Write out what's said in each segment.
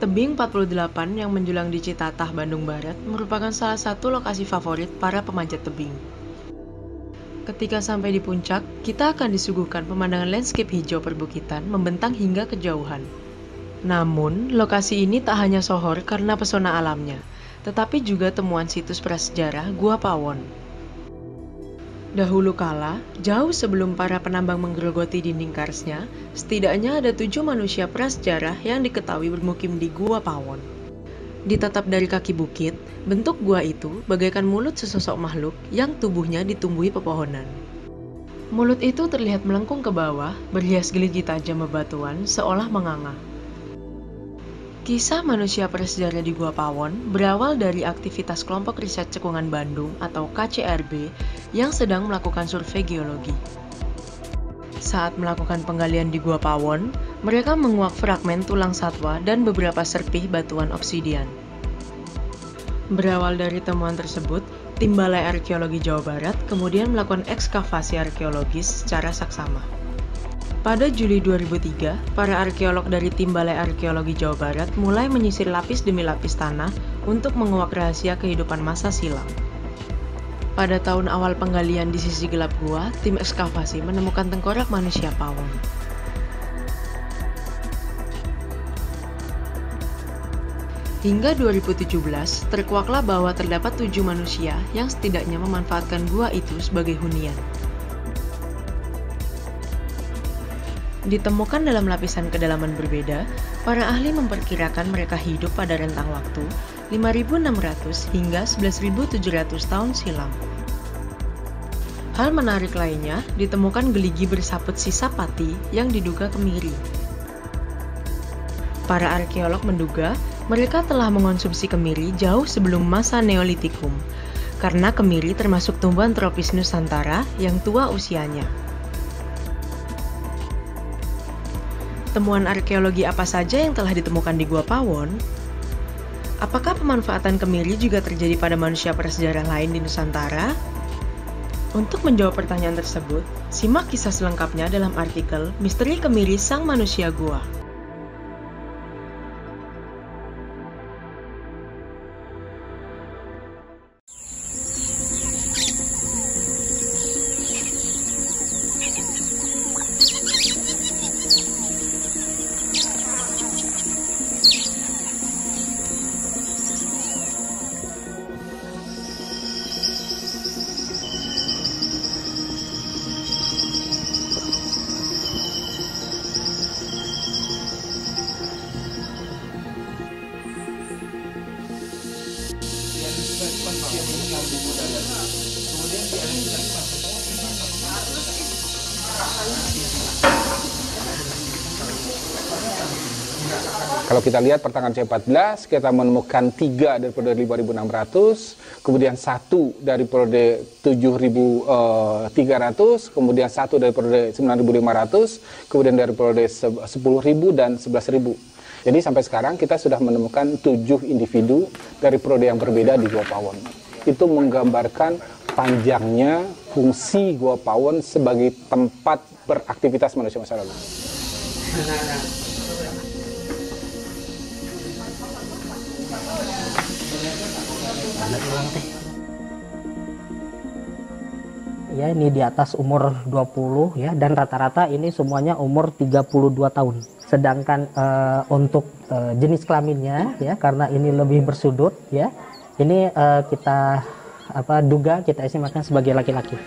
Tebing 48 yang menjulang di Citatah, Bandung Barat merupakan salah satu lokasi favorit para pemanjat tebing. Ketika sampai di puncak, kita akan disuguhkan pemandangan landscape hijau perbukitan membentang hingga kejauhan. Namun, lokasi ini tak hanya sohor karena pesona alamnya, tetapi juga temuan situs prasejarah Gua Pawon. Dahulu kala, jauh sebelum para penambang menggerogoti dinding karsnya, setidaknya ada tujuh manusia prasejarah yang diketahui bermukim di Gua Pawon. Ditetap dari kaki bukit, bentuk gua itu bagaikan mulut sesosok makhluk yang tubuhnya ditumbuhi pepohonan. Mulut itu terlihat melengkung ke bawah, berhias gigi tajam bebatuan seolah menganga. Kisah manusia prasejarah di Gua Pawon berawal dari aktivitas kelompok riset cekungan Bandung atau KCRB yang sedang melakukan survei geologi. Saat melakukan penggalian di Gua Pawon, mereka menguak fragmen tulang satwa dan beberapa serpih batuan obsidian. Berawal dari temuan tersebut, tim Balai Arkeologi Jawa Barat kemudian melakukan ekskavasi arkeologis secara saksama. Pada Juli 2003, para arkeolog dari tim Balai Arkeologi Jawa Barat mulai menyisir lapis demi lapis tanah untuk menguak rahasia kehidupan masa silam. Pada tahun awal penggalian di sisi gelap gua, tim ekskavasi menemukan tengkorak manusia pawon. Hingga 2017, terkuaklah bahwa terdapat tujuh manusia yang setidaknya memanfaatkan gua itu sebagai hunian. Ditemukan dalam lapisan kedalaman berbeda, para ahli memperkirakan mereka hidup pada rentang waktu 5.600 hingga 11.700 tahun silam. Hal menarik lainnya, ditemukan geligi bersaput sisa pati yang diduga kemiri. Para arkeolog menduga mereka telah mengonsumsi kemiri jauh sebelum masa Neolitikum, karena kemiri termasuk tumbuhan tropis Nusantara yang tua usianya. temuan arkeologi apa saja yang telah ditemukan di Gua Pawon? Apakah pemanfaatan kemiri juga terjadi pada manusia prasejarah lain di Nusantara? Untuk menjawab pertanyaan tersebut, simak kisah selengkapnya dalam artikel Misteri Kemiri Sang Manusia Gua. Kalau kita lihat pertengahan C14, kita menemukan tiga dari periode 5.600, kemudian satu dari periode 7.300, eh, kemudian satu dari periode 9.500, kemudian dari periode 10.000 dan 11.000. Jadi sampai sekarang kita sudah menemukan tujuh individu dari periode yang berbeda di Gua Pawon. Itu menggambarkan panjangnya fungsi Gua Pawon sebagai tempat beraktivitas manusia masa lalu. Nah, nah, nah. banget orang teh ya ini di atas umur 20 ya dan rata-rata ini semuanya umur 32 tahun sedangkan uh, untuk uh, jenis kelaminnya ya karena ini lebih bersudut ya ini uh, kita apa duga kita estimakan sebagai laki-laki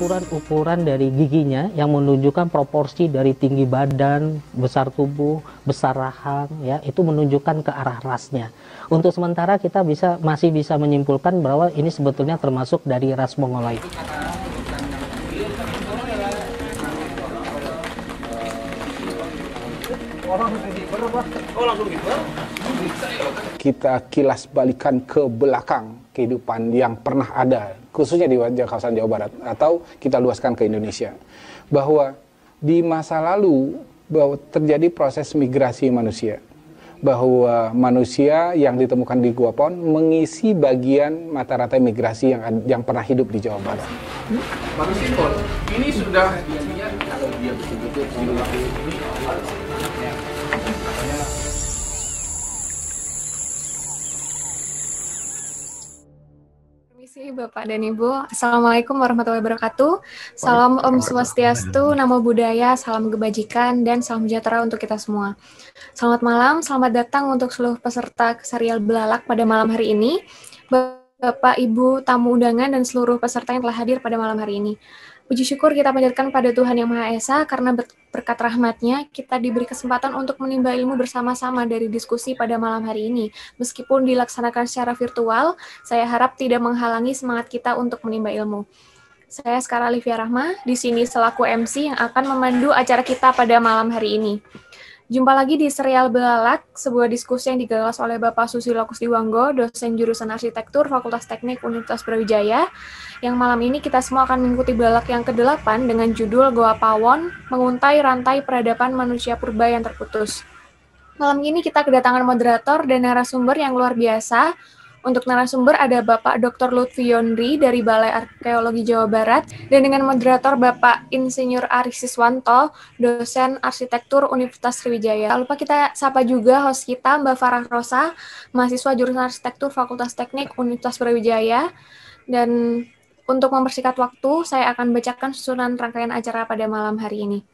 ukuran-ukuran dari giginya yang menunjukkan proporsi dari tinggi badan, besar tubuh, besar rahang ya, itu menunjukkan ke arah rasnya. Untuk sementara kita bisa masih bisa menyimpulkan bahwa ini sebetulnya termasuk dari ras mongoloid. Kita kilas balikan ke belakang kehidupan yang pernah ada khususnya di kawasan Jawa Barat atau kita luaskan ke Indonesia bahwa di masa lalu bahwa terjadi proses migrasi manusia bahwa manusia yang ditemukan di Gua Pon mengisi bagian mata rantai migrasi yang yang pernah hidup di Jawa Barat. Manusia ini sudah Bapak dan Ibu. Assalamualaikum warahmatullahi wabarakatuh. Salam Om Swastiastu, Namo Buddhaya, Salam Kebajikan, dan Salam Sejahtera untuk kita semua. Selamat malam, selamat datang untuk seluruh peserta serial Belalak pada malam hari ini. Bapak, Ibu, tamu undangan, dan seluruh peserta yang telah hadir pada malam hari ini. Puji syukur kita panjatkan pada Tuhan Yang Maha Esa karena berkat rahmatnya kita diberi kesempatan untuk menimba ilmu bersama-sama dari diskusi pada malam hari ini. Meskipun dilaksanakan secara virtual, saya harap tidak menghalangi semangat kita untuk menimba ilmu. Saya Skara Livia Rahma, di sini selaku MC yang akan memandu acara kita pada malam hari ini. Jumpa lagi di Serial Belalak, sebuah diskusi yang digagas oleh Bapak Susilo Kusdiwanggo, dosen jurusan arsitektur Fakultas Teknik Universitas Brawijaya yang malam ini kita semua akan mengikuti balak yang ke-8 dengan judul Goa Pawon, Menguntai Rantai Peradaban Manusia Purba yang Terputus. Malam ini kita kedatangan moderator dan narasumber yang luar biasa. Untuk narasumber ada Bapak Dr. Lutfi Yondri dari Balai Arkeologi Jawa Barat dan dengan moderator Bapak Insinyur Ari Siswanto, dosen arsitektur Universitas Sriwijaya. Lupa kita sapa juga host kita Mbak Farah Rosa, mahasiswa jurusan arsitektur Fakultas Teknik Universitas Sriwijaya dan untuk mempersingkat waktu, saya akan bacakan susunan rangkaian acara pada malam hari ini.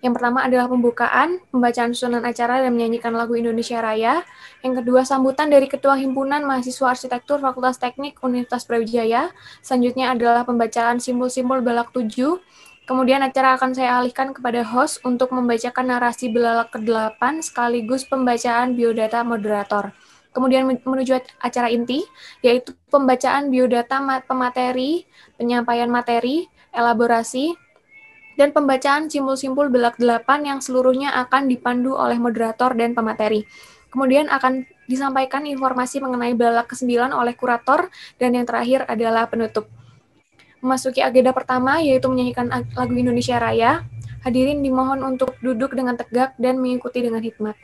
Yang pertama adalah pembukaan, pembacaan susunan acara dan menyanyikan lagu Indonesia Raya. Yang kedua, sambutan dari Ketua Himpunan Mahasiswa Arsitektur Fakultas Teknik Universitas Brawijaya. Selanjutnya adalah pembacaan simbol-simbol belak tujuh. Kemudian acara akan saya alihkan kepada host untuk membacakan narasi belalak ke-8 sekaligus pembacaan biodata moderator kemudian menuju acara inti, yaitu pembacaan biodata pemateri, penyampaian materi, elaborasi, dan pembacaan simpul-simpul belak delapan yang seluruhnya akan dipandu oleh moderator dan pemateri. Kemudian akan disampaikan informasi mengenai belak ke-9 oleh kurator, dan yang terakhir adalah penutup. Memasuki agenda pertama, yaitu menyanyikan lagu Indonesia Raya, hadirin dimohon untuk duduk dengan tegak dan mengikuti dengan hikmat.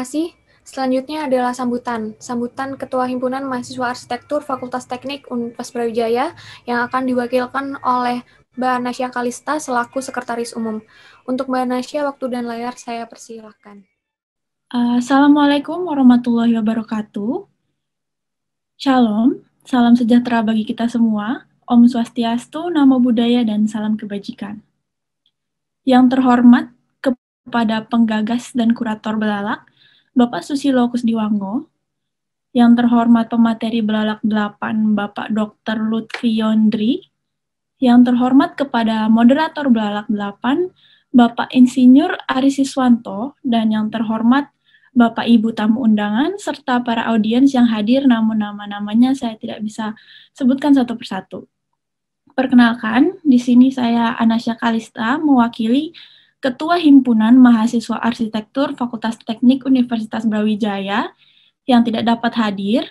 kasih. Selanjutnya adalah sambutan. Sambutan Ketua Himpunan Mahasiswa Arsitektur Fakultas Teknik Universitas Brawijaya yang akan diwakilkan oleh Mbak Nasya Kalista selaku Sekretaris Umum. Untuk Mbak Nasya, waktu dan layar saya persilahkan. Eh, Assalamualaikum warahmatullahi wabarakatuh. Shalom, salam sejahtera bagi kita semua. Om Swastiastu, Namo Buddhaya, dan salam kebajikan. Yang terhormat kepada penggagas dan kurator belalak, Bapak Susilo Kusdiwango, yang terhormat pemateri belalak 8 Bapak Dr. Lutfi Yondri, yang terhormat kepada moderator belalak 8 Bapak Insinyur Ari Siswanto, dan yang terhormat Bapak Ibu tamu undangan, serta para audiens yang hadir namun nama-namanya saya tidak bisa sebutkan satu persatu. Perkenalkan, di sini saya Anasya Kalista mewakili Ketua Himpunan Mahasiswa Arsitektur Fakultas Teknik Universitas Brawijaya yang tidak dapat hadir.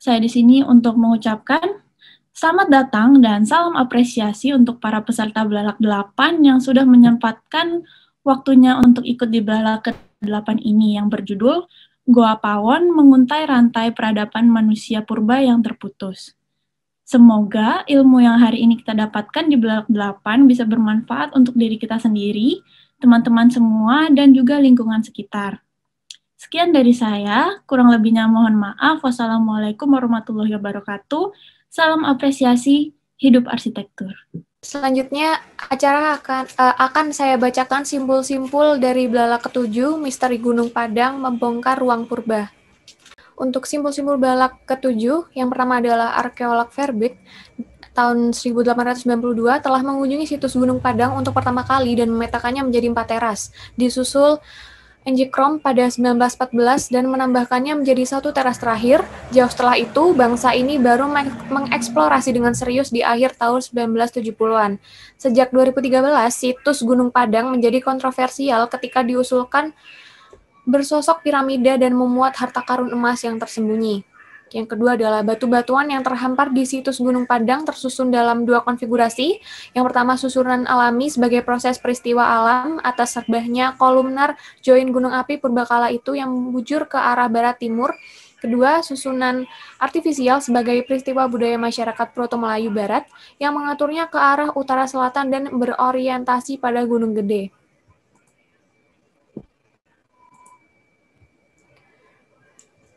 Saya di sini untuk mengucapkan selamat datang dan salam apresiasi untuk para peserta Belalak 8 yang sudah menyempatkan waktunya untuk ikut di Belalak ke-8 ini yang berjudul Goa Pawon Menguntai Rantai Peradaban Manusia Purba yang Terputus. Semoga ilmu yang hari ini kita dapatkan di Belak Delapan bisa bermanfaat untuk diri kita sendiri, teman-teman semua, dan juga lingkungan sekitar. Sekian dari saya, kurang lebihnya mohon maaf. Wassalamualaikum warahmatullahi wabarakatuh. Salam apresiasi, hidup arsitektur. Selanjutnya, acara akan uh, akan saya bacakan simpul-simpul dari Belala Ketujuh, Misteri Gunung Padang Membongkar Ruang Purba. Untuk simpul simbol balak ketujuh, yang pertama adalah arkeolog Verbeek tahun 1892 telah mengunjungi situs Gunung Padang untuk pertama kali dan memetakannya menjadi empat teras, disusul Enjikrom pada 1914 dan menambahkannya menjadi satu teras terakhir. Jauh setelah itu, bangsa ini baru mengeksplorasi dengan serius di akhir tahun 1970-an. Sejak 2013, situs Gunung Padang menjadi kontroversial ketika diusulkan bersosok piramida dan memuat harta karun emas yang tersembunyi. Yang kedua adalah batu-batuan yang terhampar di situs Gunung Padang tersusun dalam dua konfigurasi. Yang pertama susunan alami sebagai proses peristiwa alam atas serbahnya kolumnar join gunung api purbakala itu yang bujur ke arah barat timur. Kedua, susunan artifisial sebagai peristiwa budaya masyarakat Proto Melayu Barat yang mengaturnya ke arah utara selatan dan berorientasi pada Gunung Gede.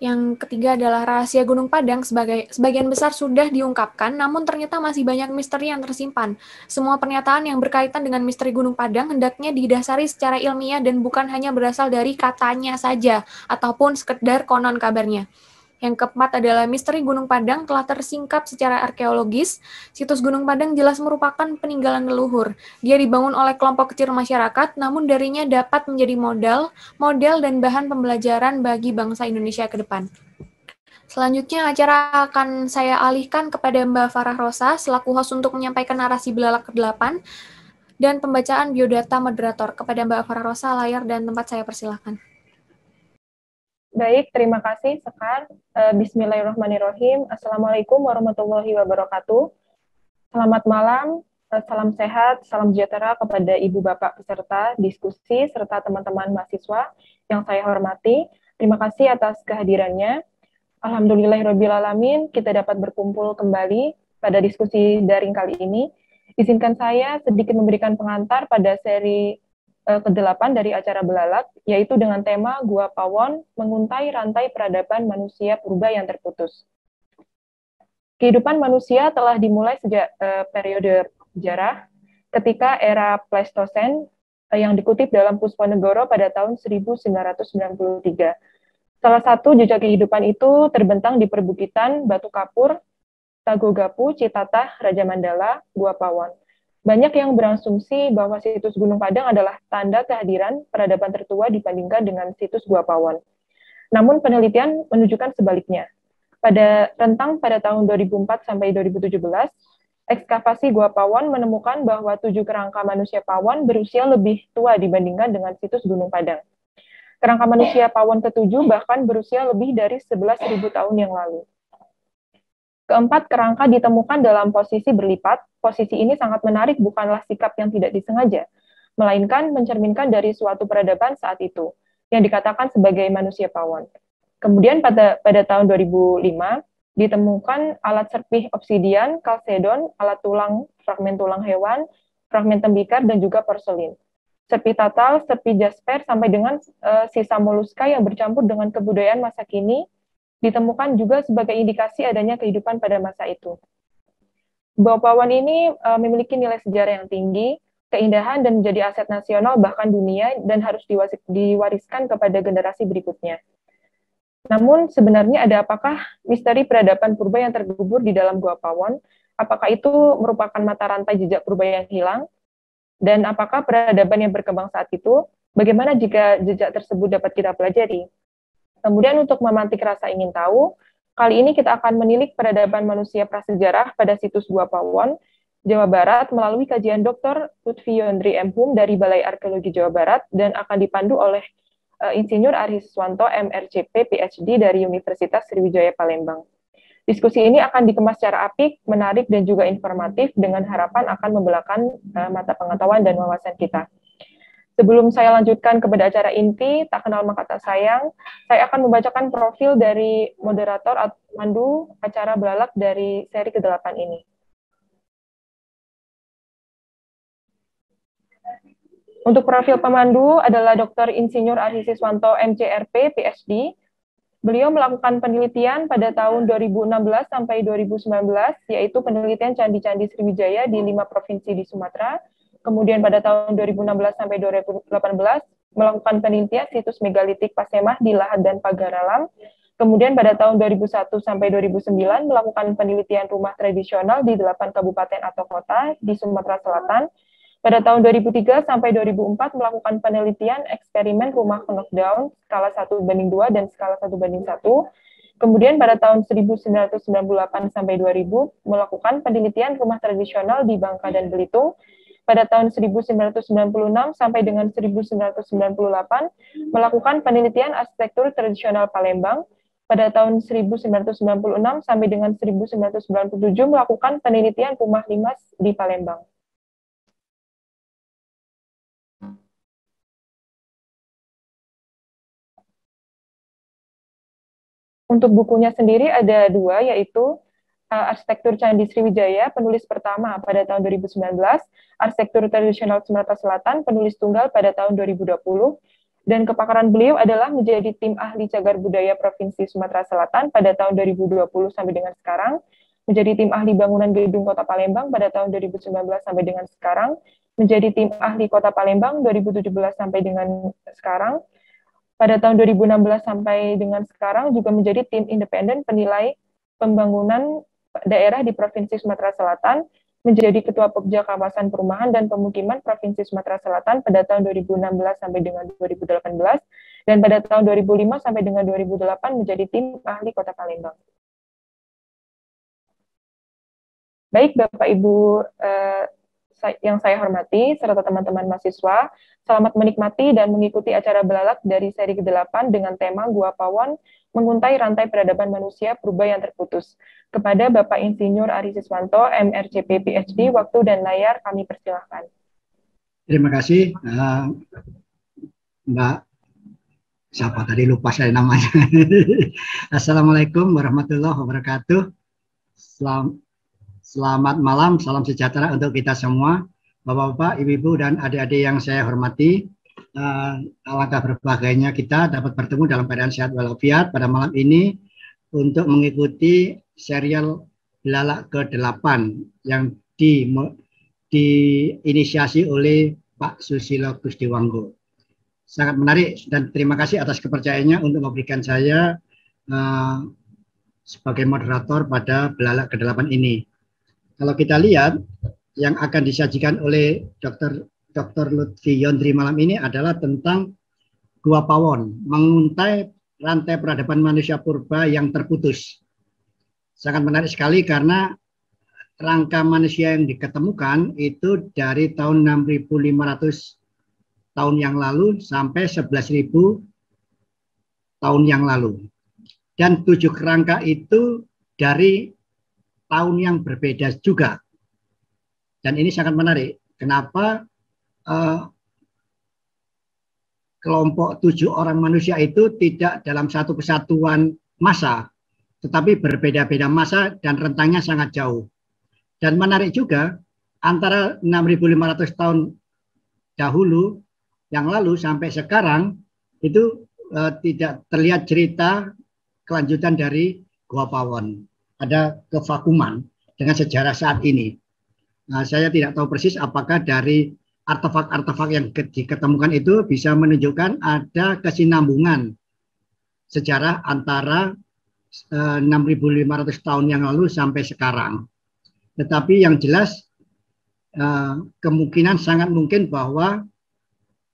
Yang ketiga adalah rahasia Gunung Padang sebagai sebagian besar sudah diungkapkan, namun ternyata masih banyak misteri yang tersimpan. Semua pernyataan yang berkaitan dengan misteri Gunung Padang hendaknya didasari secara ilmiah dan bukan hanya berasal dari katanya saja ataupun sekedar konon kabarnya. Yang keempat adalah misteri Gunung Padang telah tersingkap secara arkeologis. Situs Gunung Padang jelas merupakan peninggalan leluhur. Dia dibangun oleh kelompok kecil masyarakat, namun darinya dapat menjadi modal, model dan bahan pembelajaran bagi bangsa Indonesia ke depan. Selanjutnya acara akan saya alihkan kepada Mbak Farah Rosa selaku host untuk menyampaikan narasi belalak ke-8 dan pembacaan biodata moderator. Kepada Mbak Farah Rosa, layar dan tempat saya persilahkan. Baik, terima kasih Sekar. Eh, bismillahirrahmanirrahim. Assalamualaikum warahmatullahi wabarakatuh. Selamat malam, eh, salam sehat, salam sejahtera kepada Ibu Bapak peserta diskusi serta teman-teman mahasiswa yang saya hormati. Terima kasih atas kehadirannya. Alhamdulillahirrahmanirrahim, kita dapat berkumpul kembali pada diskusi daring kali ini. Izinkan saya sedikit memberikan pengantar pada seri Eh, ke-8 dari acara Belalak, yaitu dengan tema Gua Pawon menguntai rantai peradaban manusia purba yang terputus. Kehidupan manusia telah dimulai sejak eh, periode sejarah ketika era Pleistosen eh, yang dikutip dalam Pusponegoro pada tahun 1993. Salah satu jejak kehidupan itu terbentang di perbukitan Batu Kapur, Tagogapu, Citatah, Raja Mandala, Gua Pawon. Banyak yang berasumsi bahwa situs Gunung Padang adalah tanda kehadiran peradaban tertua dibandingkan dengan situs Gua Pawon. Namun penelitian menunjukkan sebaliknya. Pada rentang pada tahun 2004 sampai 2017, ekskavasi Gua Pawon menemukan bahwa tujuh kerangka manusia Pawon berusia lebih tua dibandingkan dengan situs Gunung Padang. Kerangka manusia Pawon ketujuh bahkan berusia lebih dari 11.000 tahun yang lalu. Keempat, kerangka ditemukan dalam posisi berlipat. Posisi ini sangat menarik bukanlah sikap yang tidak disengaja, melainkan mencerminkan dari suatu peradaban saat itu, yang dikatakan sebagai manusia pawon. Kemudian pada, pada tahun 2005, ditemukan alat serpih obsidian, kalsedon, alat tulang, fragmen tulang hewan, fragmen tembikar, dan juga porselin. Serpih tatal, serpih jasper, sampai dengan uh, sisa moluska yang bercampur dengan kebudayaan masa kini, ditemukan juga sebagai indikasi adanya kehidupan pada masa itu. Pawon ini uh, memiliki nilai sejarah yang tinggi, keindahan dan menjadi aset nasional bahkan dunia dan harus diwariskan kepada generasi berikutnya. Namun sebenarnya ada apakah misteri peradaban purba yang tergubur di dalam Gua Pawon? Apakah itu merupakan mata rantai jejak purba yang hilang? Dan apakah peradaban yang berkembang saat itu? Bagaimana jika jejak tersebut dapat kita pelajari? Kemudian untuk memantik rasa ingin tahu, kali ini kita akan menilik peradaban manusia prasejarah pada situs Gua Pawon, Jawa Barat melalui kajian Dr. Lutfi Yondri M. Hum dari Balai Arkeologi Jawa Barat dan akan dipandu oleh uh, Insinyur Ari Siswanto, MRCP, PhD dari Universitas Sriwijaya Palembang. Diskusi ini akan dikemas secara apik, menarik, dan juga informatif dengan harapan akan membelakan uh, eh, mata pengetahuan dan wawasan kita. Sebelum saya lanjutkan kepada acara inti, tak kenal maka tak sayang, saya akan membacakan profil dari moderator atau mandu acara belalak dari seri ke-8 ini. Untuk profil pemandu adalah Dr. Insinyur Arsi Siswanto, MCRP, PhD. Beliau melakukan penelitian pada tahun 2016 sampai 2019, yaitu penelitian candi-candi Sriwijaya di lima provinsi di Sumatera, Kemudian pada tahun 2016 sampai 2018 melakukan penelitian situs megalitik Pasemah di Lahat dan pagar alam. Kemudian pada tahun 2001 sampai 2009 melakukan penelitian rumah tradisional di 8 kabupaten atau kota di Sumatera Selatan. Pada tahun 2003 sampai 2004 melakukan penelitian eksperimen rumah knockdown skala 1 banding 2 dan skala 1 banding 1. Kemudian pada tahun 1998 sampai 2000 melakukan penelitian rumah tradisional di Bangka dan Belitung pada tahun 1996 sampai dengan 1998 melakukan penelitian arsitektur tradisional Palembang, pada tahun 1996 sampai dengan 1997 melakukan penelitian rumah limas di Palembang. Untuk bukunya sendiri ada dua, yaitu Eh, arsitektur Candi Sriwijaya, penulis pertama pada tahun 2019, Arsitektur Tradisional Sumatera Selatan, penulis tunggal pada tahun 2020, dan kepakaran beliau adalah menjadi tim ahli cagar budaya Provinsi Sumatera Selatan pada tahun 2020 sampai dengan sekarang, menjadi tim ahli bangunan gedung Kota Palembang pada tahun 2019 sampai dengan sekarang, menjadi tim ahli Kota Palembang 2017 sampai dengan sekarang, pada tahun 2016 sampai dengan sekarang juga menjadi tim independen penilai pembangunan daerah di Provinsi Sumatera Selatan menjadi Ketua Pokja Kawasan Perumahan dan Pemukiman Provinsi Sumatera Selatan pada tahun 2016 sampai dengan 2018 dan pada tahun 2005 sampai dengan 2008 menjadi tim ahli Kota Palembang. Baik Bapak Ibu eh, yang saya hormati serta teman-teman mahasiswa, selamat menikmati dan mengikuti acara belalak dari seri ke-8 dengan tema Gua Pawon menguntai rantai peradaban manusia perubahan yang terputus. Kepada Bapak Insinyur Ari Siswanto, MRCP PhD, waktu dan layar kami persilahkan. Terima kasih eh, Mbak siapa tadi lupa saya namanya. Assalamualaikum warahmatullahi wabarakatuh. Selamat Selamat malam, salam sejahtera untuk kita semua, Bapak-bapak, Ibu-ibu dan adik-adik yang saya hormati. Uh, alangkah berbahagianya kita dapat bertemu dalam keadaan sehat walafiat pada malam ini untuk mengikuti serial Belalak ke-8 yang di diinisiasi oleh Pak Susilo Gustiwanggo. Sangat menarik dan terima kasih atas kepercayaannya untuk memberikan saya uh, sebagai moderator pada Belalak ke-8 ini kalau kita lihat yang akan disajikan oleh Dr. Dr. Lutfi Yondri malam ini adalah tentang Gua Pawon, menguntai rantai peradaban manusia purba yang terputus. Sangat menarik sekali karena rangka manusia yang diketemukan itu dari tahun 6500 tahun yang lalu sampai 11000 tahun yang lalu. Dan tujuh kerangka itu dari tahun yang berbeda juga. Dan ini sangat menarik. Kenapa uh, kelompok tujuh orang manusia itu tidak dalam satu kesatuan masa, tetapi berbeda-beda masa dan rentangnya sangat jauh. Dan menarik juga antara 6.500 tahun dahulu yang lalu sampai sekarang itu uh, tidak terlihat cerita kelanjutan dari Gua Pawon ada kevakuman dengan sejarah saat ini. Nah, saya tidak tahu persis apakah dari artefak-artefak yang diketemukan itu bisa menunjukkan ada kesinambungan sejarah antara eh, 6.500 tahun yang lalu sampai sekarang. Tetapi yang jelas eh, kemungkinan sangat mungkin bahwa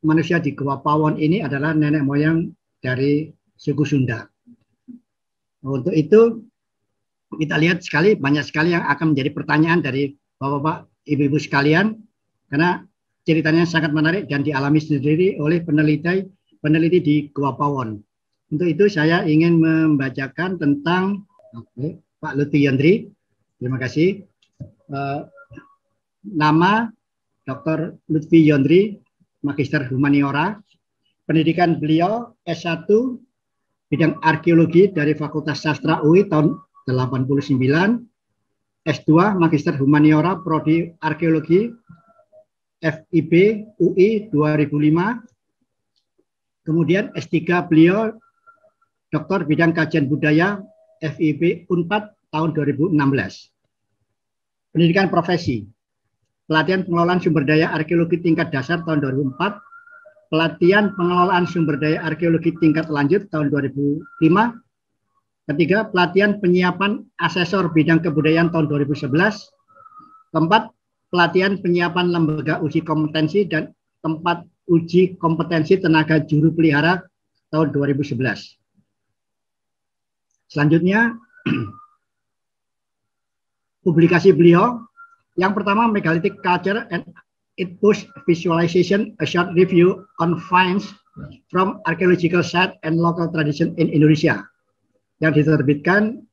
manusia di Gua Pawon ini adalah nenek moyang dari suku Sunda. Untuk itu kita lihat sekali banyak sekali yang akan menjadi pertanyaan dari Bapak-bapak, Ibu-ibu sekalian karena ceritanya sangat menarik dan dialami sendiri oleh peneliti peneliti di Goa Pawon. Untuk itu saya ingin membacakan tentang okay, Pak Lutfi Yandri. Terima kasih. Uh, nama Dr. Lutfi Yondri, Magister Humaniora. Pendidikan beliau S1 bidang arkeologi dari Fakultas Sastra UI tahun 89, S2 Magister Humaniora Prodi Arkeologi FIB UI 2005. Kemudian S3 beliau Doktor Bidang Kajian Budaya FIB UNPAD tahun 2016. Pendidikan profesi. Pelatihan pengelolaan sumber daya arkeologi tingkat dasar tahun 2004, pelatihan pengelolaan sumber daya arkeologi tingkat lanjut tahun 2005, Ketiga, pelatihan penyiapan asesor bidang kebudayaan tahun 2011. Keempat, pelatihan penyiapan lembaga uji kompetensi dan tempat uji kompetensi tenaga juru pelihara tahun 2011. Selanjutnya, publikasi beliau. Yang pertama, Megalithic Culture and It Push Visualization, a short review on finds from archaeological site and local tradition in Indonesia yang diterbitkan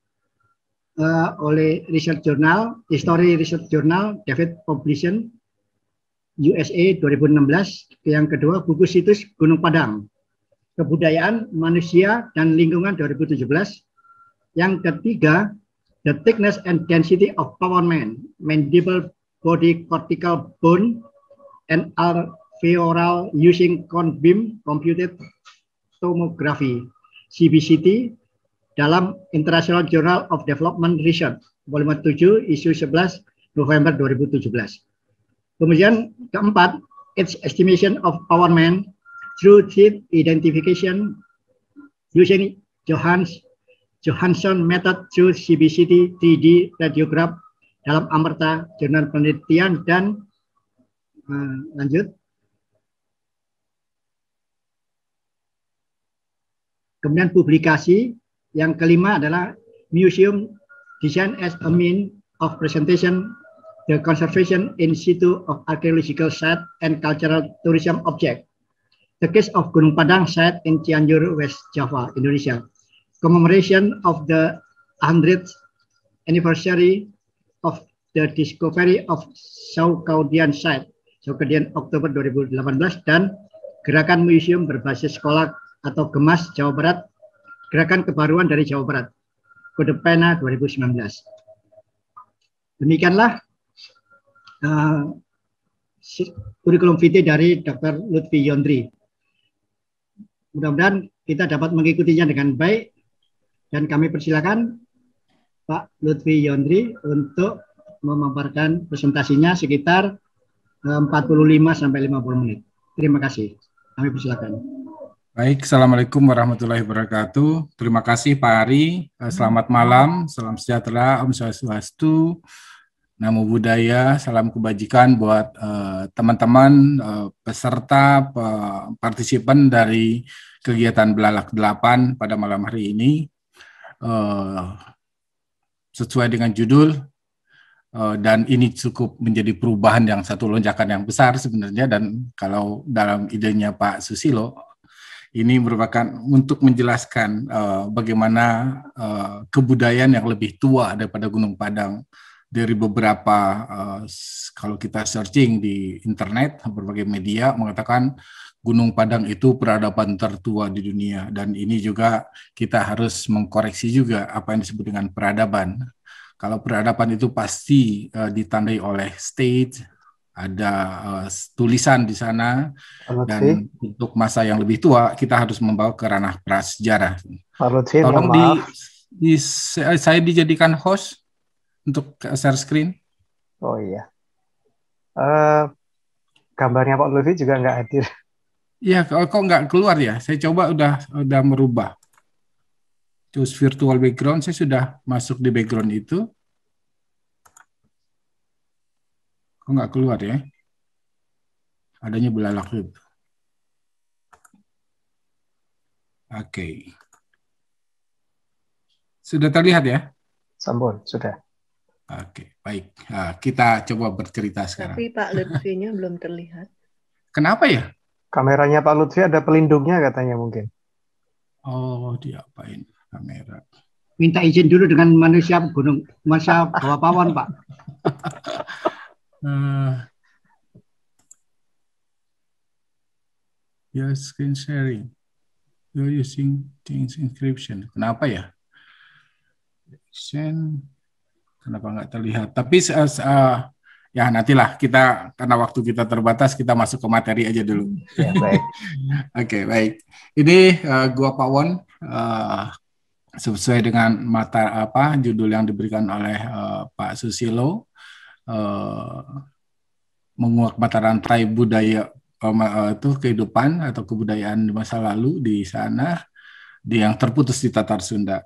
uh, oleh Research Journal, History Research Journal, David Publishing, USA 2016. Yang kedua, buku situs Gunung Padang, Kebudayaan, Manusia, dan Lingkungan 2017. Yang ketiga, The Thickness and Density of Power Man, Mandible Body Cortical Bone, and Alveolar Using Cone Beam Computed Tomography, CBCT, dalam International Journal of Development Research, volume 7, isu 11, November 2017. Kemudian keempat, its estimation of Power Men through chip identification using Johans Johansson method through CBCT 3D radiograph dalam Amerta Jurnal Penelitian dan uh, lanjut kemudian publikasi yang kelima adalah museum design as a mean of presentation the conservation in situ of archaeological site and cultural tourism object. The case of Gunung Padang site in Cianjur, West Java, Indonesia. Commemoration of the 100th anniversary of the discovery of Saukaudian site. Saukaudian Oktober 2018 dan Gerakan Museum berbasis sekolah atau GEMAS Jawa Barat Gerakan Kebaruan dari Jawa Barat, Kode Pena 2019. Demikianlah uh, kurikulum vitae dari Dr. Lutfi Yondri. Mudah-mudahan kita dapat mengikutinya dengan baik dan kami persilakan Pak Lutfi Yondri untuk memaparkan presentasinya sekitar 45 eh, sampai 50 menit. Terima kasih. Kami persilakan. Baik, Assalamualaikum warahmatullahi wabarakatuh. Terima kasih Pak Ari. Eh, selamat malam, salam sejahtera, Om Swastiastu, Namo Buddhaya, salam kebajikan buat eh, teman-teman uh, uh, peserta uh, partisipan dari kegiatan Belalak 8 pada malam hari ini. Uh, sesuai dengan judul, dan ini cukup menjadi perubahan yang satu lonjakan yang besar sebenarnya, dan kalau dalam idenya Pak Susilo, ini merupakan untuk menjelaskan uh, bagaimana uh, kebudayaan yang lebih tua daripada Gunung Padang dari beberapa uh, kalau kita searching di internet berbagai media mengatakan Gunung Padang itu peradaban tertua di dunia dan ini juga kita harus mengkoreksi juga apa yang disebut dengan peradaban. Kalau peradaban itu pasti uh, ditandai oleh state ada uh, tulisan di sana Pak dan Lutfi. untuk masa yang lebih tua kita harus membawa ke ranah prasejarah. Pak Tolong di, di saya dijadikan host untuk share screen. Oh iya. Uh, gambarnya Pak Lutfi juga nggak hadir. Iya, kok nggak keluar ya? Saya coba udah udah merubah. terus virtual background, saya sudah masuk di background itu. Kok nggak keluar ya? Adanya belalak rib. Oke. Okay. Sudah terlihat ya? Sambon, sudah. Oke, okay, baik. Nah, kita coba bercerita sekarang. Tapi Pak Lutfi-nya belum terlihat. Kenapa ya? Kameranya Pak Lutfi ada pelindungnya katanya mungkin. Oh, diapain kamera? Minta izin dulu dengan manusia gunung, masa bawa pawon, Pak. uh, your screen sharing. You're using things encryption. Kenapa ya? Send, Kenapa nggak terlihat? Tapi uh, ya nantilah kita karena waktu kita terbatas kita masuk ke materi aja dulu. Ya, Oke okay, baik. Ini uh, gua Pak Won uh, sesuai dengan mata apa judul yang diberikan oleh uh, Pak Susilo Eh, menguak mata rantai budaya eh, eh, itu kehidupan atau kebudayaan di masa lalu di sana di yang terputus di Tatar Sunda.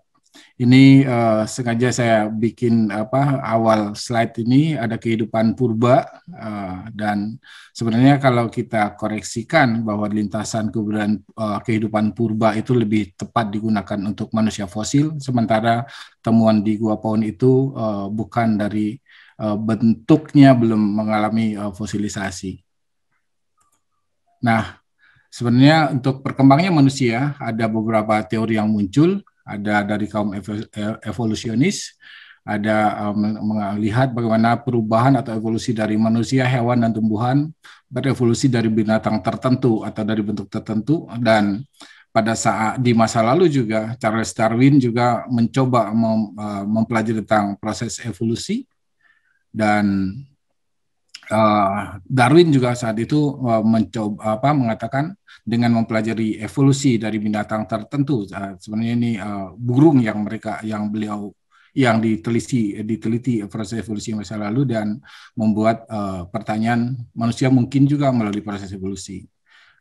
Ini uh, sengaja saya bikin apa awal slide ini ada kehidupan purba uh, dan sebenarnya kalau kita koreksikan bahwa lintasan kebudayaan uh, kehidupan purba itu lebih tepat digunakan untuk manusia fosil sementara temuan di gua pohon itu uh, bukan dari Eh, bentuknya belum mengalami eh, fosilisasi. Nah, sebenarnya untuk perkembangnya manusia ada beberapa teori yang muncul, ada dari kaum eh, evolusionis, ada melihat bagaimana perubahan atau evolusi dari manusia, hewan dan tumbuhan berevolusi dari binatang tertentu atau dari bentuk tertentu dan pada saat di masa lalu juga Charles Darwin juga mencoba mem, mempelajari tentang proses evolusi dan uh, Darwin juga saat itu uh, eh, mencoba apa mengatakan dengan mempelajari evolusi dari binatang tertentu uh, sebenarnya ini uh, burung yang mereka yang beliau yang diteliti diteliti proses evolusi masa lalu dan membuat uh, pertanyaan manusia mungkin juga melalui proses evolusi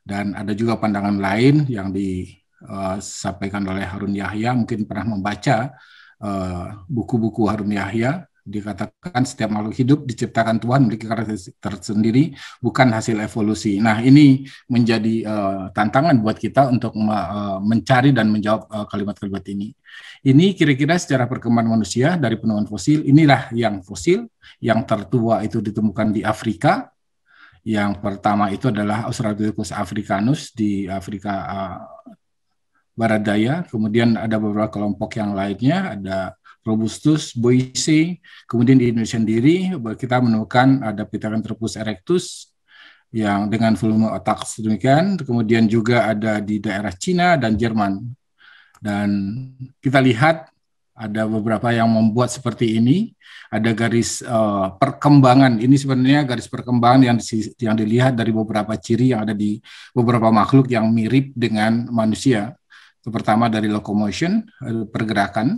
dan ada juga pandangan lain yang disampaikan oleh Harun Yahya mungkin pernah membaca buku-buku uh, buku -buku Harun Yahya dikatakan setiap makhluk hidup diciptakan Tuhan memiliki karakteristik tersendiri bukan hasil evolusi. Nah, ini menjadi uh, tantangan buat kita untuk uh, mencari dan menjawab eh, kalimat kalimat uh, ini. Ini kira-kira secara perkembangan manusia dari penemuan fosil inilah yang fosil yang tertua itu ditemukan di Afrika. Yang pertama itu adalah Australopithecus africanus di Afrika uh, Barat Daya, kemudian ada beberapa kelompok yang lainnya, ada robustus, boise, kemudian di Indonesia sendiri kita menemukan ada Terpus erectus yang dengan volume otak sedemikian, kemudian juga ada di daerah Cina dan Jerman. Dan kita lihat ada beberapa yang membuat seperti ini, ada garis uh, perkembangan. Ini sebenarnya garis perkembangan yang di, yang dilihat dari beberapa ciri yang ada di beberapa makhluk yang mirip dengan manusia. pertama dari locomotion, eh, pergerakan,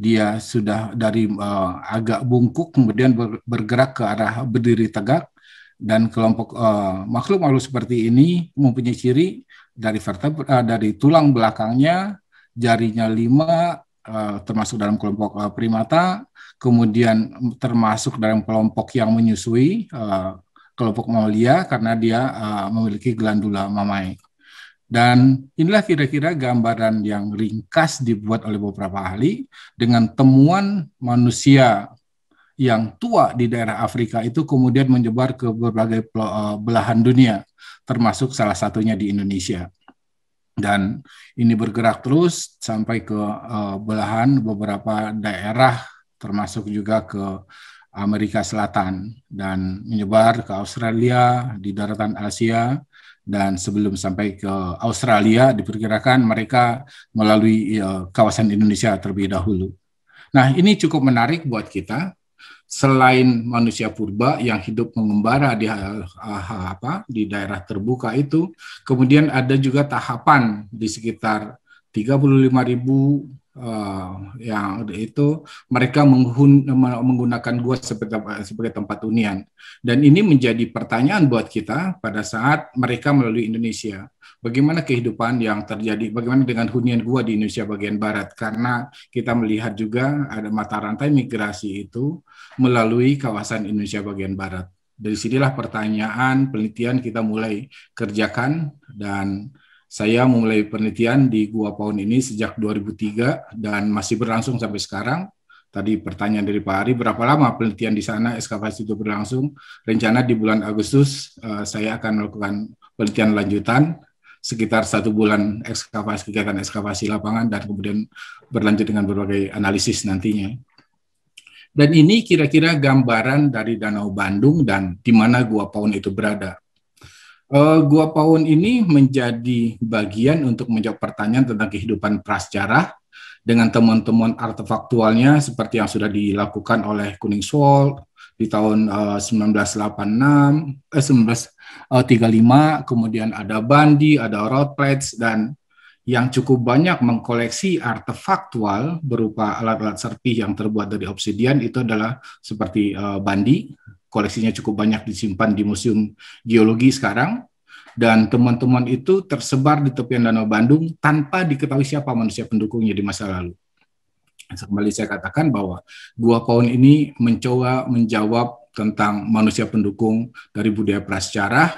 dia sudah dari uh, agak bungkuk kemudian ber, bergerak ke arah berdiri tegak dan kelompok uh, makhluk makhluk seperti ini mempunyai ciri dari vertebra uh, dari tulang belakangnya jarinya lima uh, termasuk dalam kelompok uh, primata kemudian termasuk dalam kelompok yang menyusui uh, kelompok mamalia karena dia uh, memiliki glandula mamai. Dan inilah kira-kira gambaran yang ringkas dibuat oleh beberapa ahli dengan temuan manusia yang tua di daerah Afrika itu kemudian menyebar ke berbagai eh, belahan dunia, termasuk salah satunya di Indonesia. Dan ini bergerak terus sampai ke eh, belahan beberapa daerah, termasuk juga ke Amerika Selatan dan menyebar ke Australia, di daratan Asia, dan sebelum sampai ke Australia diperkirakan mereka melalui uh, kawasan Indonesia terlebih dahulu. Nah, ini cukup menarik buat kita selain manusia purba yang hidup mengembara di eh, eh, apa di daerah terbuka itu, kemudian ada juga tahapan di sekitar 35.000 Eh, yang itu mereka menghun, menggunakan gua sebagai sebagai tempat hunian dan ini menjadi pertanyaan buat kita pada saat mereka melalui Indonesia bagaimana kehidupan yang terjadi bagaimana dengan hunian gua di Indonesia bagian barat karena kita melihat juga ada mata rantai migrasi itu melalui kawasan Indonesia bagian barat dari sinilah pertanyaan penelitian kita mulai kerjakan dan saya memulai penelitian di Gua Paun ini sejak 2003 dan masih berlangsung sampai sekarang. Tadi pertanyaan dari Pak Ari, berapa lama penelitian di sana ekskavasi itu berlangsung? Rencana di bulan Agustus uh, saya akan melakukan penelitian lanjutan sekitar satu bulan ekskavasi kegiatan ekskavasi lapangan dan kemudian berlanjut dengan berbagai analisis nantinya. Dan ini kira-kira gambaran dari Danau Bandung dan di mana Gua Paun itu berada. Uh, Gua Pawon ini menjadi bagian untuk menjawab pertanyaan tentang kehidupan prasejarah dengan temuan-temuan artefaktualnya seperti yang sudah dilakukan oleh Kuning di tahun uh, 1986, eh, 1935, eh, eh, kemudian ada Bandi, ada Routplets, dan yang cukup banyak mengkoleksi artefaktual berupa alat-alat serpih yang terbuat dari obsidian itu adalah seperti uh, Bandi, koleksinya cukup banyak disimpan di Museum Geologi sekarang dan teman-teman itu tersebar di tepian Danau Bandung tanpa diketahui siapa manusia pendukungnya di masa lalu. Kembali saya katakan bahwa Gua pohon ini mencoba menjawab tentang manusia pendukung dari budaya prasejarah,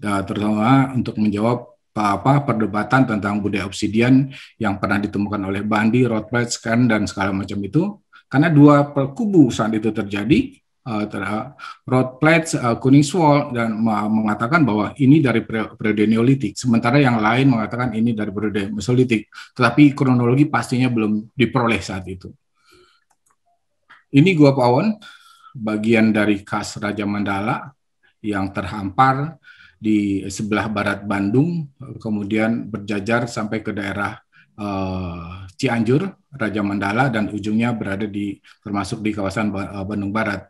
eh, terutama untuk menjawab apa perdebatan tentang budaya obsidian yang pernah ditemukan oleh Bandi, Rothbard, Scan, dan segala macam itu. Karena dua kubu saat itu terjadi, Eh, terhadap uh, eh, kuning swol dan mengatakan bahwa ini dari periode Neolitik, sementara yang lain mengatakan ini dari periode Mesolitik. Tetapi kronologi pastinya belum diperoleh saat itu. Ini Gua Pawon, bagian dari khas Raja Mandala yang terhampar di sebelah barat Bandung, kemudian berjajar sampai ke daerah uh, Cianjur, Raja Mandala, dan ujungnya berada di termasuk di kawasan Bandung Barat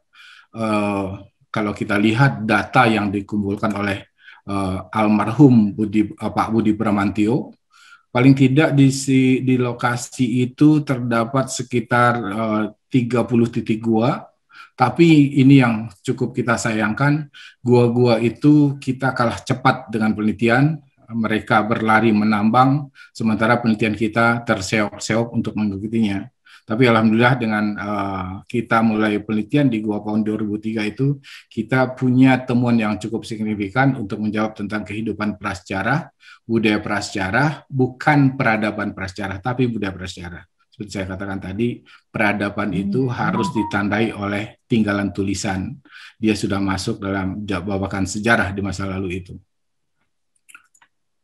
uh, kalau kita lihat data yang dikumpulkan oleh uh, almarhum Budi uh, Pak Budi Bramantio paling tidak di si, di lokasi itu terdapat sekitar uh, 30 titik gua tapi ini yang cukup kita sayangkan gua-gua itu kita kalah cepat dengan penelitian mereka berlari menambang sementara penelitian kita terseok-seok untuk mengikutinya tapi alhamdulillah dengan uh, kita mulai penelitian di gua tahun 2003 itu kita punya temuan yang cukup signifikan untuk menjawab tentang kehidupan prasejarah, budaya prasejarah, bukan peradaban prasejarah tapi budaya prasejarah seperti saya katakan tadi, peradaban hmm, itu harus ditandai oleh tinggalan tulisan. Dia sudah masuk dalam babakan sejarah di masa lalu itu.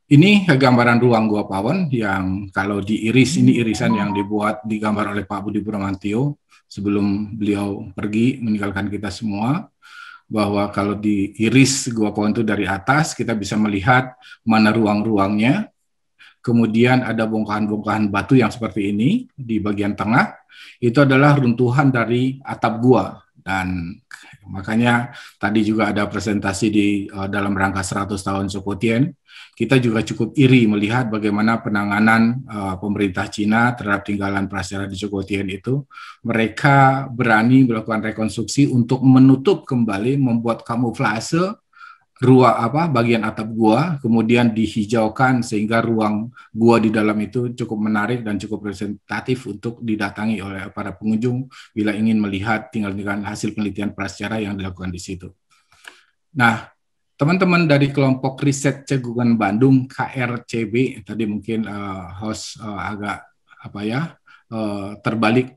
Ini gambaran ruang gua Pawon yang kalau diiris ini hmm. irisan yang dibuat digambar oleh Pak Budi Purwantio sebelum beliau pergi meninggalkan kita semua bahwa kalau diiris gua Pawon itu dari atas kita bisa melihat mana ruang-ruangnya. Kemudian ada bongkahan-bongkahan batu yang seperti ini di bagian tengah. Itu adalah runtuhan dari atap gua dan Makanya tadi juga ada presentasi di uh, dalam rangka 100 tahun Sokotien, kita juga cukup iri melihat bagaimana penanganan uh, pemerintah Cina terhadap tinggalan prasejarah di Sokotien itu. Mereka berani melakukan rekonstruksi untuk menutup kembali, membuat kamuflase ruang apa bagian atap gua kemudian dihijaukan sehingga ruang gua di dalam itu cukup menarik dan cukup representatif untuk didatangi oleh para pengunjung bila ingin melihat tinggal dengan hasil penelitian prasejarah yang dilakukan di situ. Nah, teman-teman dari kelompok riset cegukan Bandung KRCB tadi mungkin uh, host uh, agak apa ya uh, terbalik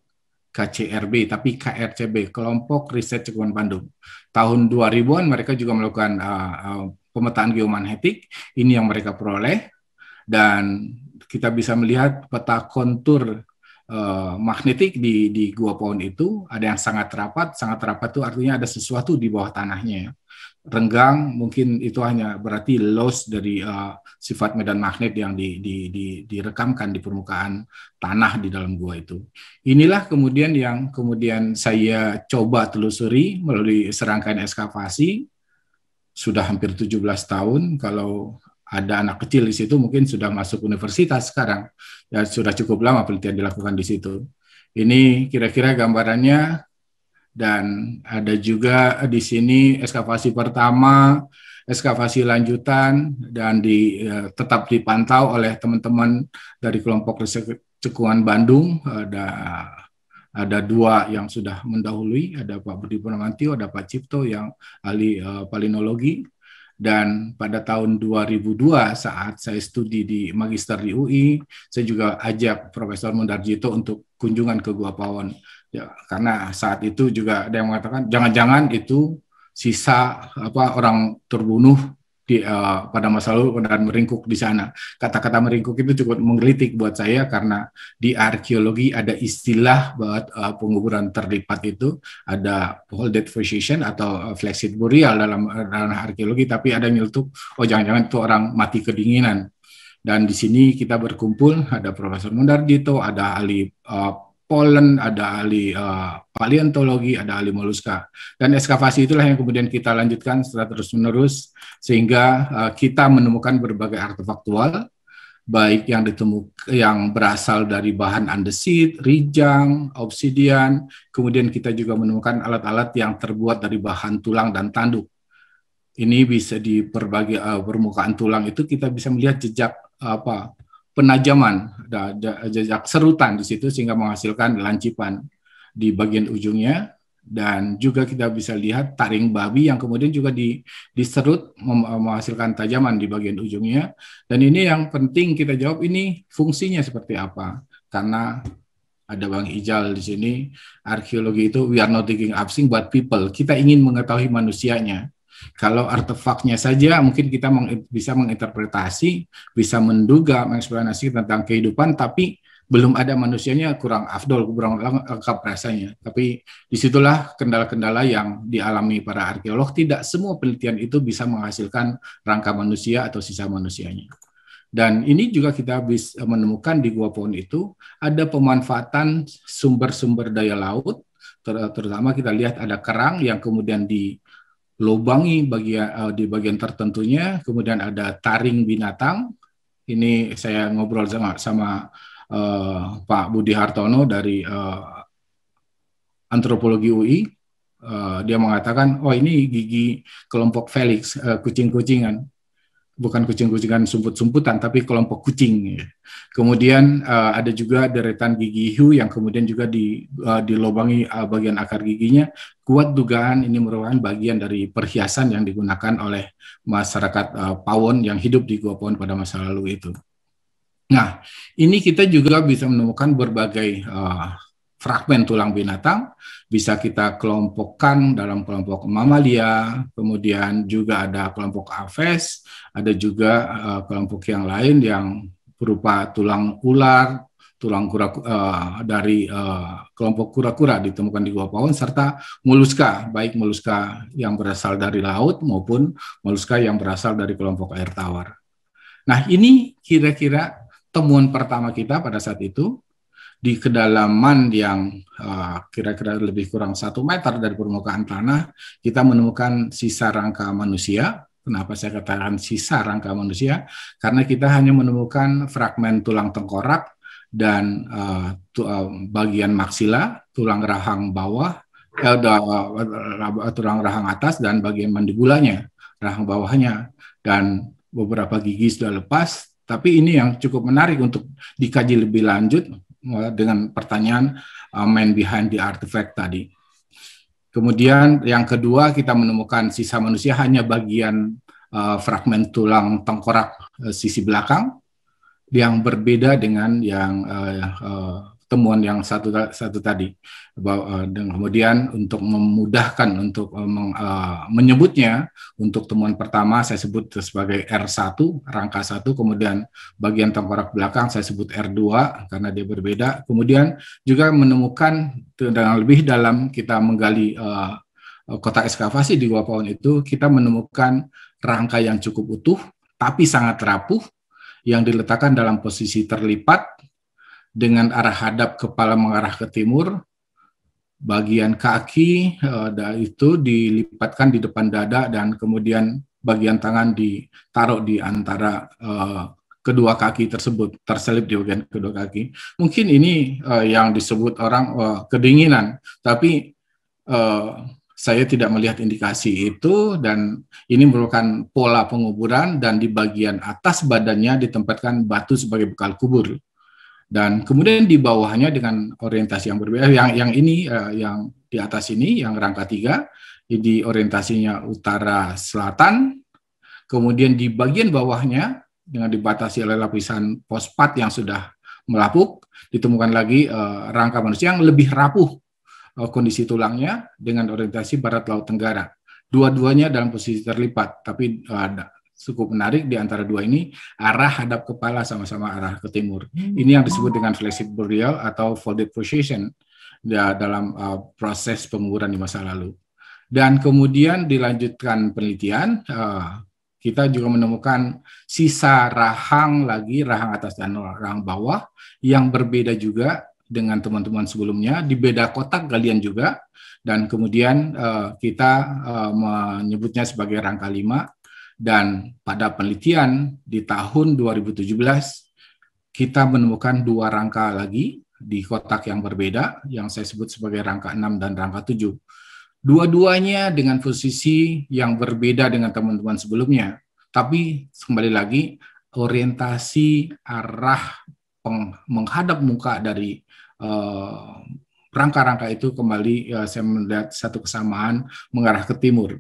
KCRB tapi KRCB kelompok riset cegukan Bandung tahun 2000-an mereka juga melakukan uh, uh, pemetaan geomagnetik ini yang mereka peroleh dan kita bisa melihat peta kontur uh, magnetik di di gua pohon itu ada yang sangat rapat sangat rapat itu artinya ada sesuatu di bawah tanahnya ya renggang mungkin itu hanya berarti loss dari uh, sifat medan magnet yang di, di, di, direkamkan di permukaan tanah di dalam gua itu. Inilah kemudian yang kemudian saya coba telusuri melalui serangkaian eskavasi sudah hampir 17 tahun kalau ada anak kecil di situ mungkin sudah masuk universitas sekarang ya sudah cukup lama penelitian dilakukan di situ. Ini kira-kira gambarannya dan ada juga di sini eskavasi pertama, eskavasi lanjutan dan di, uh, tetap dipantau oleh teman-teman dari kelompok riset Cekuan Bandung ada ada dua yang sudah mendahului, ada Pak Budi Purnamantio, ada Pak Cipto yang ahli uh, palinologi dan pada tahun 2002 saat saya studi di magister di UI, saya juga ajak Profesor Mundarjito untuk kunjungan ke Gua Pawon ya karena saat itu juga ada yang mengatakan jangan-jangan itu sisa apa orang terbunuh di uh, pada masa lalu dan meringkuk di sana kata-kata meringkuk itu cukup menggelitik buat saya karena di arkeologi ada istilah buat uh, eh, penguburan terlipat itu ada whole dead position atau uh, eh, flexit burial dalam ranah arkeologi tapi ada yang oh jangan-jangan itu orang mati kedinginan dan di sini kita berkumpul ada Profesor Mundardito ada ahli uh, Polen, ada ahli uh, paleontologi, ada ahli moluska. Dan eskavasi itulah yang kemudian kita lanjutkan secara terus-menerus sehingga uh, kita menemukan berbagai artefaktual baik yang ditemuk yang berasal dari bahan andesit, rijang, obsidian, kemudian kita juga menemukan alat-alat yang terbuat dari bahan tulang dan tanduk. Ini bisa di berbagai uh, permukaan tulang itu kita bisa melihat jejak apa penajaman ada, jejak serutan di situ sehingga menghasilkan lancipan di bagian ujungnya dan juga kita bisa lihat taring babi yang kemudian juga di, diserut menghasilkan tajaman di bagian ujungnya dan ini yang penting kita jawab ini fungsinya seperti apa karena ada Bang Ijal di sini arkeologi itu we are not digging up things but people kita ingin mengetahui manusianya kalau artefaknya saja mungkin kita meng, bisa menginterpretasi, bisa menduga, mengeksplorasi tentang kehidupan, tapi belum ada manusianya kurang afdol, kurang lengkap rasanya. Tapi disitulah kendala-kendala yang dialami para arkeolog. Tidak semua penelitian itu bisa menghasilkan rangka manusia atau sisa manusianya. Dan ini juga kita bisa eh, menemukan di Gua Pohon itu ada pemanfaatan sumber-sumber daya laut, terutama kita lihat ada kerang yang kemudian di lubangi bagi uh, di bagian tertentunya, kemudian ada taring binatang. Ini saya ngobrol sama, sama uh, Pak Budi Hartono dari uh, antropologi UI. Uh, dia mengatakan, oh ini gigi kelompok Felix kucing-kucingan bukan kucing-kucingan sumput-sumputan, tapi kelompok kucing. Kemudian uh, ada juga deretan gigi hiu yang kemudian juga di, uh, dilobangi uh, bagian akar giginya. Kuat dugaan ini merupakan bagian dari perhiasan yang digunakan oleh masyarakat uh, Pawon yang hidup di Gua Pawon pada masa lalu itu. Nah, ini kita juga bisa menemukan berbagai uh, fragmen tulang binatang, bisa kita kelompokkan dalam kelompok mamalia, kemudian juga ada kelompok aves, ada juga uh, kelompok yang lain yang berupa tulang ular, tulang kura uh, dari uh, kelompok kura-kura ditemukan di Gua Pawon serta moluska baik moluska yang berasal dari laut maupun moluska yang berasal dari kelompok air tawar. Nah, ini kira-kira temuan pertama kita pada saat itu di kedalaman yang eh, kira-kira uh, lebih kurang satu meter dari permukaan tanah, kita menemukan sisa rangka manusia. Kenapa saya katakan sisa rangka manusia? Karena kita hanya menemukan fragmen tulang tengkorak dan uh, tu, uh, bagian maksila, tulang rahang bawah, eh, tulang rahang atas dan bagian mandibulanya, rahang bawahnya dan beberapa gigi sudah lepas. Tapi ini yang cukup menarik untuk dikaji lebih lanjut dengan pertanyaan uh, man behind the artifact tadi. Kemudian yang kedua kita menemukan sisa manusia hanya bagian uh, fragmen tulang tengkorak uh, sisi belakang yang berbeda dengan yang uh, uh, temuan yang satu satu tadi bahwa, uh, dan kemudian untuk memudahkan untuk uh, uh, menyebutnya untuk temuan pertama saya sebut sebagai R1 rangka satu, kemudian bagian tengkorak belakang saya sebut R2 karena dia berbeda kemudian juga menemukan dengan lebih dalam kita menggali uh, kota ekskavasi di Gua Pohon itu kita menemukan rangka yang cukup utuh tapi sangat rapuh yang diletakkan dalam posisi terlipat dengan arah hadap kepala mengarah ke timur, bagian kaki uh, itu dilipatkan di depan dada dan kemudian bagian tangan ditaruh di antara uh, kedua kaki tersebut terselip di bagian kedua kaki. Mungkin ini uh, yang disebut orang uh, kedinginan, tapi uh, saya tidak melihat indikasi itu dan ini merupakan pola penguburan dan di bagian atas badannya ditempatkan batu sebagai bekal kubur dan kemudian di bawahnya dengan orientasi yang berbeda yang yang ini uh, yang di atas ini yang rangka tiga jadi orientasinya utara selatan kemudian di bagian bawahnya dengan dibatasi oleh lapisan fosfat yang sudah melapuk ditemukan lagi uh, rangka manusia yang lebih rapuh uh, kondisi tulangnya dengan orientasi barat laut tenggara dua-duanya dalam posisi terlipat tapi uh, cukup menarik di antara dua ini arah hadap kepala sama-sama arah ke timur. Hmm. Ini yang disebut dengan flexible real atau folded position ya, dalam uh, proses penguburan di masa lalu. Dan kemudian dilanjutkan penelitian, uh, kita juga menemukan sisa rahang lagi, rahang atas dan rahang bawah yang berbeda juga dengan teman-teman sebelumnya di beda kotak galian juga dan kemudian uh, kita uh, menyebutnya sebagai rangka lima dan pada penelitian di tahun 2017, kita menemukan dua rangka lagi di kotak yang berbeda, yang saya sebut sebagai rangka 6 dan rangka 7. Dua-duanya dengan posisi yang berbeda dengan teman-teman sebelumnya, tapi kembali lagi orientasi arah menghadap muka dari eh, rangka-rangka uh, itu kembali uh, saya melihat satu kesamaan mengarah ke timur.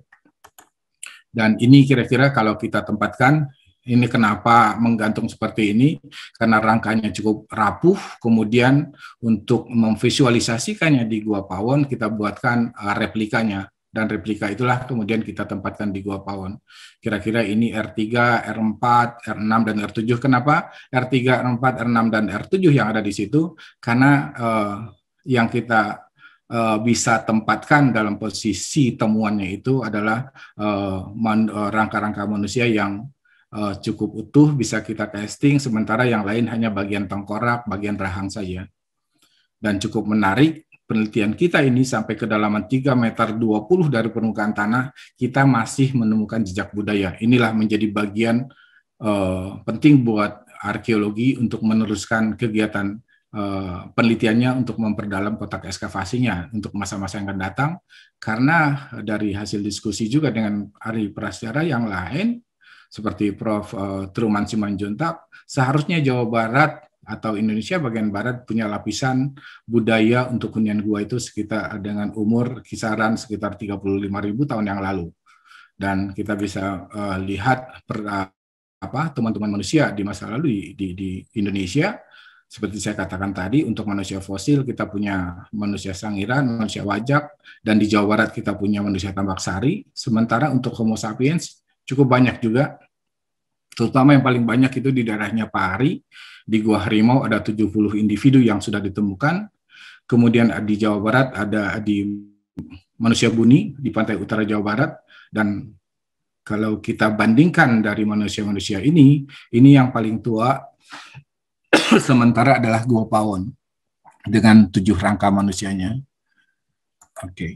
Dan ini kira-kira kalau kita tempatkan ini kenapa menggantung seperti ini karena rangkanya cukup rapuh kemudian untuk memvisualisasikannya di Gua Pawon kita buatkan uh, replikanya dan replika itulah kemudian kita tempatkan di Gua Pawon. Kira-kira ini R3, R4, R6 dan R7. Kenapa R3, R4, R6 dan R7 yang ada di situ? Karena uh, yang kita uh, bisa tempatkan dalam posisi temuannya itu adalah eh, eh, rangka-rangka uh, man, uh, manusia yang uh, cukup utuh bisa kita testing sementara yang lain hanya bagian tengkorak, bagian rahang saja. Dan cukup menarik penelitian kita ini sampai kedalaman 3 meter 20 dari permukaan tanah kita masih menemukan jejak budaya. Inilah menjadi bagian uh, penting buat arkeologi untuk meneruskan kegiatan Eh, penelitiannya untuk memperdalam kotak eskavasinya untuk masa-masa yang akan datang karena dari hasil diskusi juga dengan ahli prasejarah yang lain seperti Prof. Eh, Truman Simanjuntak seharusnya Jawa Barat atau Indonesia bagian barat punya lapisan budaya untuk hunian gua itu sekitar dengan umur kisaran sekitar 35.000 tahun yang lalu. Dan kita bisa uh, lihat per, teman-teman manusia di masa lalu di, di, di Indonesia seperti saya katakan tadi untuk manusia fosil kita punya manusia sangiran, manusia wajak dan di Jawa Barat kita punya manusia tambak sari. Sementara untuk Homo sapiens cukup banyak juga terutama yang paling banyak itu di daerahnya Pak Ari di Gua Harimau ada 70 individu yang sudah ditemukan. Kemudian di Jawa Barat ada di manusia buni di pantai utara Jawa Barat dan kalau kita bandingkan dari manusia-manusia ini, ini yang paling tua sementara adalah Gua Pawon dengan tujuh rangka manusianya. Oke. Okay.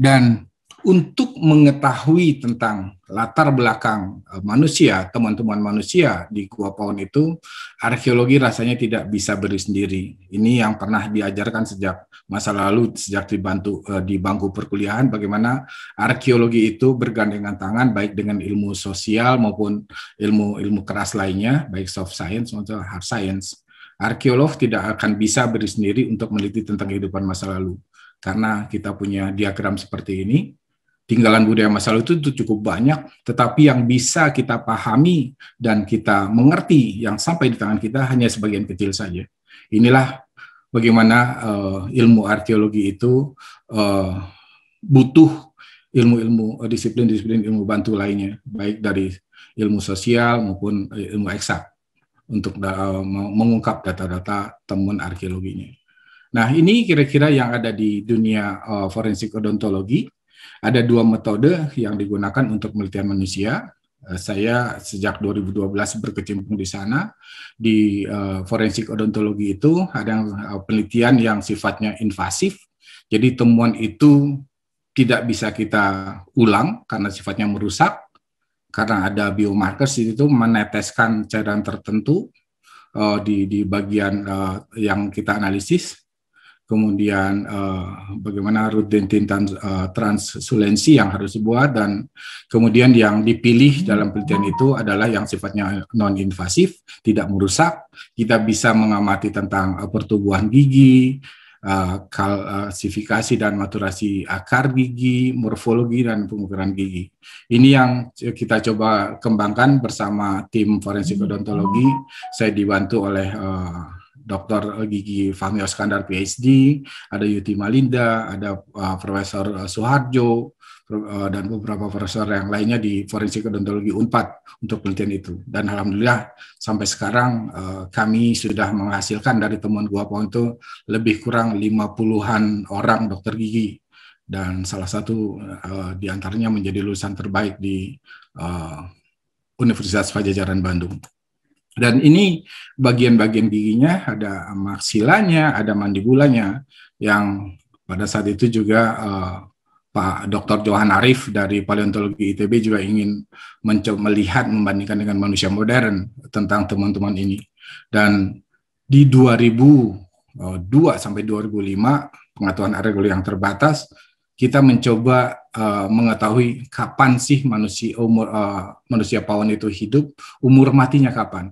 Dan untuk mengetahui tentang latar belakang e, manusia, teman-teman manusia di Gua Pohon itu, arkeologi rasanya tidak bisa beri sendiri. Ini yang pernah diajarkan sejak masa lalu, sejak dibantu e, di bangku perkuliahan, bagaimana arkeologi itu bergandengan tangan baik dengan ilmu sosial maupun ilmu-ilmu keras lainnya, baik soft science maupun hard science. Arkeolog tidak akan bisa beri sendiri untuk meneliti tentang kehidupan masa lalu. Karena kita punya diagram seperti ini, tinggalan budaya masa lalu itu, cukup banyak, tetapi yang bisa kita pahami dan kita mengerti yang sampai di tangan kita hanya sebagian kecil saja. Inilah bagaimana uh, ilmu arkeologi itu uh, butuh ilmu-ilmu eh, disiplin-disiplin ilmu bantu lainnya, baik dari ilmu sosial maupun ilmu eksak untuk da mengungkap data-data temuan arkeologinya. Nah, ini kira-kira yang ada di dunia uh, forensik odontologi ada dua metode yang digunakan untuk penelitian manusia. Eh, saya sejak 2012 berkecimpung di sana di uh, forensik odontologi itu ada eh, penelitian yang sifatnya invasif. Jadi temuan itu tidak bisa kita ulang karena sifatnya merusak karena ada biomarkers itu meneteskan cairan tertentu uh, di di bagian uh, yang kita analisis kemudian uh, bagaimana rutin trans, uh, eh, transulensi yang harus dibuat dan kemudian yang dipilih dalam penelitian itu adalah yang sifatnya non invasif, tidak merusak, kita bisa mengamati tentang uh, pertumbuhan gigi, uh, kalsifikasi dan maturasi akar gigi, morfologi dan pengukuran gigi. Ini yang kita coba kembangkan bersama tim forensik odontologi, saya dibantu oleh uh, Dr. Gigi Fahmi Oskandar PhD, ada Yuti Malinda, ada uh, Profesor uh, Suharjo, uh, dan beberapa profesor yang lainnya di forensik odontologi Unpad untuk penelitian itu. Dan alhamdulillah sampai sekarang uh, kami sudah menghasilkan dari temuan gua pohon itu lebih kurang 50-an orang dokter gigi dan salah satu uh, antaranya menjadi lulusan terbaik di Universitas Pajajaran Bandung. Dan ini bagian-bagian giginya ada maksilanya, ada mandibulanya yang pada saat itu juga uh, Pak Dr. Johan Arif dari paleontologi ITB juga ingin mencoba melihat membandingkan dengan manusia modern tentang teman-teman ini. Dan di 2002 eh, sampai 2005 pengetahuan reguler yang terbatas, kita mencoba uh, mengetahui kapan sih manusia umur uh, manusia pawan itu hidup, umur matinya kapan.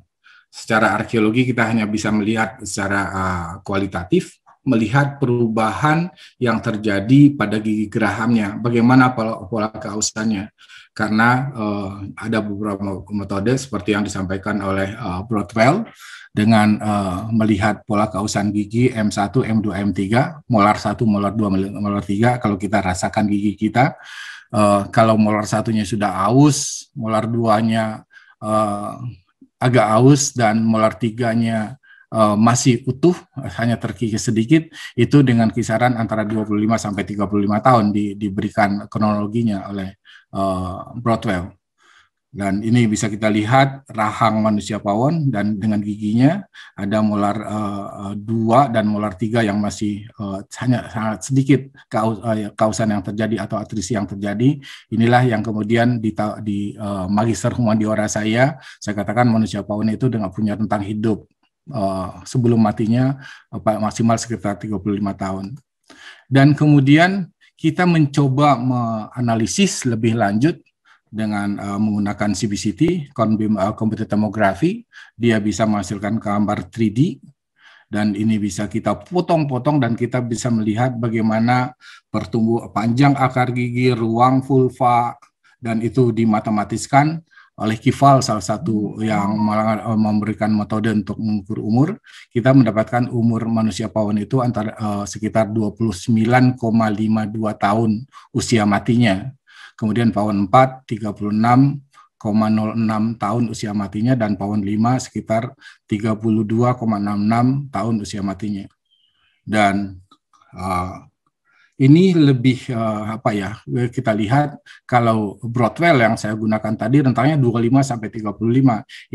Secara arkeologi kita hanya bisa melihat secara uh, kualitatif, melihat perubahan yang terjadi pada gigi gerahamnya, bagaimana pola, pola keausannya Karena uh, ada beberapa metode seperti yang disampaikan oleh uh, Broadwell dengan uh, melihat pola keausan gigi M1, M2, M3, molar 1, molar 2, molar 3 kalau kita rasakan gigi kita. Uh, kalau molar satunya sudah aus, molar duanya uh, agak aus dan molar tiganya uh, masih utuh, hanya terkikis sedikit, itu dengan kisaran antara 25 sampai 35 tahun di, diberikan kronologinya oleh uh, Broadwell. Dan ini bisa kita lihat rahang manusia pawon dan dengan giginya ada molar uh, dua dan molar tiga yang masih uh, hanya sangat sedikit kaus, uh, kausan yang terjadi atau atrisi yang terjadi. Inilah yang kemudian di, di uh, magister humaniora saya, saya katakan manusia pawon itu dengan punya tentang hidup uh, sebelum matinya uh, maksimal sekitar 35 tahun. Dan kemudian kita mencoba menganalisis lebih lanjut dengan uh, menggunakan CBCT, komputer eh, tomography, dia bisa menghasilkan gambar 3D dan ini bisa kita potong-potong dan kita bisa melihat bagaimana pertumbuhan panjang akar gigi, ruang vulva dan itu dimatematiskan oleh Kival salah satu yang eh, memberikan metode untuk mengukur umur, kita mendapatkan umur manusia pawon itu antara uh, sekitar 29,52 tahun usia matinya kemudian Pawon 4 36,06 tahun usia matinya dan Pawon 5 sekitar 32,66 tahun usia matinya. Dan uh, ini lebih uh, apa ya kita lihat kalau Broadwell yang saya gunakan tadi rentangnya 25 sampai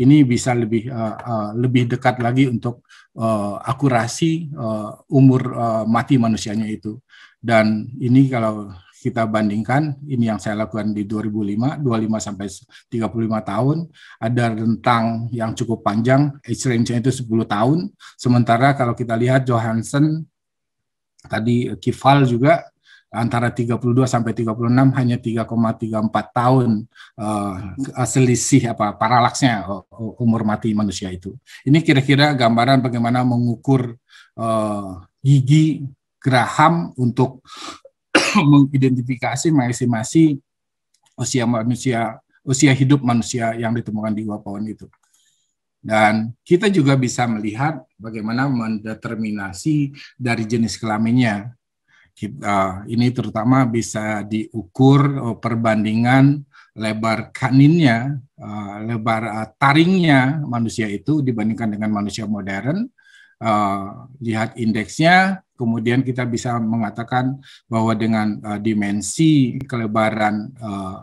35 ini bisa lebih uh, uh, lebih dekat lagi untuk uh, akurasi uh, umur uh, mati manusianya itu dan ini kalau kita bandingkan ini yang saya lakukan di 2005, 25 sampai 35 tahun, ada rentang yang cukup panjang, age range itu 10 tahun. Sementara kalau kita lihat Johansen, tadi Kifal juga antara 32 sampai 36 hanya 3,34 tahun uh, selisih apa paralaksnya umur mati manusia itu. Ini kira-kira gambaran bagaimana mengukur uh, gigi Graham untuk mengidentifikasi masing-masing usia manusia usia hidup manusia yang ditemukan di gua pohon itu. Dan kita juga bisa melihat bagaimana mendeterminasi dari jenis kelaminnya. Kita, eh, ini terutama bisa diukur eh, perbandingan lebar kaninnya, eh, lebar taringnya manusia itu dibandingkan dengan manusia modern. Lihat indeksnya, kemudian kita bisa mengatakan bahwa dengan uh, dimensi kelebaran uh,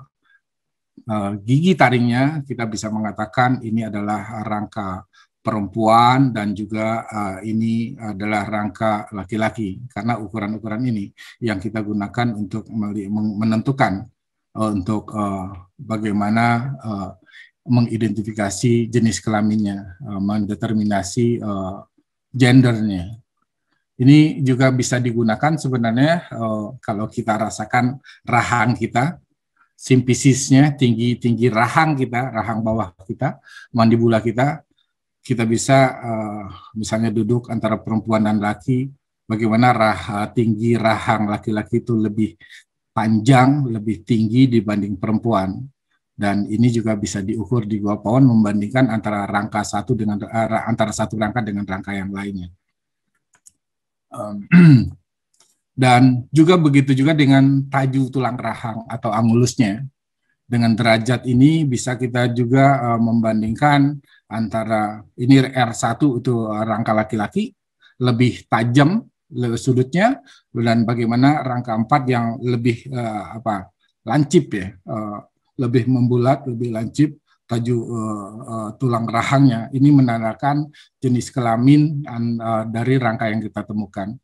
uh, gigi taringnya kita bisa mengatakan ini adalah rangka perempuan dan juga uh, ini adalah rangka laki-laki karena ukuran-ukuran ini yang kita gunakan untuk menentukan uh, untuk uh, bagaimana uh, mengidentifikasi jenis kelaminnya, uh, mendeterminasi uh, gendernya ini juga bisa digunakan sebenarnya uh, kalau kita rasakan rahang kita, simpisisnya tinggi-tinggi rahang kita, rahang bawah kita, mandibula kita, kita bisa uh, misalnya duduk antara perempuan dan laki, bagaimana rah, tinggi rahang laki-laki itu lebih panjang, lebih tinggi dibanding perempuan. Dan ini juga bisa diukur di gua pohon membandingkan antara rangka satu dengan eh, antara satu rangka dengan rangka yang lainnya. dan juga begitu juga dengan taju tulang rahang atau angulusnya. Dengan derajat ini bisa kita juga uh, membandingkan antara ini R1 itu eh, rangka laki-laki lebih tajam sudutnya dan bagaimana rangka 4 yang lebih uh, apa lancip ya, uh, lebih membulat, lebih lancip baju uh, eh, uh, eh, tulang rahangnya. Ini menandakan jenis kelamin an, uh, dari rangka yang kita temukan.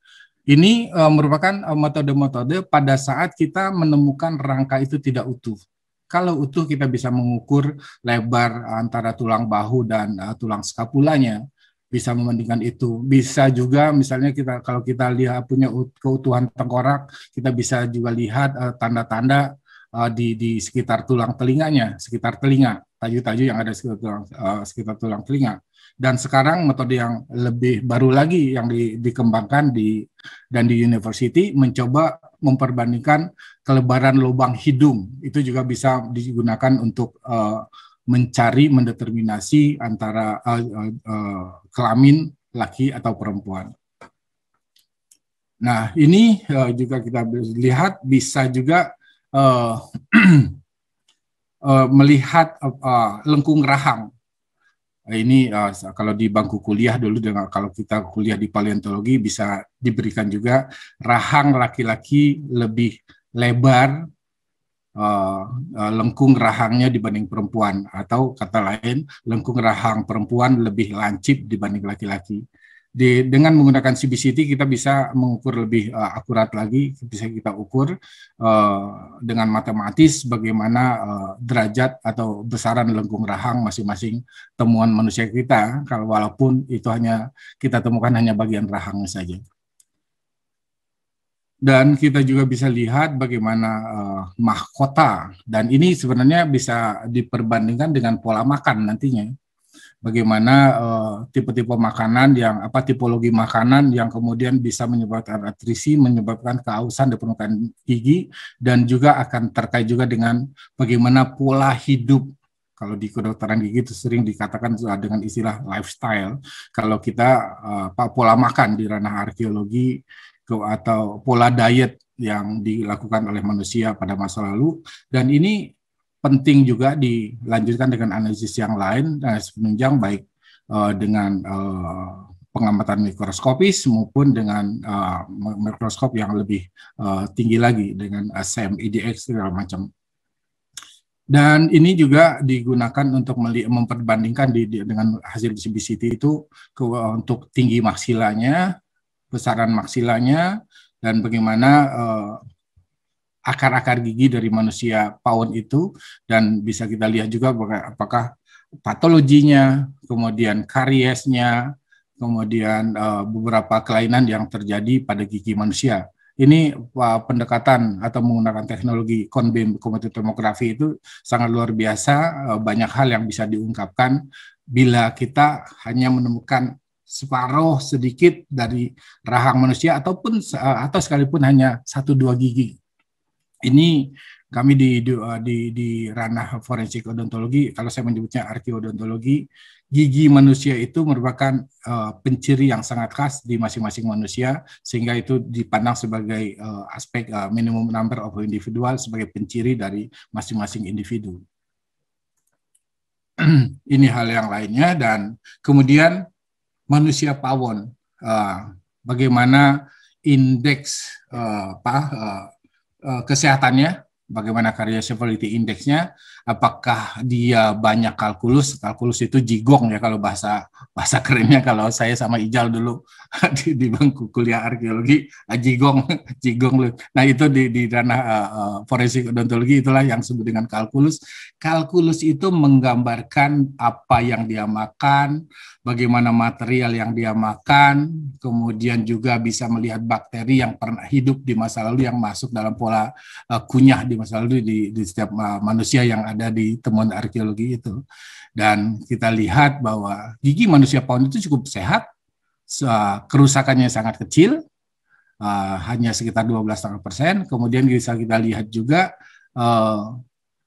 Ini uh, merupakan metode-metode uh, pada saat kita menemukan rangka itu tidak utuh. Kalau utuh kita bisa mengukur lebar antara tulang bahu dan uh, tulang skapulanya, bisa membandingkan itu. Bisa juga misalnya kita kalau kita lihat punya keutuhan tengkorak, kita bisa juga lihat tanda-tanda uh, uh, di di sekitar tulang telinganya, sekitar telinga. Tajuk-tajuk yang ada sekitar tulang, uh, sekitar tulang telinga. Dan sekarang metode yang lebih baru lagi yang di, dikembangkan di dan di university mencoba memperbandingkan kelebaran lubang hidung itu juga bisa digunakan untuk uh, mencari mendeterminasi antara uh, uh, kelamin laki atau perempuan. Nah ini uh, juga kita lihat bisa juga uh, Eh, melihat uh, uh, lengkung rahang. Eh, ini uh, kalau di bangku kuliah dulu dengan kalau kita kuliah di paleontologi bisa diberikan juga rahang laki-laki lebih lebar uh, uh, lengkung rahangnya dibanding perempuan atau kata lain lengkung rahang perempuan lebih lancip dibanding laki-laki di, dengan menggunakan CBCT kita bisa mengukur lebih uh, akurat lagi, bisa kita ukur uh, dengan matematis bagaimana uh, derajat atau besaran lengkung rahang masing-masing temuan manusia kita, kalau walaupun itu hanya kita temukan hanya bagian rahang saja dan kita juga bisa lihat bagaimana uh, mahkota dan ini sebenarnya bisa diperbandingkan dengan pola makan nantinya bagaimana eh, tipe-tipe uh, makanan yang apa tipologi makanan yang kemudian bisa menyebabkan atrisi, menyebabkan keausan di permukaan gigi dan juga akan terkait juga dengan bagaimana pola hidup kalau di kedokteran gigi itu sering dikatakan dengan istilah lifestyle. Kalau kita eh, apa pola makan di ranah arkeologi atau pola diet yang dilakukan oleh manusia pada masa lalu dan ini penting juga dilanjutkan dengan analisis yang lain analisis penunjang baik uh, dengan uh, pengamatan mikroskopis maupun dengan uh, mikroskop yang lebih uh, tinggi lagi dengan SM, IDX e segala macam. Dan ini juga digunakan untuk memperbandingkan di, di, dengan hasil CBCT itu ke, untuk tinggi maksilanya, besaran maksilanya, dan bagaimana uh, akar-akar gigi dari manusia paun itu dan bisa kita lihat juga apakah patologinya, kemudian kariesnya, kemudian uh, beberapa kelainan yang terjadi pada gigi manusia. Ini uh, pendekatan atau menggunakan teknologi konbim komputer tomografi itu sangat luar biasa, uh, banyak hal yang bisa diungkapkan bila kita hanya menemukan separuh sedikit dari rahang manusia ataupun atau sekalipun hanya satu dua gigi ini kami di di, eh, di, di ranah forensik odontologi, kalau saya menyebutnya arkeodontologi, gigi manusia itu merupakan uh, penciri yang sangat khas di masing-masing manusia, sehingga itu dipandang sebagai uh, aspek uh, minimum number of individual sebagai penciri dari masing-masing individu. Ini hal yang lainnya, dan kemudian manusia pawon, uh, bagaimana indeks uh, apa, uh, Eh, kesehatannya, bagaimana karya severity indexnya, apakah dia banyak kalkulus, kalkulus itu jigong ya kalau bahasa bahasa kerennya kalau saya sama Ijal dulu di, di bangku kuliah arkeologi ah, jigong jigong nah itu di di ranah uh, forensik odontologi itulah yang disebut dengan kalkulus kalkulus itu menggambarkan apa yang dia makan bagaimana material yang dia makan kemudian juga bisa melihat bakteri yang pernah hidup di masa lalu yang masuk dalam pola uh, kunyah di masa lalu di, di setiap uh, manusia yang ada di temuan arkeologi itu dan kita lihat bahwa gigi manusia pound itu cukup sehat kerusakannya sangat kecil, uh, hanya sekitar 12,5 persen. Kemudian bisa kita lihat juga uh,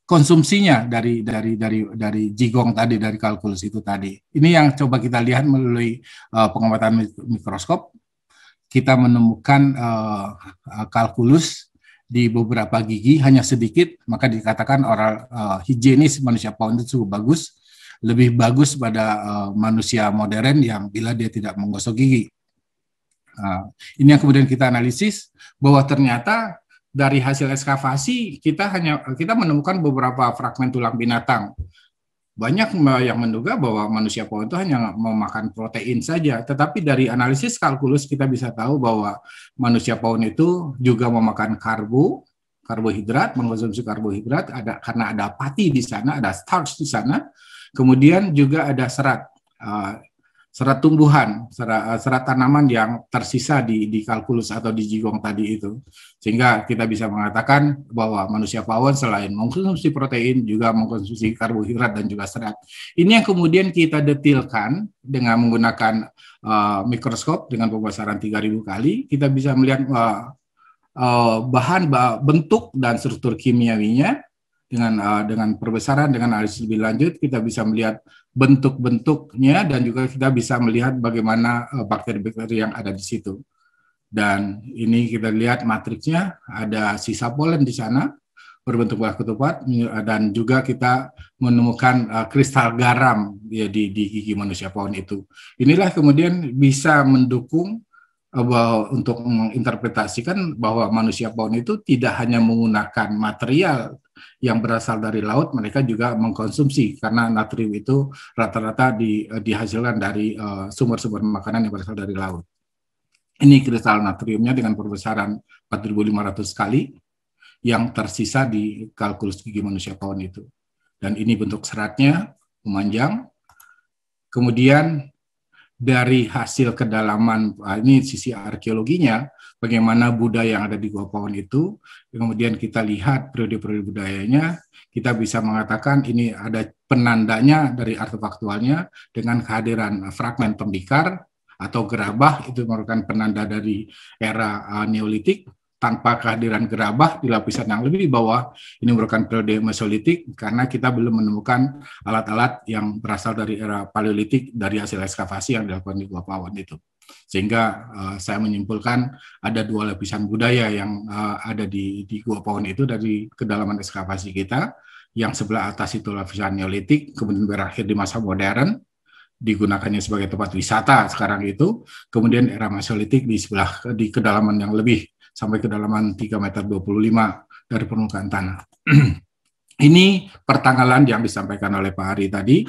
konsumsinya dari dari dari dari jigong tadi dari kalkulus itu tadi. Ini yang coba kita lihat melalui uh, pengamatan mikroskop. Kita menemukan uh, kalkulus di beberapa gigi hanya sedikit, maka dikatakan oral uh, higienis manusia pound itu cukup bagus lebih bagus pada uh, manusia modern yang bila dia tidak menggosok gigi. Uh, ini yang kemudian kita analisis bahwa ternyata dari hasil ekskavasi kita hanya kita menemukan beberapa fragmen tulang binatang. Banyak yang menduga bahwa manusia pohon itu hanya memakan protein saja, tetapi dari analisis kalkulus kita bisa tahu bahwa manusia pohon itu juga memakan karbo, karbohidrat, mengonsumsi karbohidrat ada karena ada pati di sana, ada starch di sana, Kemudian juga ada serat, uh, serat tumbuhan, serat, uh, serat tanaman yang tersisa di, di kalkulus atau di jigong tadi itu. Sehingga kita bisa mengatakan bahwa manusia pawan selain mengkonsumsi protein juga mengkonsumsi karbohidrat dan juga serat. Ini yang kemudian kita detilkan dengan menggunakan uh, mikroskop dengan pembesaran 3000 kali, kita bisa melihat uh, uh bahan bentuk dan struktur kimiawinya dengan uh, dengan perbesaran dengan analisis lebih lanjut kita bisa melihat bentuk-bentuknya dan juga kita bisa melihat bagaimana eh, bakteri-bakteri uh, yang ada di situ. Dan ini kita lihat matriksnya ada sisa polen di sana berbentuk buah ketupat eh, dan juga kita menemukan uh, kristal garam ya, di, di gigi manusia pohon itu. Inilah kemudian bisa mendukung bahwa untuk menginterpretasikan bahwa manusia pohon itu tidak hanya menggunakan material yang berasal dari laut mereka juga mengkonsumsi karena natrium itu rata-rata di, eh, dihasilkan dari eh, sumber-sumber uh, makanan yang berasal dari laut. Ini kristal natriumnya dengan perbesaran 4.500 kali yang tersisa di kalkulus gigi manusia tahun itu. Dan ini bentuk seratnya memanjang. Kemudian dari hasil kedalaman ah, ini sisi arkeologinya bagaimana budaya yang ada di Gua Pohon itu, kemudian kita lihat periode-periode budayanya, kita bisa mengatakan ini ada penandanya dari artefaktualnya dengan kehadiran fragmen pembikar atau gerabah itu merupakan penanda dari era uh, Neolitik tanpa kehadiran gerabah di lapisan yang lebih bawah ini merupakan periode Mesolitik karena kita belum menemukan alat-alat yang berasal dari era Paleolitik dari hasil ekskavasi yang dilakukan di Gua Pawon itu. Sehingga uh, saya menyimpulkan ada dua lapisan budaya yang uh, ada di, di Gua pohon itu dari kedalaman ekskavasi kita, yang sebelah atas itu lapisan Neolitik, kemudian berakhir di masa modern, digunakannya sebagai tempat wisata sekarang itu. Kemudian era Mesolitikum di sebelah di kedalaman yang lebih sampai kedalaman 3 meter 25 dari permukaan tanah. Ini pertanggalan yang disampaikan oleh Pak Ari tadi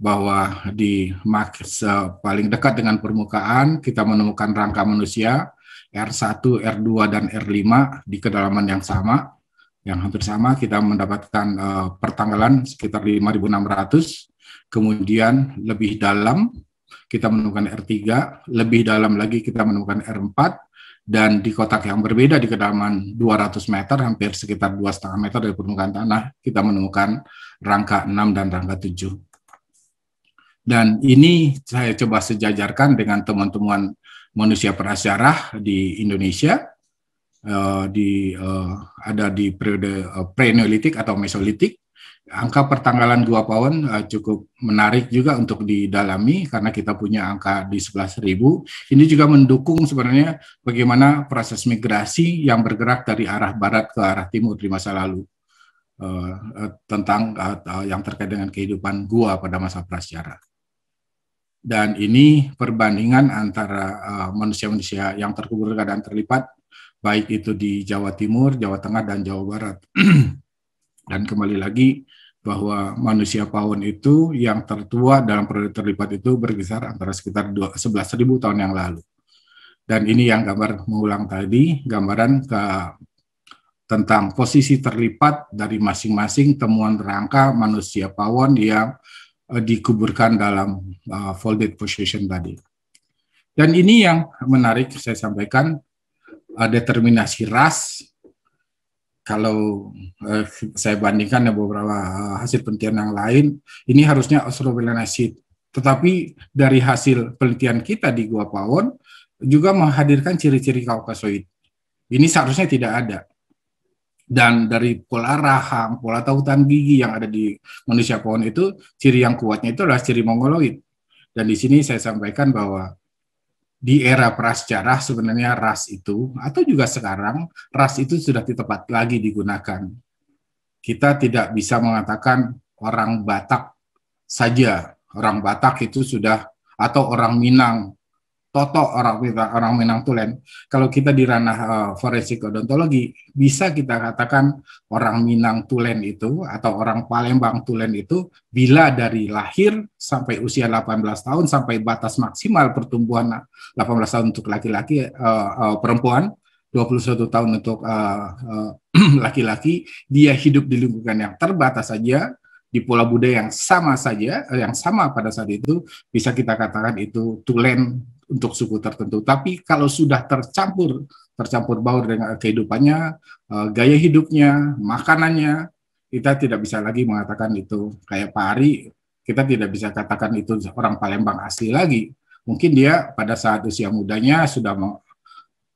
bahwa di eh, paling dekat dengan permukaan kita menemukan rangka manusia R1, R2 dan R5 di kedalaman yang sama yang hampir sama kita mendapatkan uh, pertanggalan sekitar 5600 kemudian lebih dalam kita menemukan R3 lebih dalam lagi kita menemukan R4 dan di kotak yang berbeda di kedalaman 200 meter hampir sekitar dua meter dari permukaan tanah kita menemukan rangka 6 dan rangka 7 dan ini saya coba sejajarkan dengan teman-teman manusia prasejarah di Indonesia. Uh, di uh, ada di periode uh, eh, pre-neolitik atau mesolitik angka pertanggalan dua pawon uh, cukup menarik juga untuk didalami karena kita punya angka di 11.000 ini juga mendukung sebenarnya bagaimana proses migrasi yang bergerak dari arah barat ke arah timur di masa lalu uh, uh, tentang uh, uh, yang terkait dengan kehidupan gua pada masa prasejarah dan ini perbandingan antara manusia eh, manusia-manusia yang terkubur keadaan terlipat baik itu di Jawa Timur, Jawa Tengah dan Jawa Barat. dan kembali lagi bahwa manusia Pawon itu yang tertua dalam periode terlipat itu berkisar antara sekitar 11.000 tahun yang lalu. Dan ini yang gambar mengulang tadi, gambaran ke tentang posisi terlipat dari masing-masing temuan rangka manusia Pawon yang uh, dikuburkan dalam uh, folded position tadi. Dan ini yang menarik saya sampaikan uh, determinasi ras kalau uh, saya bandingkan dengan beberapa uh, hasil penelitian yang lain, ini harusnya ostrovelenasi. Tetapi dari hasil penelitian kita di Gua Pawon juga menghadirkan ciri-ciri kaukasoid. Ini seharusnya tidak ada dan dari pola rahang, pola tautan gigi yang ada di manusia pohon itu ciri yang kuatnya itu adalah ciri mongoloid. Dan di sini saya sampaikan bahwa di era prasejarah sebenarnya ras itu atau juga sekarang ras itu sudah tepat lagi digunakan. Kita tidak bisa mengatakan orang Batak saja, orang Batak itu sudah atau orang Minang Toto orang orang tulen, Kalau kita di ranah uh, forensik odontologi, bisa kita katakan orang minang tulen itu atau orang Palembang Tulen itu bila dari lahir sampai usia 18 tahun sampai batas maksimal pertumbuhan 18 tahun untuk laki-laki uh, uh, perempuan 21 tahun untuk laki-laki uh, uh, dia hidup di lingkungan yang terbatas saja di pola budaya yang sama saja yang sama pada saat itu bisa kita katakan itu tulen untuk suku tertentu. Tapi kalau sudah tercampur tercampur baur dengan kehidupannya, eh, gaya hidupnya, makanannya, kita tidak bisa lagi mengatakan itu kayak Pak Ari, kita tidak bisa katakan itu orang Palembang asli lagi. Mungkin dia pada saat usia mudanya sudah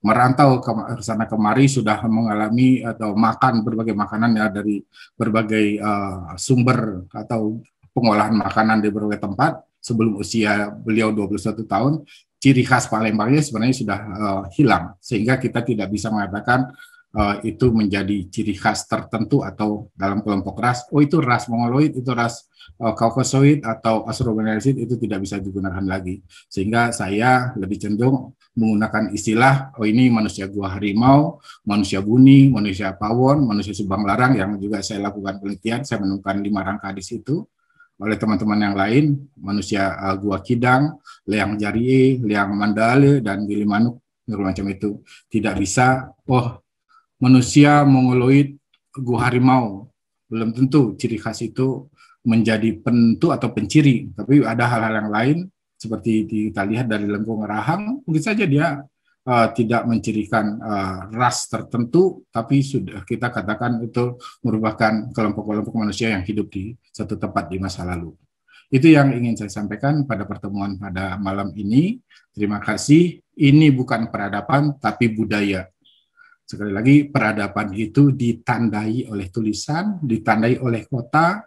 merantau ke sana kemari sudah mengalami atau makan berbagai makanan ya dari berbagai uh, sumber atau pengolahan makanan di berbagai tempat sebelum usia beliau 21 tahun ciri khas Palembangnya sebenarnya sudah uh, hilang sehingga kita tidak bisa mengatakan uh, itu menjadi ciri khas tertentu atau dalam kelompok ras oh itu ras mongoloid itu ras uh, kaukasoid atau astrobenerisid itu tidak bisa digunakan lagi sehingga saya lebih cenderung menggunakan istilah oh ini manusia gua harimau, manusia buni, manusia pawon, manusia subang larang yang juga saya lakukan penelitian, saya menemukan lima rangka di situ oleh teman-teman yang lain, manusia uh, Gua Kidang, Leang Jarie, Leang Mandale, dan Gili Manuk, macam itu. Tidak bisa, oh manusia mongoloid Gua Harimau. Belum tentu ciri khas itu menjadi pentu atau penciri, tapi ada hal-hal yang lain seperti kita lihat dari lengkung rahang, mungkin saja dia uh, tidak mencirikan uh, ras tertentu, tapi sudah kita katakan itu merupakan kelompok-kelompok manusia yang hidup di satu tempat di masa lalu. Itu yang ingin saya sampaikan pada pertemuan pada malam ini. Terima kasih. Ini bukan peradaban, tapi budaya. Sekali lagi, peradaban itu ditandai oleh tulisan, ditandai oleh kota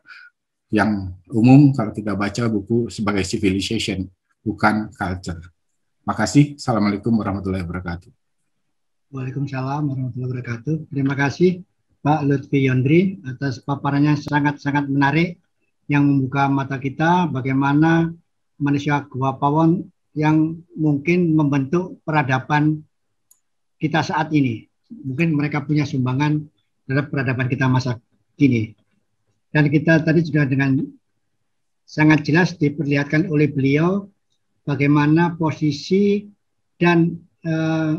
yang umum kalau kita baca buku sebagai civilization, bukan culture. Makasih. Assalamualaikum warahmatullahi wabarakatuh. Waalaikumsalam warahmatullahi wabarakatuh. Terima kasih Pak Lutfi Yondri atas paparannya sangat-sangat menarik yang membuka mata kita bagaimana manusia gua pawon yang mungkin membentuk peradaban kita saat ini. Mungkin mereka punya sumbangan terhadap peradaban kita masa kini. Dan kita tadi sudah dengan sangat jelas diperlihatkan oleh beliau bagaimana posisi dan eh,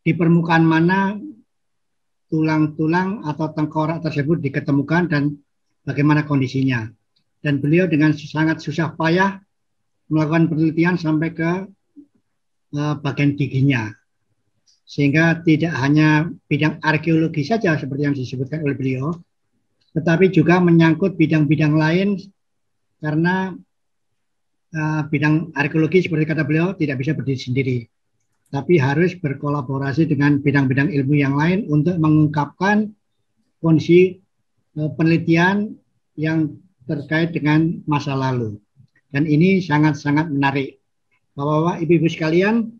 di permukaan mana tulang-tulang atau tengkorak tersebut diketemukan dan bagaimana kondisinya. Dan beliau dengan sangat susah payah melakukan penelitian sampai ke eh, bagian giginya. Sehingga tidak hanya bidang arkeologi saja seperti yang disebutkan oleh beliau, tetapi juga menyangkut bidang-bidang lain karena Eh, bidang arkeologi seperti kata beliau tidak bisa berdiri sendiri, tapi harus berkolaborasi dengan bidang-bidang ilmu yang lain untuk mengungkapkan kondisi eh, penelitian yang terkait dengan masa lalu. Dan ini sangat-sangat menarik. Bapak-bapak, ibu-ibu sekalian,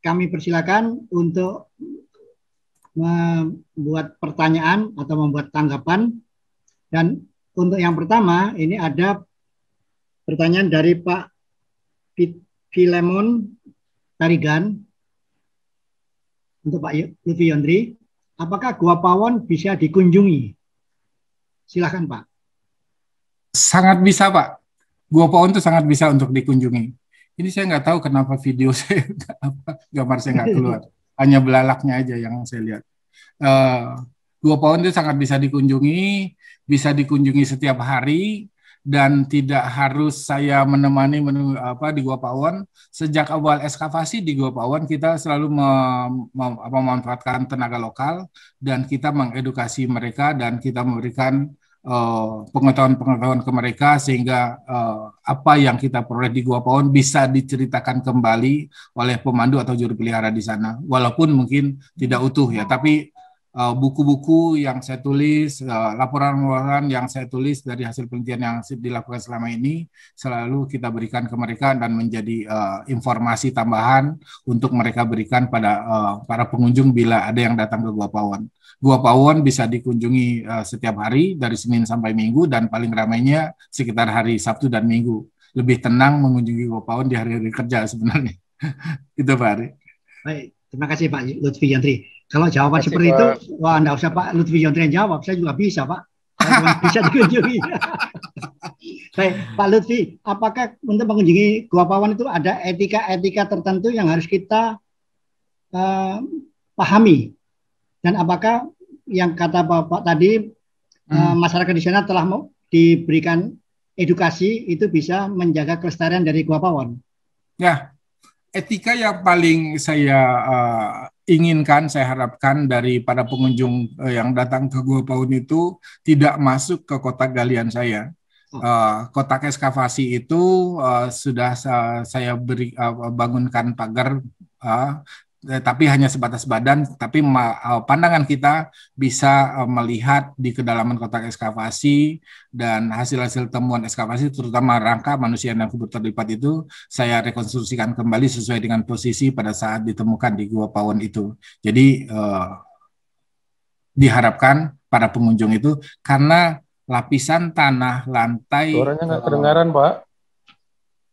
kami persilakan untuk membuat pertanyaan atau membuat tanggapan. Dan untuk yang pertama, ini ada Pertanyaan dari Pak Filemon Tarigan untuk Pak Lutfi Yondri. Apakah Gua Pawon bisa dikunjungi? Silahkan Pak. Sangat bisa Pak. Gua Pawon itu sangat bisa untuk dikunjungi. Ini saya nggak tahu kenapa video saya, apa, gambar saya nggak keluar. Hanya belalaknya aja yang saya lihat. Uh, Gua Pawon itu sangat bisa dikunjungi, bisa dikunjungi setiap hari, dan tidak harus saya menemani menunggu apa di Gua Pawon. Sejak awal eskavasi di Gua Pawon kita selalu mem, mem, memanfaatkan tenaga lokal dan kita mengedukasi mereka dan kita memberikan pengetahuan pengetahuan-pengetahuan ke mereka sehingga uh, apa yang kita peroleh di Gua Pawon bisa diceritakan kembali oleh pemandu atau juru pelihara di sana. Walaupun mungkin tidak utuh ya, tapi Eh, buku-buku uh, yang saya tulis, eh, laporan-laporan uh, yang saya tulis dari hasil penelitian yang dilakukan selama ini selalu kita berikan ke mereka dan menjadi uh, informasi tambahan untuk mereka berikan pada uh, para pengunjung bila ada yang datang ke Gua Pawon. Gua Pawon bisa dikunjungi uh, setiap hari dari Senin sampai Minggu dan paling ramainya sekitar hari Sabtu dan Minggu. Lebih tenang mengunjungi Gua Pawon di hari-hari kerja sebenarnya. Itu Pak Ari. Baik, terima kasih Pak Lutfi Yantri. Kalau jawaban kasih, seperti Pak. itu, wah Anda usah Pak Lutfi Yontri yang jawab, saya juga bisa Pak. bisa dikunjungi. Baik, Pak Lutfi, apakah untuk mengunjungi Gua Pawan itu ada etika-etika tertentu yang harus kita uh, pahami? Dan apakah yang kata Bapak tadi, eh, hmm. uh, masyarakat di sana telah diberikan edukasi itu bisa menjaga kelestarian dari Gua Pawan? Ya, etika yang paling saya eh, inginkan, saya harapkan dari para pengunjung eh, yang datang ke Gua Paun itu tidak masuk ke kotak galian saya. Uh, kotak ekskavasi itu uh, sudah saya beri uh, bangunkan pagar uh, Eh, tapi hanya sebatas badan, tapi eh, pandangan kita bisa eh, melihat di kedalaman kotak ekskavasi dan hasil-hasil temuan ekskavasi, terutama rangka manusia yang kubur terlipat itu, saya rekonstruksikan kembali sesuai dengan posisi pada saat ditemukan di Gua Pawon itu. Jadi eh, diharapkan para pengunjung itu karena lapisan tanah lantai. Suaranya nggak kedengaran, Pak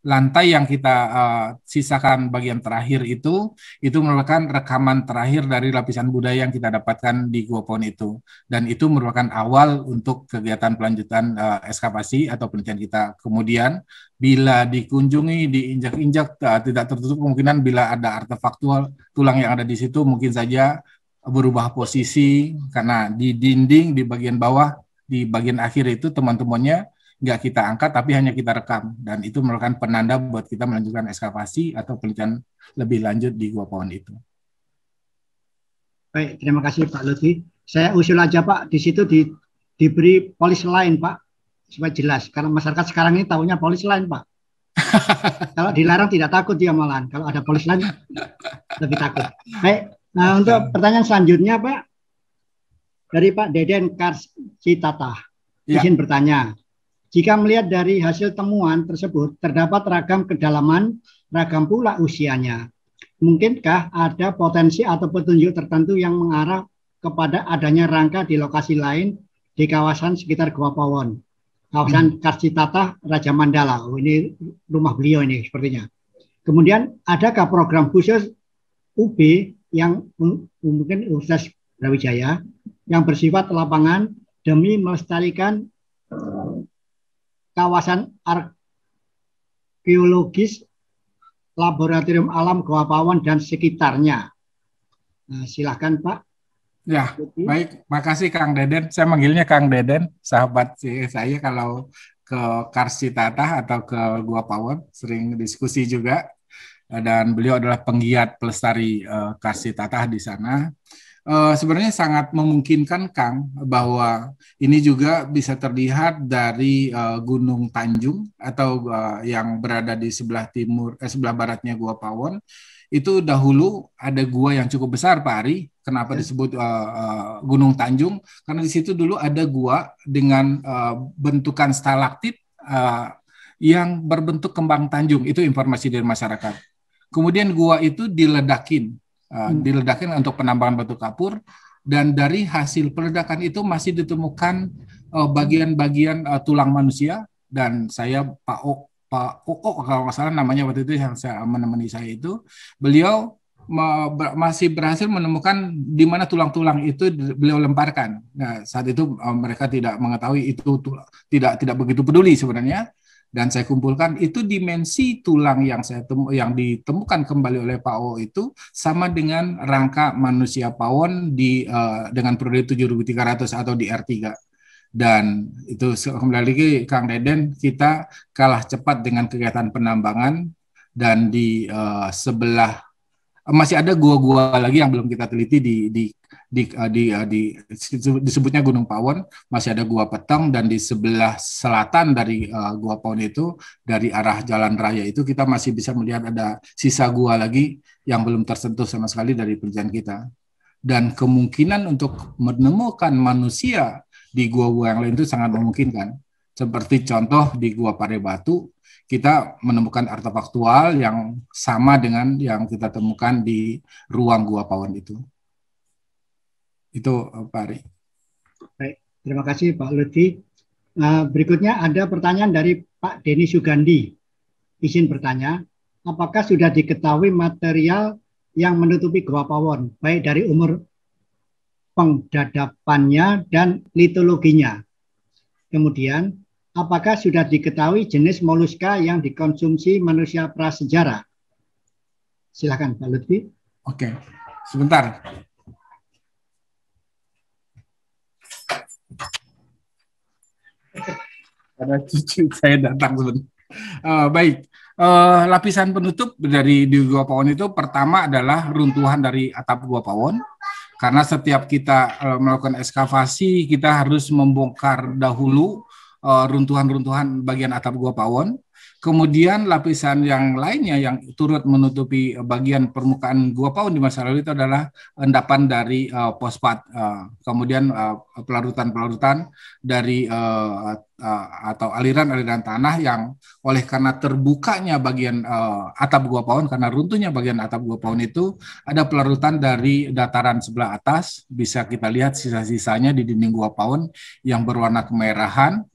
lantai yang kita uh, sisakan bagian terakhir itu itu merupakan rekaman terakhir dari lapisan budaya yang kita dapatkan di Gua Pohon itu dan itu merupakan awal untuk kegiatan pelanjutan uh, eskavasi atau penelitian kita kemudian bila dikunjungi diinjak-injak uh, tidak tertutup kemungkinan bila ada artefaktual tulang yang ada di situ mungkin saja berubah posisi karena di dinding di bagian bawah di bagian akhir itu teman-temannya nggak kita angkat tapi hanya kita rekam dan itu merupakan penanda buat kita melanjutkan ekskavasi atau penelitian lebih lanjut di gua pohon itu. Baik, terima kasih Pak Lutfi. Saya usul aja Pak, di situ di, diberi polis lain Pak supaya jelas karena masyarakat sekarang ini tahunya polis lain Pak. kalau dilarang tidak takut dia malahan. Kalau ada polis lain lebih takut. Baik, nah untuk pertanyaan selanjutnya Pak dari Pak Deden Kars Citata ya. izin bertanya. Jika melihat dari hasil temuan tersebut, terdapat ragam kedalaman, ragam pula usianya. Mungkinkah ada potensi atau petunjuk tertentu yang mengarah kepada adanya rangka di lokasi lain di kawasan sekitar Gua Pawon? Kawasan hmm. Karcitata Raja Mandala. Oh, ini rumah beliau ini sepertinya. Kemudian adakah program khusus UB yang mungkin Ustaz Brawijaya yang bersifat lapangan demi melestarikan kawasan arkeologis Laboratorium Alam Goa Pawon dan sekitarnya. Nah, silahkan Pak. Ya, Jadi, baik. Makasih Kang Deden. Saya manggilnya Kang Deden, sahabat saya kalau ke Karsitata atau ke Gua Pawon sering diskusi juga dan beliau adalah penggiat pelestari eh, Karsitata di sana uh, sebenarnya sangat memungkinkan Kang bahwa ini juga bisa terlihat dari uh, Gunung Tanjung atau uh, yang berada di sebelah timur eh, sebelah baratnya Gua Pawon itu dahulu ada gua yang cukup besar Pak Ari. Kenapa ya. disebut uh, uh, Gunung Tanjung? Karena di situ dulu ada gua dengan uh, bentukan stalaktit uh, yang berbentuk kembang Tanjung. Itu informasi dari masyarakat. Kemudian gua itu diledakin uh, diledakin untuk penambangan batu kapur dan dari hasil peledakan itu masih ditemukan eh, bagian-bagian uh, uh, tulang manusia dan saya Pak O Pak Oo kalau nggak salah namanya waktu itu yang saya menemani saya itu beliau masih berhasil menemukan di mana tulang-tulang itu beliau lemparkan. Nah, saat itu mereka tidak mengetahui itu tidak tidak begitu peduli sebenarnya dan saya kumpulkan itu dimensi tulang yang saya temu, yang ditemukan kembali oleh Pak O itu sama dengan rangka manusia pawon di uh, dengan periode 7300 atau di R3 dan itu kembali lagi Kang Deden kita kalah cepat dengan kegiatan penambangan dan di uh, sebelah masih ada gua-gua lagi yang belum kita teliti di di di, eh, di, eh, di, disebutnya Gunung Pawon, masih ada Gua petang dan di sebelah selatan dari uh, Gua Pawon itu dari arah jalan raya itu kita masih bisa melihat ada sisa gua lagi yang belum tersentuh sama sekali dari penelitian kita. Dan kemungkinan untuk menemukan manusia di gua-gua yang lain itu sangat memungkinkan. Seperti contoh di Gua Pare Batu, kita menemukan artefaktual yang sama dengan yang kita temukan di ruang Gua Pawon itu. Itu eh, Pak Ari. Baik, terima kasih Pak Lutfi. Eh, berikutnya ada pertanyaan dari Pak Denny Sugandi. Izin bertanya, apakah sudah diketahui material yang menutupi Gua Pawon, baik dari umur pengdadapannya dan litologinya? Kemudian, apakah sudah diketahui jenis moluska yang dikonsumsi manusia prasejarah? Silakan Pak Lutfi. Oke, sebentar. Ada cucu saya datang sebentar. Uh, baik, uh, lapisan penutup dari di Gua Pawon itu pertama adalah runtuhan dari atap Gua Pawon karena setiap kita eh, melakukan ekskavasi kita harus membongkar dahulu Eh, runtuhan-runtuhan bagian atap gua pawon Kemudian lapisan yang lainnya yang turut menutupi eh, bagian permukaan gua Paun di masa lalu itu adalah endapan dari uh, fosfat, uh, kemudian pelarutan-pelarutan uh, dari uh, uh, atau aliran-aliran tanah yang oleh karena terbukanya bagian uh, atap gua Paun karena runtuhnya bagian atap gua Paun itu ada pelarutan dari dataran sebelah atas bisa kita lihat sisa-sisanya di dinding gua Paun yang berwarna kemerahan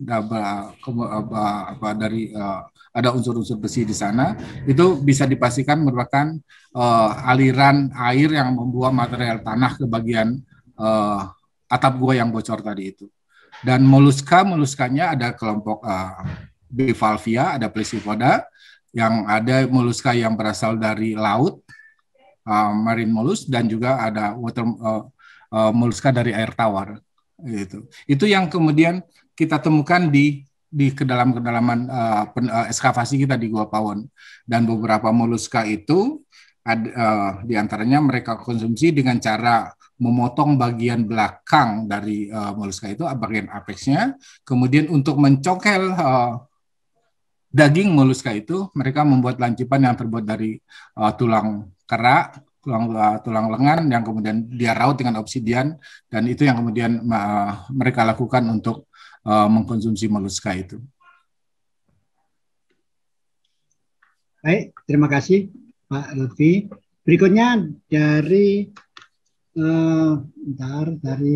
dari uh, ada unsur-unsur besi di sana, itu bisa dipastikan merupakan uh, aliran air yang membuang material tanah ke bagian uh, atap gua yang bocor tadi itu. Dan moluska, moluskanya ada kelompok uh, bivalvia, ada plesipoda, yang ada moluska yang berasal dari laut, uh, marine mollusk, dan juga ada water uh, uh, moluska dari air tawar. Itu. itu yang kemudian kita temukan di di kedalam kedalaman uh, eh, uh, eh, eskavasi kita di Gua Pawon dan beberapa moluska itu ad, uh, eh, diantaranya mereka konsumsi dengan cara memotong bagian belakang dari uh, moluska itu ah, bagian apexnya kemudian untuk mencokel uh, daging moluska itu mereka membuat lancipan yang terbuat dari uh, tulang kera tulang uh, tulang lengan yang kemudian dia raut dengan obsidian dan itu yang kemudian uh, mereka lakukan untuk Uh, mengkonsumsi moluska itu. Baik, terima kasih Pak Lutfi. Berikutnya dari eh, uh, ntar, dari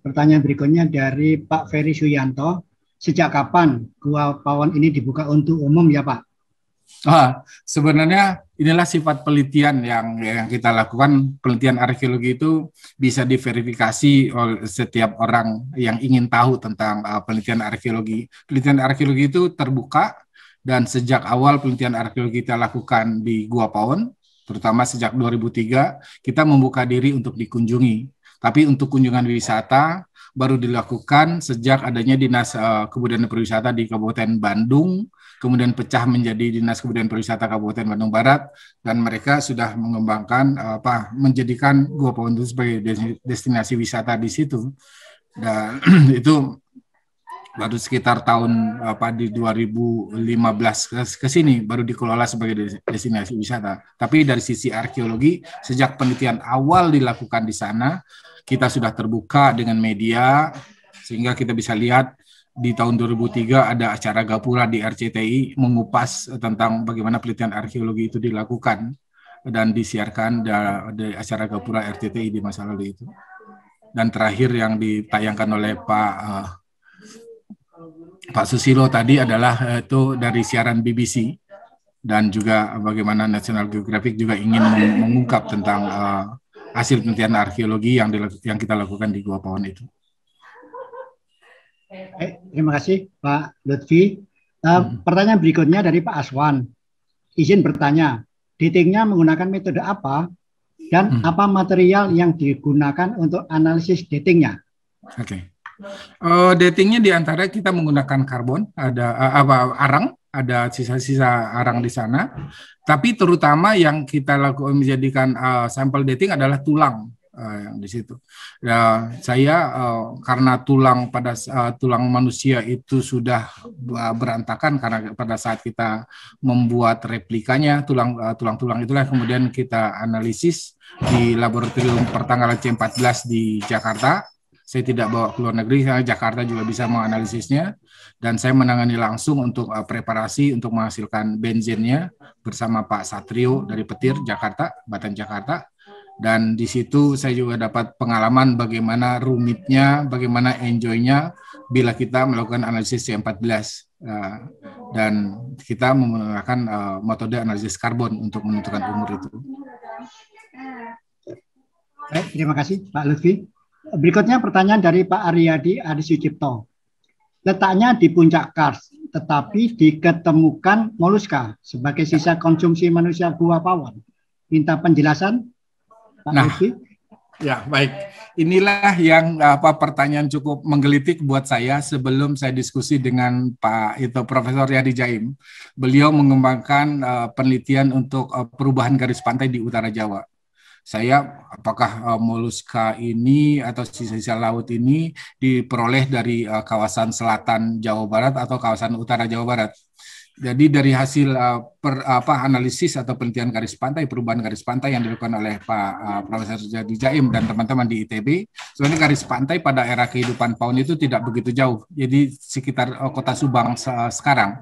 pertanyaan berikutnya dari Pak Ferry Suyanto. Sejak kapan Gua Pawon ini dibuka untuk umum ya Pak? Ah, sebenarnya inilah sifat penelitian yang, yang kita lakukan. Penelitian arkeologi itu bisa diverifikasi oleh setiap orang yang ingin tahu tentang uh, ah, penelitian arkeologi. Penelitian arkeologi itu terbuka dan sejak awal penelitian arkeologi kita lakukan di Gua paon terutama sejak 2003 kita membuka diri untuk dikunjungi. Tapi untuk kunjungan wisata baru dilakukan sejak adanya Dinas uh, Kebudayaan perwisata di Kabupaten Bandung kemudian pecah menjadi Dinas Kebudayaan Pariwisata Kabupaten Bandung Barat dan mereka sudah mengembangkan apa menjadikan Gua Pawon itu sebagai destinasi wisata di situ. Dan itu baru sekitar tahun apa di 2015 ke, ke sini baru dikelola sebagai destinasi wisata. Tapi dari sisi arkeologi sejak penelitian awal dilakukan di sana kita sudah terbuka dengan media sehingga kita bisa lihat di tahun 2003 ada acara Gapura di RCTI mengupas tentang bagaimana penelitian arkeologi itu dilakukan dan disiarkan dari acara Gapura RCTI di masa lalu itu. Dan terakhir yang ditayangkan oleh Pak uh, Pak Susilo tadi adalah eh, itu dari siaran BBC dan juga bagaimana National Geographic juga ingin mengungkap tentang uh, hasil penelitian arkeologi yang yang kita lakukan di Gua Pawon itu. Baik, eh, terima kasih Pak Lutfi. Uh, hmm. Pertanyaan berikutnya dari Pak Aswan. Izin bertanya, datingnya menggunakan metode apa dan hmm. apa material yang digunakan untuk analisis datingnya? Oke. Okay. Uh, eh, datingnya diantara kita menggunakan karbon, ada uh, apa arang, ada sisa-sisa arang di sana. Tapi terutama yang kita lakukan menjadikan uh, sampel dating adalah tulang Eh, yang di situ. Ya, saya uh, karena tulang pada uh, tulang manusia itu sudah berantakan karena pada saat kita membuat replikanya tulang uh, tulang-tulang itulah kemudian kita analisis di laboratorium pertanggal C14 di Jakarta. Saya tidak bawa ke luar negeri, karena Jakarta juga bisa menganalisisnya dan saya menangani langsung untuk uh, preparasi untuk menghasilkan benzennya bersama Pak Satrio dari Petir Jakarta, Batan Jakarta dan di situ saya juga dapat pengalaman bagaimana rumitnya, bagaimana enjoynya bila kita melakukan analisis C14 eh, dan kita menggunakan eh, metode analisis karbon untuk menentukan umur itu. Baik, terima kasih Pak Lutfi. Berikutnya pertanyaan dari Pak Aryadi Adi Sucipto. Letaknya di puncak Kars, tetapi diketemukan moluska sebagai sisa konsumsi manusia buah pawon. Minta penjelasan Nah, ya baik. Inilah yang apa pertanyaan cukup menggelitik buat saya sebelum saya diskusi dengan Pak itu Profesor Yadi Jaim. Beliau mengembangkan uh, penelitian untuk uh, perubahan garis pantai di utara Jawa saya apakah uh, eh, moluska ini atau sisa-sisa laut ini diperoleh dari uh, kawasan selatan Jawa Barat atau kawasan utara Jawa Barat. Jadi dari hasil uh, per, apa analisis atau penelitian garis pantai perubahan garis pantai yang dilakukan oleh Pak uh, Profesor Jadi Jaim dan teman-teman di ITB, sebenarnya garis pantai pada era kehidupan PAUN itu tidak begitu jauh. Jadi sekitar uh, kota Subang uh, sekarang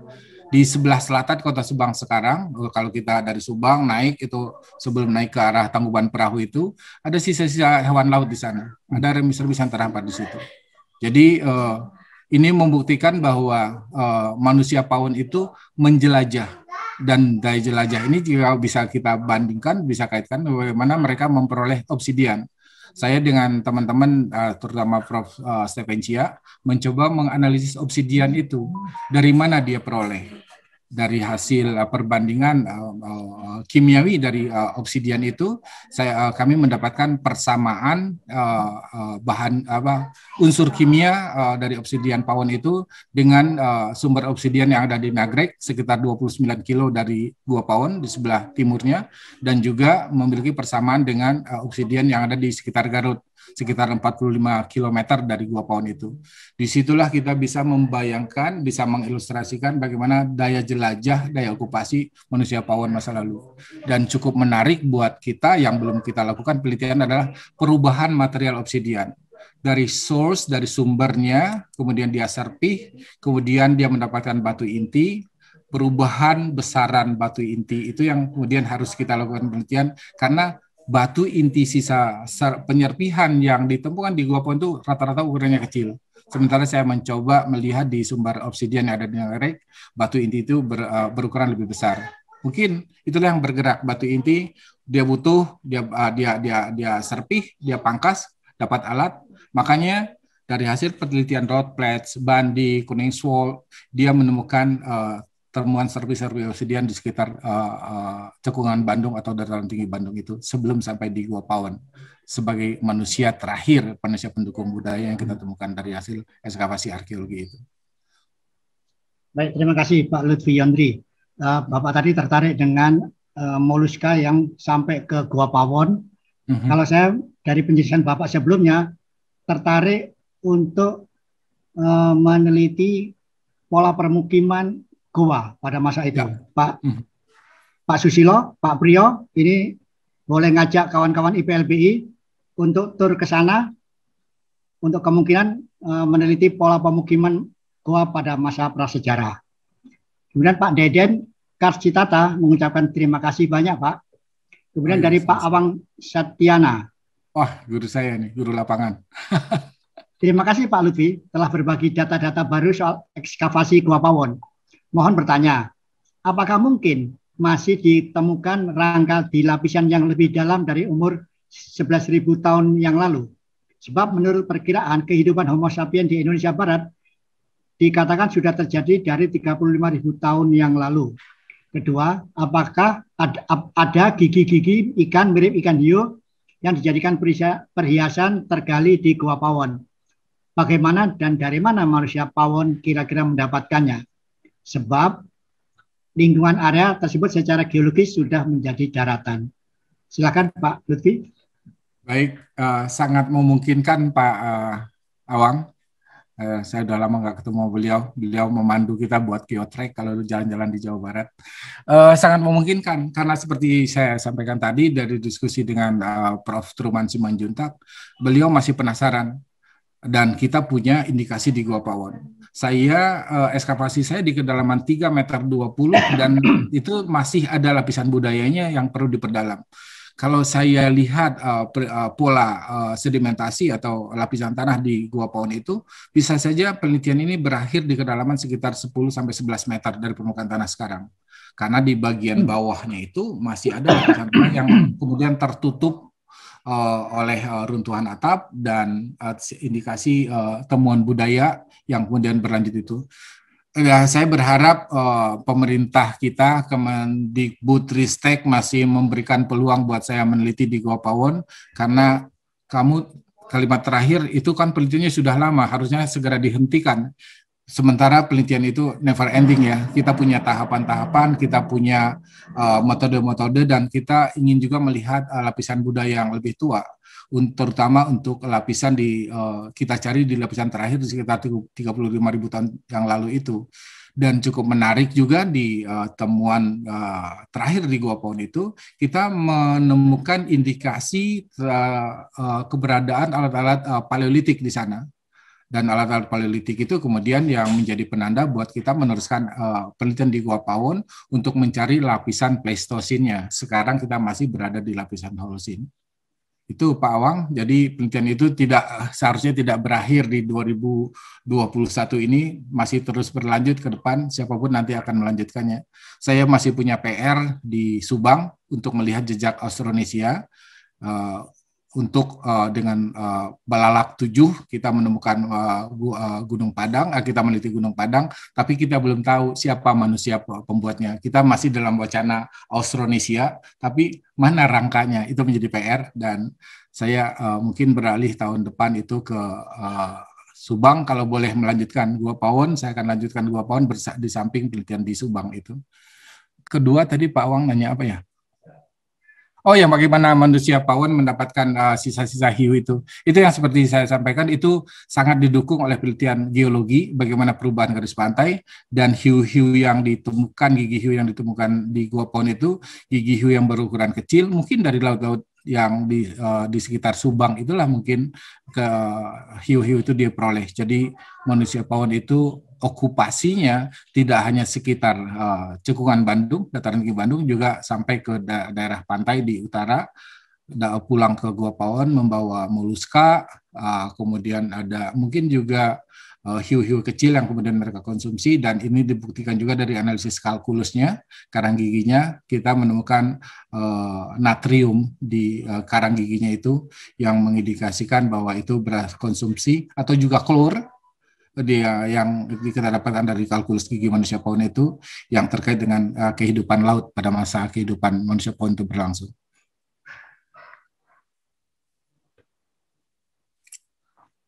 di sebelah selatan kota Subang sekarang uh, kalau kita dari Subang naik itu sebelum naik ke arah Tangguban Perahu itu ada sisa-sisa hewan laut di sana. Ada remis-remis yang terhampar di situ. Jadi uh, ini membuktikan bahwa uh, manusia Paun itu menjelajah dan dari jelajah ini juga bisa kita bandingkan, bisa kaitkan bagaimana mereka memperoleh obsidian. Saya dengan teman-teman, eh, terutama Prof. Stephen Stepensia, mencoba menganalisis obsidian itu, dari mana dia peroleh dari hasil uh, perbandingan uh, uh, kimiawi dari uh, obsidian itu saya uh, kami mendapatkan persamaan uh, uh, bahan apa unsur kimia uh, dari obsidian pawon itu dengan uh, sumber obsidian yang ada di Nagrek sekitar 29 kilo dari gua pawon di sebelah timurnya dan juga memiliki persamaan dengan uh, obsidian yang ada di sekitar Garut sekitar 45 km dari gua Pohon itu. Disitulah kita bisa membayangkan, bisa mengilustrasikan bagaimana daya jelajah, daya okupasi manusia pawon masa lalu. Dan cukup menarik buat kita yang belum kita lakukan penelitian adalah perubahan material obsidian dari source dari sumbernya kemudian dia serpih kemudian dia mendapatkan batu inti perubahan besaran batu inti itu yang kemudian harus kita lakukan penelitian karena batu inti sisa penyerpihan yang ditemukan di Gua Pon itu rata-rata ukurannya kecil. Sementara saya mencoba melihat di sumber obsidian yang ada di Nagreg, batu inti itu ber, uh, berukuran lebih besar. Mungkin itulah yang bergerak batu inti, dia butuh, dia uh, dia dia dia serpih, dia pangkas, dapat alat. Makanya dari hasil penelitian plates, Bandi, swol, dia menemukan uh, temuan survei-survei obsidian di sekitar uh, uh, cekungan Bandung atau dataran tinggi Bandung itu sebelum sampai di Gua Pawon sebagai manusia terakhir manusia pendukung budaya yang kita temukan dari hasil ekskavasi arkeologi itu. Baik, terima kasih Pak Lutfi Yandri. Uh, eh, Bapak tadi tertarik dengan uh, moluska yang sampai ke Gua Pawon. Uh mhm. -huh. Kalau saya dari penjelasan Bapak sebelumnya tertarik untuk uh, meneliti pola permukiman Goa pada masa itu. Ya. Pak hmm. Pak Susilo, Pak Priyo, ini boleh ngajak kawan-kawan IPLBI untuk tur ke sana untuk kemungkinan e, meneliti pola pemukiman Goa pada masa prasejarah. Kemudian Pak Deden Karcitata mengucapkan terima kasih banyak Pak. Kemudian Ayo, dari saya. Pak Awang Satyana. Wah, oh, guru saya nih, guru lapangan. terima kasih Pak Lutfi telah berbagi data-data baru soal ekskavasi Goa Pawon mohon bertanya, apakah mungkin masih ditemukan rangka di lapisan yang lebih dalam dari umur 11.000 tahun yang lalu? Sebab menurut perkiraan kehidupan Homo sapiens di Indonesia Barat dikatakan sudah terjadi dari 35.000 tahun yang lalu. Kedua, apakah ada gigi-gigi ikan mirip ikan hiu yang dijadikan perhiasan tergali di Gua Pawon? Bagaimana dan dari mana manusia Pawon kira-kira mendapatkannya? sebab lingkungan area tersebut secara geologis sudah menjadi daratan. Silakan Pak Lutfi. Baik, uh, sangat memungkinkan Pak uh, Awang. Uh, saya sudah lama nggak ketemu beliau. Beliau memandu kita buat geotrek kalau jalan-jalan di Jawa Barat. Uh, sangat memungkinkan karena seperti saya sampaikan tadi dari diskusi dengan uh, Prof. Truman Simanjuntak, beliau masih penasaran dan kita punya indikasi di Gua Pawon. Saya eh, eskavasi saya di kedalaman 3 meter 20 dan itu masih ada lapisan budayanya yang perlu diperdalam. Kalau saya lihat uh, pola uh, sedimentasi atau lapisan tanah di Gua Pawon itu bisa saja penelitian ini berakhir di kedalaman sekitar 10 sampai 11 meter dari permukaan tanah sekarang. Karena di bagian hmm. bawahnya itu masih ada lapisan tanah yang kemudian tertutup uh, oleh uh, runtuhan atap dan uh, indikasi uh, temuan budaya yang kemudian berlanjut itu. Ya, saya berharap uh, pemerintah kita Kemendikbudristek masih memberikan peluang buat saya meneliti di Goa Pawon karena kamu kalimat terakhir itu kan penelitiannya sudah lama harusnya segera dihentikan sementara penelitian itu never ending ya. Kita punya tahapan-tahapan, kita punya eh, metode-metode uh, dan kita ingin juga melihat uh, lapisan budaya yang lebih tua terutama untuk lapisan di uh, kita cari di lapisan terakhir di sekitar 35 ribu tahun yang lalu itu. Dan cukup menarik juga di uh, temuan uh, terakhir di Gua Pohon itu, kita menemukan indikasi uh, uh, keberadaan alat-alat uh, paleolitik di sana dan alat-alat paleolitik itu kemudian yang menjadi penanda buat kita meneruskan uh, penelitian di Gua Pawon untuk mencari lapisan Pleistosinnya. Sekarang kita masih berada di lapisan Holosin. Itu Pak Awang, jadi penelitian itu tidak seharusnya tidak berakhir di 2021 ini, masih terus berlanjut ke depan, siapapun nanti akan melanjutkannya. Saya masih punya PR di Subang untuk melihat jejak Austronesia, eh, untuk uh, dengan uh, balalak tujuh kita menemukan uh, Gunung Padang, uh, kita meneliti Gunung Padang, tapi kita belum tahu siapa manusia pembuatnya. Kita masih dalam wacana Austronesia, tapi mana rangkanya itu menjadi PR dan saya uh, mungkin beralih tahun depan itu ke uh, Subang kalau boleh melanjutkan Gua Pawon, saya akan lanjutkan Gua Pawon di samping penelitian di Subang itu. Kedua tadi Pak Wang nanya apa ya? Oh ya, bagaimana manusia Pawon mendapatkan eh, sisa-sisa uh, hiu itu? Itu yang seperti saya sampaikan itu sangat didukung oleh penelitian geologi bagaimana perubahan garis pantai dan hiu-hiu yang ditemukan gigi hiu yang ditemukan di Gua Pawon itu gigi hiu yang berukuran kecil mungkin dari laut-laut yang di uh, di sekitar Subang itulah mungkin ke hiu-hiu itu dia peroleh. Jadi manusia Pawon itu okupasinya tidak hanya sekitar uh, eh, cekungan Bandung, dataran tinggi Bandung juga sampai ke da daerah pantai di utara da pulang ke Gua Pawon membawa moluska, uh, kemudian ada mungkin juga eh, hiu-hiu kecil yang kemudian mereka konsumsi dan ini dibuktikan juga dari analisis kalkulusnya karang giginya kita menemukan uh, natrium di uh, karang giginya itu yang mengindikasikan bahwa itu beras konsumsi atau juga klor dia yang kita dapatkan dari kalkulus gigi manusia pohon itu yang terkait dengan uh, kehidupan laut pada masa kehidupan manusia pohon itu berlangsung.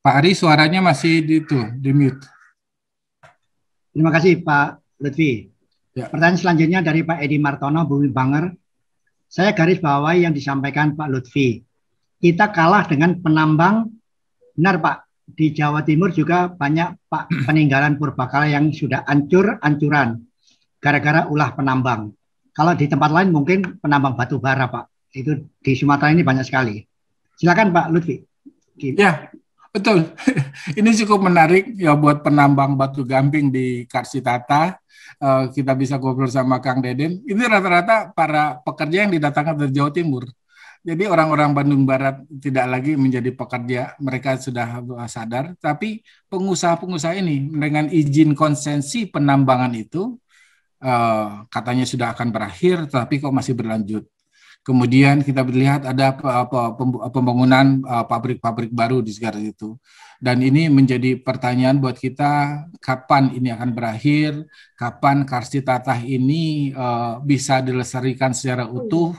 Pak Ari suaranya masih di itu di mute. Terima kasih Pak Lutfi. Ya. Pertanyaan selanjutnya dari Pak Edi Martono Bumi Banger. Saya garis bawahi yang disampaikan Pak Lutfi. Kita kalah dengan penambang benar Pak di Jawa Timur juga banyak pak peninggalan purbakala yang sudah ancur ancuran gara-gara ulah penambang. Kalau di tempat lain mungkin penambang batu bara pak. Itu di Sumatera ini banyak sekali. Silakan Pak Lutfi. Ya, betul. ini cukup menarik ya buat penambang batu gamping di Karsitata. Eh, kita bisa ngobrol sama Kang Deden. Ini rata-rata para pekerja yang didatangkan dari Jawa Timur jadi orang-orang Bandung Barat tidak lagi menjadi pekerja, mereka sudah sadar. Tapi pengusaha-pengusaha ini dengan izin konsensi penambangan itu eh, katanya sudah akan berakhir, tapi kok masih berlanjut. Kemudian kita lihat ada pembangunan eh, pabrik-pabrik baru di sekitar itu. Dan ini menjadi pertanyaan buat kita, kapan ini akan berakhir, kapan karsti tatah ini eh, bisa dilestarikan secara utuh,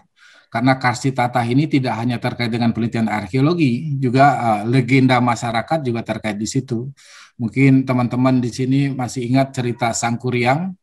karena karsi tata ini tidak hanya terkait dengan penelitian arkeologi, juga uh, legenda masyarakat juga terkait di situ. Mungkin teman-teman di sini masih ingat cerita Sangkuriang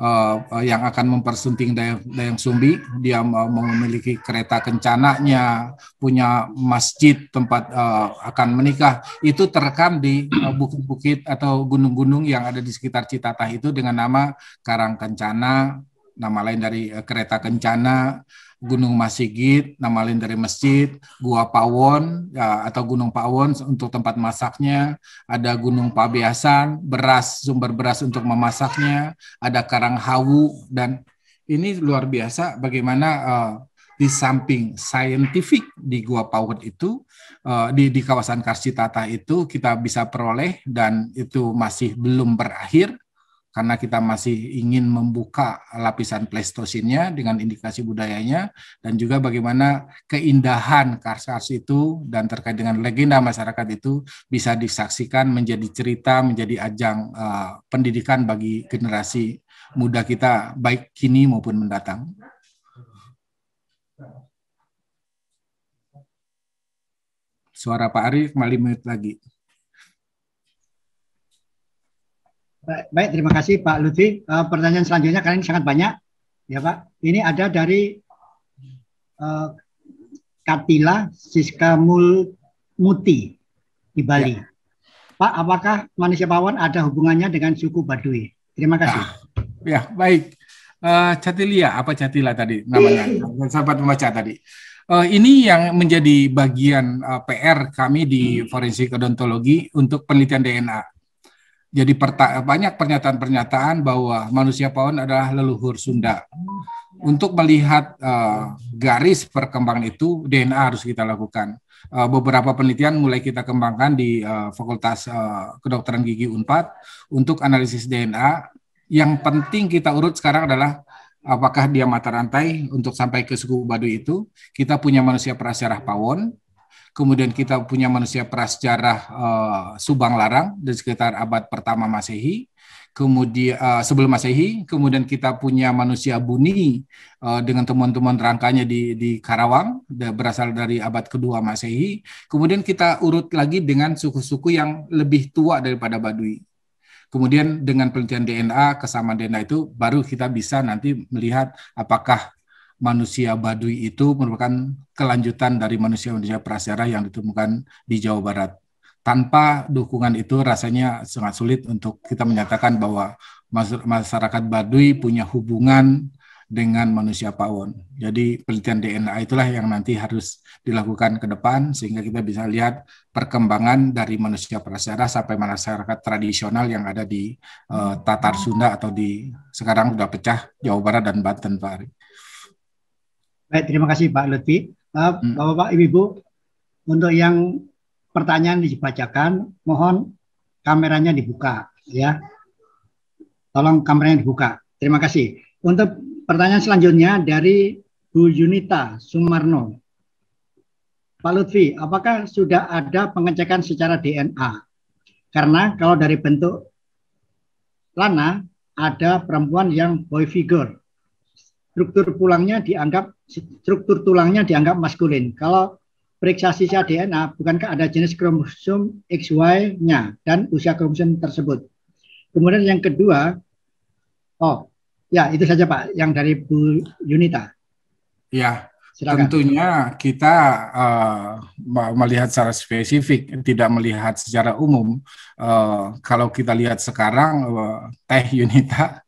uh, yang akan mempersunting Dayang, Dayang Sumbi. Dia uh, memiliki kereta kencananya, punya masjid tempat uh, akan menikah. Itu terekam di bukit bukit-bukit atau gunung-gunung yang ada di sekitar Citatah itu dengan nama Karang Kencana, nama lain dari uh, kereta kencana Gunung Masigit, nama lain dari masjid, Gua Pawon ya, atau Gunung Pawon untuk tempat masaknya, ada Gunung Pabiasan, beras sumber beras untuk memasaknya, ada karang Karanghawu dan ini luar biasa bagaimana uh, di samping saintifik di Gua Pawon itu uh, di di kawasan Karsitata itu kita bisa peroleh dan itu masih belum berakhir karena kita masih ingin membuka lapisan Pleistosinnya dengan indikasi budayanya dan juga bagaimana keindahan Kars-Kars itu dan terkait dengan legenda masyarakat itu bisa disaksikan menjadi cerita, menjadi ajang uh, pendidikan bagi generasi muda kita baik kini maupun mendatang. Suara Pak Ari kembali menit lagi. Baik, terima kasih Pak Lutfi. Uh, pertanyaan selanjutnya kalian sangat banyak, ya Pak. Ini ada dari uh, Katila Siska Mul Muti di Bali. Ya. Pak, apakah manusia Pawon ada hubungannya dengan suku Baduy? Terima kasih. Ya, ya baik. Uh, eh, Catilia, apa Catila tadi namanya? Sahabat membaca tadi. Uh, ini yang menjadi bagian uh, PR kami di hmm. forensik odontologi untuk penelitian DNA jadi perta banyak pernyataan-pernyataan bahwa manusia pohon adalah leluhur Sunda. Hmm, ya. Untuk melihat uh, garis perkembangan itu, DNA harus kita lakukan. Uh, beberapa penelitian mulai kita kembangkan di uh, Fakultas uh, Kedokteran Gigi Unpad untuk analisis DNA. Yang penting kita urut sekarang adalah apakah dia mata rantai untuk sampai ke suku Baduy itu. Kita punya manusia prasejarah Pawon, kemudian kita punya manusia prasejarah uh, Subang Larang di sekitar abad pertama Masehi, kemudian uh, eh, sebelum Masehi, kemudian kita punya manusia Buni uh, dengan teman-teman rangkanya di di Karawang berasal dari abad kedua Masehi. Kemudian kita urut lagi dengan suku-suku yang lebih tua daripada Baduy. Kemudian dengan penelitian DNA, kesamaan DNA itu baru kita bisa nanti melihat apakah manusia Baduy itu merupakan kelanjutan dari manusia-manusia prasejarah yang ditemukan di Jawa Barat. Tanpa dukungan itu rasanya sangat sulit untuk kita menyatakan bahwa masyarakat Baduy punya hubungan dengan manusia Pawon. Jadi penelitian DNA itulah yang nanti harus dilakukan ke depan sehingga kita bisa lihat perkembangan dari manusia prasejarah sampai masyarakat tradisional yang ada di uh, Tatar Sunda atau di sekarang sudah pecah Jawa Barat dan Banten Pak Baik, terima kasih Pak Lutfi. Eh, hmm. Bapak-bapak, ibu-ibu, untuk yang pertanyaan dibacakan, mohon kameranya dibuka, ya. Tolong kameranya dibuka. Terima kasih. Untuk pertanyaan selanjutnya dari Bu Yunita Sumarno. Pak Lutfi, apakah sudah ada pengecekan secara DNA? Karena kalau dari bentuk lana ada perempuan yang boy figure. Struktur pulangnya dianggap struktur tulangnya dianggap maskulin. Kalau periksa sisa DNA, bukankah ada jenis kromosom XY-nya dan usia kromosom tersebut? Kemudian yang kedua, oh ya itu saja Pak, yang dari Bu Yunita. Ya, Silakan. tentunya kita uh, melihat secara spesifik, tidak melihat secara umum. Uh, kalau kita lihat sekarang, uh, Teh Yunita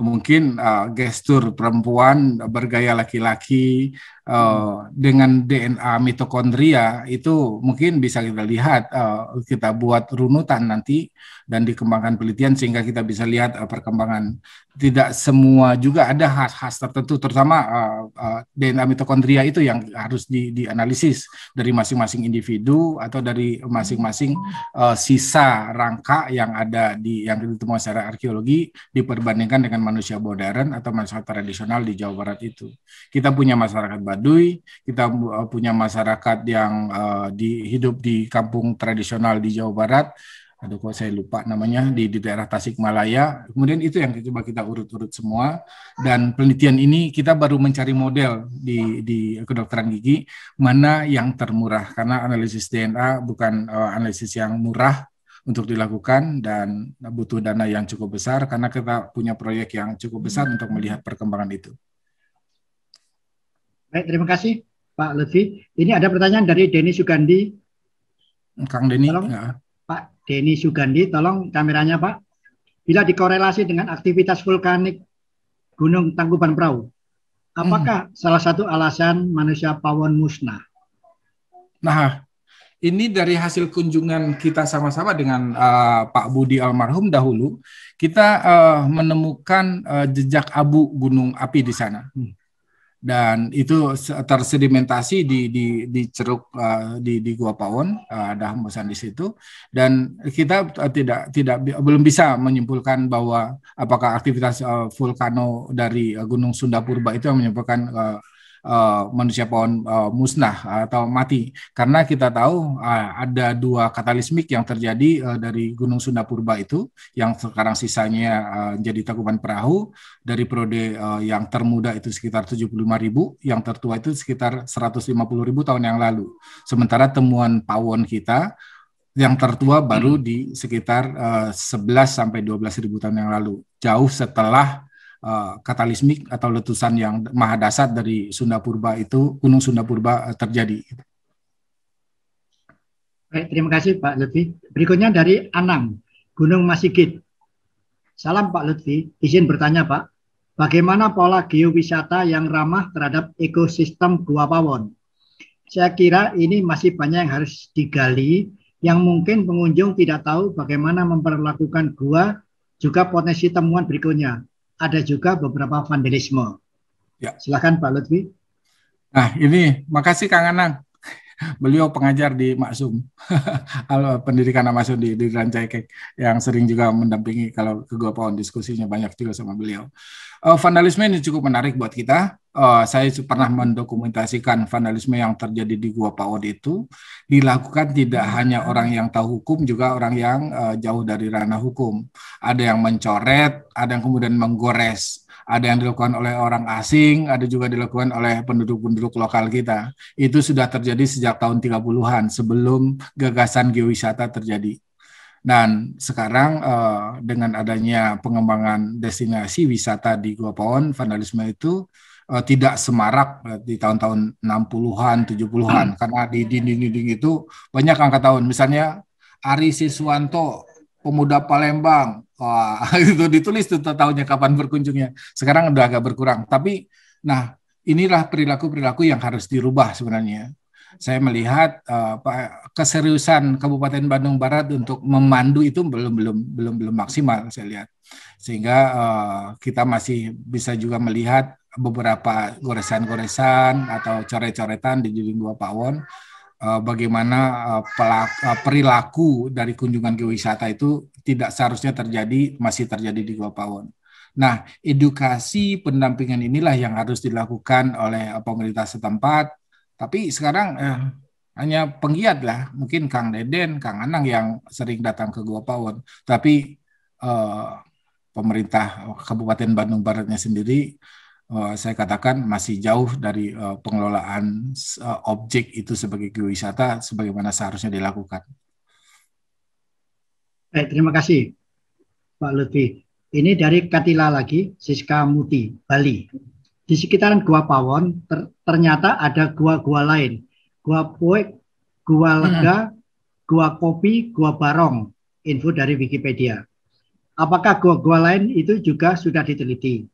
mungkin uh, gestur perempuan bergaya laki-laki uh, hmm. dengan DNA mitokondria itu mungkin bisa kita lihat uh, kita buat runutan nanti dan dikembangkan penelitian sehingga kita bisa lihat uh, perkembangan. Tidak semua juga ada khas-khas tertentu, terutama uh, eh, uh, eh, DNA mitokondria itu yang harus di, dianalisis dari masing-masing individu atau dari masing-masing uh, sisa rangka yang ada di yang ditemukan secara arkeologi diperbandingkan dengan manusia modern atau masyarakat tradisional di Jawa Barat itu. Kita punya masyarakat Baduy, kita punya masyarakat yang uh, di, hidup di kampung tradisional di Jawa Barat, aduh kok saya lupa namanya di, di daerah Tasikmalaya. Kemudian itu yang coba kita urut-urut semua dan penelitian ini kita baru mencari model di di kedokteran gigi mana yang termurah karena analisis DNA bukan uh, analisis yang murah untuk dilakukan dan butuh dana yang cukup besar karena kita punya proyek yang cukup besar untuk melihat perkembangan itu. Baik, terima kasih Pak Lutfi. Ini ada pertanyaan dari Denny Sugandi. Kang Denny, Tolong. Pak Denny Sugandi, tolong kameranya Pak. Bila dikorelasi dengan aktivitas vulkanik Gunung Tangkuban Perahu, apakah hmm. salah satu alasan manusia pawon musnah? Nah, ini dari hasil kunjungan kita sama-sama dengan uh, Pak Budi almarhum dahulu, kita uh, menemukan uh, jejak abu gunung api di sana. Hmm dan itu tersedimentasi di di di ceruk uh, di di Gua Pawon uh, ada hembusan di situ dan kita uh, tidak tidak belum bisa menyimpulkan bahwa apakah aktivitas uh, vulkano dari uh, Gunung Sunda Purba itu yang menyebabkan uh, Eh, manusia pohon uh, musnah atau mati karena kita tahu uh, ada dua katalismik yang terjadi uh, dari Gunung Sunda Purba itu yang sekarang sisanya uh, jadi takuban perahu dari periode uh, yang termuda itu sekitar ribu yang tertua itu sekitar ribu tahun yang lalu sementara temuan pawon kita yang tertua baru hmm. di sekitar uh, 11 sampai 12 ribu tahun yang lalu, jauh setelah Eh, katalismik atau letusan yang maha dasar dari Sunda Purba itu Gunung Sunda Purba eh, terjadi. Baik, terima kasih Pak Lutfi. Berikutnya dari Anang, Gunung Masigit. Salam Pak Lutfi, izin bertanya Pak, bagaimana pola geowisata yang ramah terhadap ekosistem Gua Pawon? Saya kira ini masih banyak yang harus digali, yang mungkin pengunjung tidak tahu bagaimana memperlakukan gua, juga potensi temuan berikutnya ada juga beberapa vandalisme. Ya. Silakan Pak Lutfi. Nah ini, makasih Kang Anang. Beliau pengajar di Maksum, kalau pendidikan Maksum di, di Rancaikek, yang sering juga mendampingi kalau kegopawan diskusinya banyak juga sama beliau. Uh, vandalisme ini cukup menarik buat kita. Uh, saya pernah mendokumentasikan vandalisme yang terjadi di Gua Paud itu dilakukan tidak hanya orang yang tahu hukum, juga orang yang uh, jauh dari ranah hukum. Ada yang mencoret, ada yang kemudian menggores ada yang dilakukan oleh orang asing, ada juga dilakukan oleh penduduk-penduduk lokal kita. Itu sudah terjadi sejak tahun 30-an sebelum gagasan geowisata terjadi. Dan sekarang uh, dengan adanya pengembangan destinasi wisata di Gua Pohon vandalisme itu uh, tidak semarak di tahun-tahun 60-an, 70-an. Hmm. Karena di dinding-dinding itu banyak angka tahun. Misalnya Ari Siswanto, pemuda Palembang, Wah, itu ditulis tuh tahunnya kapan berkunjungnya. Sekarang udah agak berkurang. Tapi, nah inilah perilaku-perilaku yang harus dirubah sebenarnya saya melihat uh, keseriusan Kabupaten Bandung Barat untuk memandu itu belum belum belum belum maksimal saya lihat sehingga uh, kita masih bisa juga melihat beberapa goresan-goresan atau coret-coretan di dinding dua pawon uh, bagaimana uh, pelaku, uh, perilaku dari kunjungan ke wisata itu tidak seharusnya terjadi masih terjadi di Gua Pawon. Nah, edukasi pendampingan inilah yang harus dilakukan oleh pemerintah setempat tapi sekarang eh, iya. hanya penggiat lah, mungkin Kang Deden, Kang Anang yang sering datang ke Gua Pawon. Tapi eh, pemerintah Kabupaten Bandung Baratnya sendiri eh, saya katakan masih jauh dari eh, pengelolaan eh, objek itu sebagai wisata, sebagaimana seharusnya dilakukan. Baik, terima kasih Pak Lutfi. Ini dari Katila lagi, Siska Muti, Bali di sekitaran Gua Pawon ter, ternyata ada gua-gua lain. Gua Poe, Gua hmm. Lega, Gua Kopi, Gua Barong. Info dari Wikipedia. Apakah gua-gua lain itu juga sudah diteliti?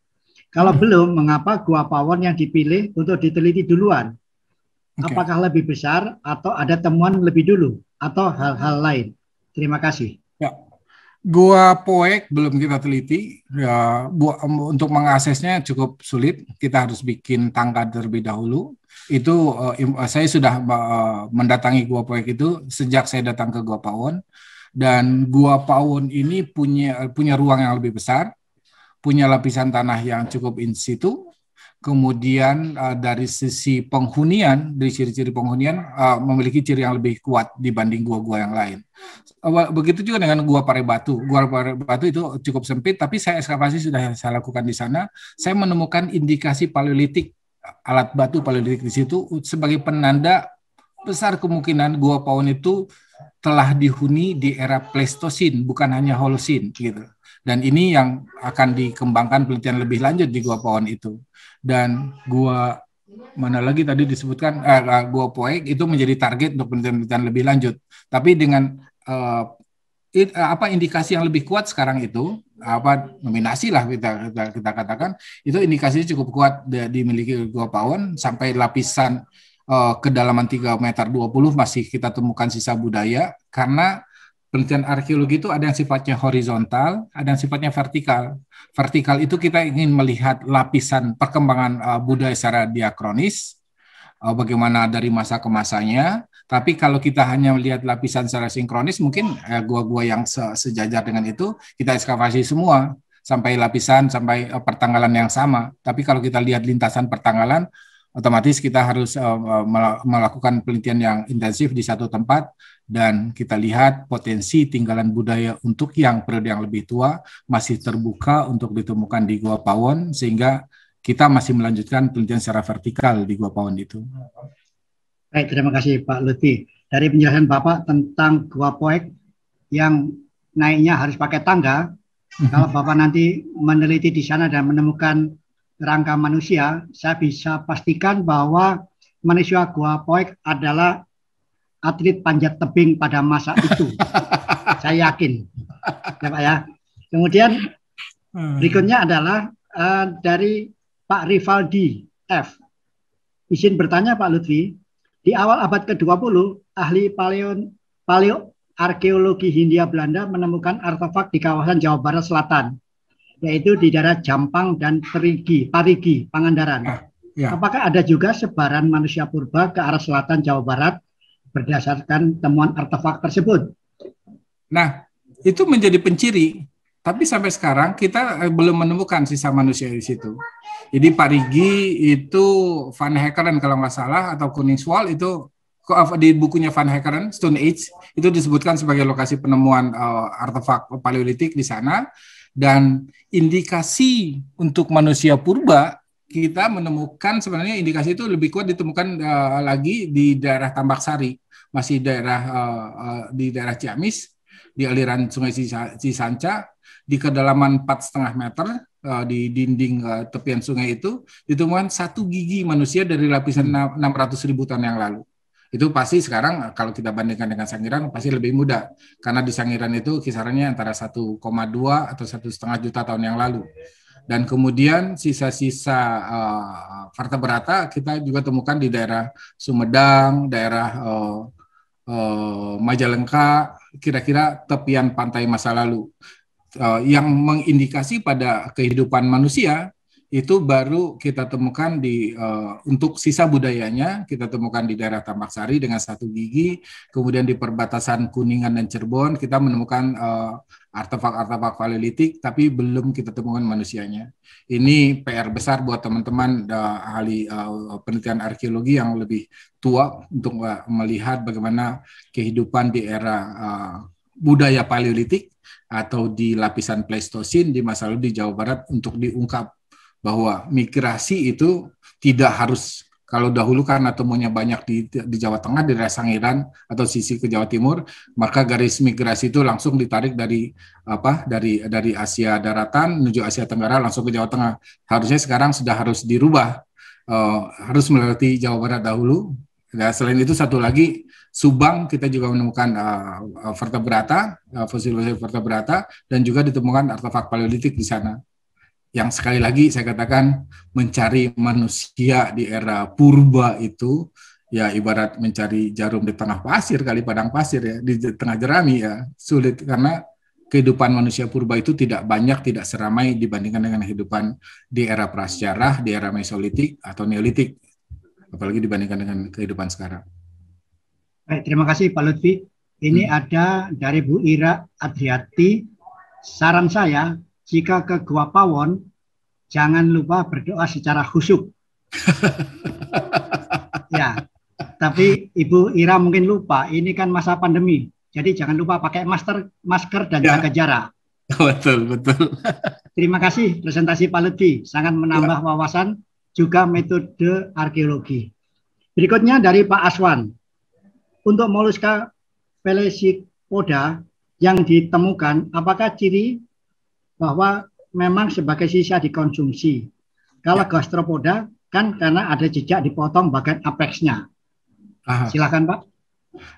Kalau hmm. belum, mengapa Gua Pawon yang dipilih untuk diteliti duluan? Okay. Apakah lebih besar atau ada temuan lebih dulu atau hal-hal lain? Terima kasih. Gua Poek belum kita teliti. Ya, buat untuk mengaksesnya cukup sulit. Kita harus bikin tangga terlebih dahulu. Itu uh, saya sudah uh, mendatangi Gua Poek itu sejak saya datang ke Gua Pawon. Dan Gua Pawon ini punya punya ruang yang lebih besar, punya lapisan tanah yang cukup in situ. Kemudian uh, dari sisi penghunian, dari ciri-ciri penghunian uh, memiliki ciri yang lebih kuat dibanding gua-gua yang lain begitu juga dengan Gua Pare Batu. Gua Pare Batu itu cukup sempit, tapi saya ekskavasi sudah saya lakukan di sana. Saya menemukan indikasi paleolitik alat batu paleolitik di situ sebagai penanda besar kemungkinan Gua Paon itu telah dihuni di era Pleistosin, bukan hanya Holosin gitu. Dan ini yang akan dikembangkan penelitian lebih lanjut di Gua Paon itu. Dan Gua mana lagi tadi disebutkan eh, Gua Poek itu menjadi target untuk penelitian-penelitian lebih lanjut. Tapi dengan uh, it, eh, apa indikasi yang lebih kuat sekarang itu apa nominasi lah kita, kita kita katakan itu indikasinya cukup kuat dimiliki gua pawon sampai lapisan uh, kedalaman 3 meter 20 masih kita temukan sisa budaya karena penelitian arkeologi itu ada yang sifatnya horizontal, ada yang sifatnya vertikal. Vertikal itu kita ingin melihat lapisan perkembangan uh, budaya secara diakronis, uh, bagaimana dari masa ke masanya, tapi kalau kita hanya melihat lapisan secara sinkronis, mungkin eh, gua-gua yang se sejajar dengan itu kita ekskavasi semua sampai lapisan sampai eh, pertanggalan yang sama. Tapi kalau kita lihat lintasan pertanggalan, otomatis kita harus uh, melakukan penelitian yang intensif di satu tempat dan kita lihat potensi tinggalan budaya untuk yang periode yang lebih tua masih terbuka untuk ditemukan di Gua Pawon sehingga kita masih melanjutkan penelitian secara vertikal di Gua Pawon itu. Baik, terima kasih Pak Lutfi. Dari penjelasan Bapak tentang Gua Poek yang naiknya harus pakai tangga, mhm. kalau Bapak nanti meneliti di sana dan menemukan rangka manusia, saya bisa pastikan bahwa manusia Gua Poek adalah atlet panjat tebing pada masa itu. saya yakin. Ya Pak ya. Kemudian hmm. berikutnya adalah uh, dari Pak Rivaldi F. Izin bertanya Pak Lutfi, di awal abad ke-20, ahli paleo, paleo arkeologi Hindia Belanda menemukan artefak di kawasan Jawa Barat Selatan, yaitu di daerah Jampang dan Perigi, Parigi, Pangandaran. Ah, ya. Apakah ada juga sebaran manusia purba ke arah selatan Jawa Barat berdasarkan temuan artefak tersebut? Nah, itu menjadi penciri. Tapi sampai sekarang kita eh, belum menemukan sisa manusia di situ. Jadi Parigi itu Van Hekeren kalau nggak salah atau Kuninxwald itu di bukunya Van Hekeren Stone Age itu disebutkan sebagai lokasi penemuan uh, artefak paleolitik di sana dan indikasi untuk manusia purba kita menemukan sebenarnya indikasi itu lebih kuat ditemukan uh, lagi di daerah Tambak Sari masih daerah uh, uh, di daerah Ciamis di aliran Sungai Cisanca di kedalaman empat setengah meter uh, di dinding uh, tepian sungai itu ditemukan satu gigi manusia dari lapisan 600 hmm. ribu tahun yang lalu. Itu pasti sekarang eh, kalau kita bandingkan dengan Sangiran pasti lebih mudah karena di Sangiran itu kisarannya antara 1,2 atau satu setengah juta tahun yang lalu. Dan kemudian sisa-sisa uh, berata kita juga temukan di daerah Sumedang, daerah uh, uh, Majalengka, kira-kira tepian pantai masa lalu uh, yang mengindikasi pada kehidupan manusia itu baru kita temukan di uh, untuk sisa budayanya kita temukan di daerah Tambak Sari dengan satu gigi, kemudian di perbatasan Kuningan dan Cirebon kita menemukan uh, artefak-artefak paleolitik tapi belum kita temukan manusianya. Ini PR besar buat teman-teman uh, ahli uh, penelitian arkeologi yang lebih tua untuk melihat bagaimana kehidupan di era uh, budaya paleolitik atau di lapisan Pleistosin di masa lalu di Jawa Barat untuk diungkap bahwa migrasi itu tidak harus kalau dahulu karena temunya banyak di, di Jawa Tengah, di daerah Sangiran atau sisi ke Jawa Timur, maka garis migrasi itu langsung ditarik dari apa dari dari Asia daratan menuju Asia Tenggara langsung ke Jawa Tengah. Harusnya sekarang sudah harus dirubah, uh, harus melewati Jawa Barat dahulu, Nah, selain itu satu lagi Subang kita juga menemukan uh, vertebrata, uh, fosil-fosil vertebrata dan juga ditemukan artefak paleolitik di sana. Yang sekali lagi saya katakan mencari manusia di era purba itu ya ibarat mencari jarum di tengah pasir kali padang pasir ya di tengah jerami ya sulit karena kehidupan manusia purba itu tidak banyak tidak seramai dibandingkan dengan kehidupan di era prasejarah di era mesolitik atau neolitik apalagi dibandingkan dengan kehidupan sekarang. Baik, terima kasih Pak Lutfi. Ini hmm. ada dari Bu Ira Adriati. Saran saya, jika ke Gua Pawon, jangan lupa berdoa secara khusyuk. ya, tapi Ibu Ira mungkin lupa, ini kan masa pandemi. Jadi jangan lupa pakai masker, masker dan ya. jaga jarak. Betul, betul. Terima kasih presentasi Pak Lutfi, sangat menambah ya. wawasan juga metode arkeologi. Berikutnya dari Pak Aswan. Untuk moluska Pelesipoda yang ditemukan, apakah ciri bahwa memang sebagai sisa dikonsumsi? Kalau ya. gastropoda kan karena ada jejak dipotong bagian apexnya. Silakan Pak.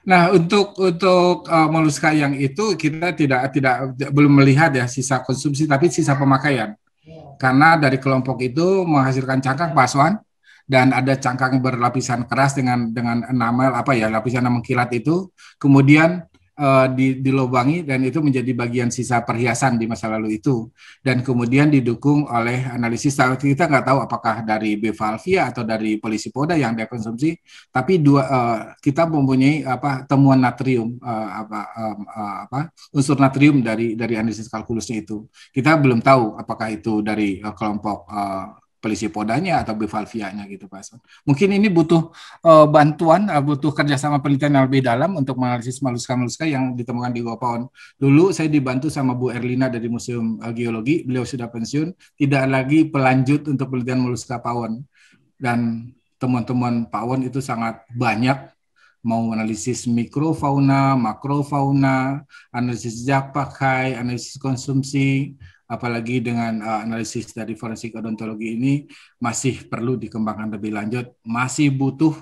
Nah untuk untuk uh, eh, moluska yang itu kita tidak tidak belum melihat ya sisa konsumsi tapi sisa pemakaian karena dari kelompok itu menghasilkan cangkang pasuan dan ada cangkang berlapisan keras dengan dengan enamel apa ya lapisan mengkilat itu. Kemudian uh, di, dilobangi dan itu menjadi bagian sisa perhiasan di masa lalu itu dan kemudian didukung oleh analisis kita nggak tahu apakah dari Bevalvia atau dari polisi poda yang dia konsumsi tapi dua uh, kita mempunyai apa temuan natrium uh, apa um, uh, apa unsur natrium dari dari analisis kalkulusnya itu kita belum tahu apakah itu dari uh, kelompok uh, polisi podanya atau bivalvianya gitu Pak Son. Mungkin ini butuh uh, bantuan, uh, butuh kerjasama penelitian yang lebih dalam untuk menganalisis maluska-maluska yang ditemukan di Gua Dulu saya dibantu sama Bu Erlina dari Museum eh, Geologi, beliau sudah pensiun, tidak lagi pelanjut untuk penelitian maluska Pawon. Dan teman-teman Pawon itu sangat banyak mau analisis mikrofauna, makrofauna, analisis jak pakai, analisis konsumsi, apalagi dengan uh, analisis dari forensik odontologi ini masih perlu dikembangkan lebih lanjut, masih butuh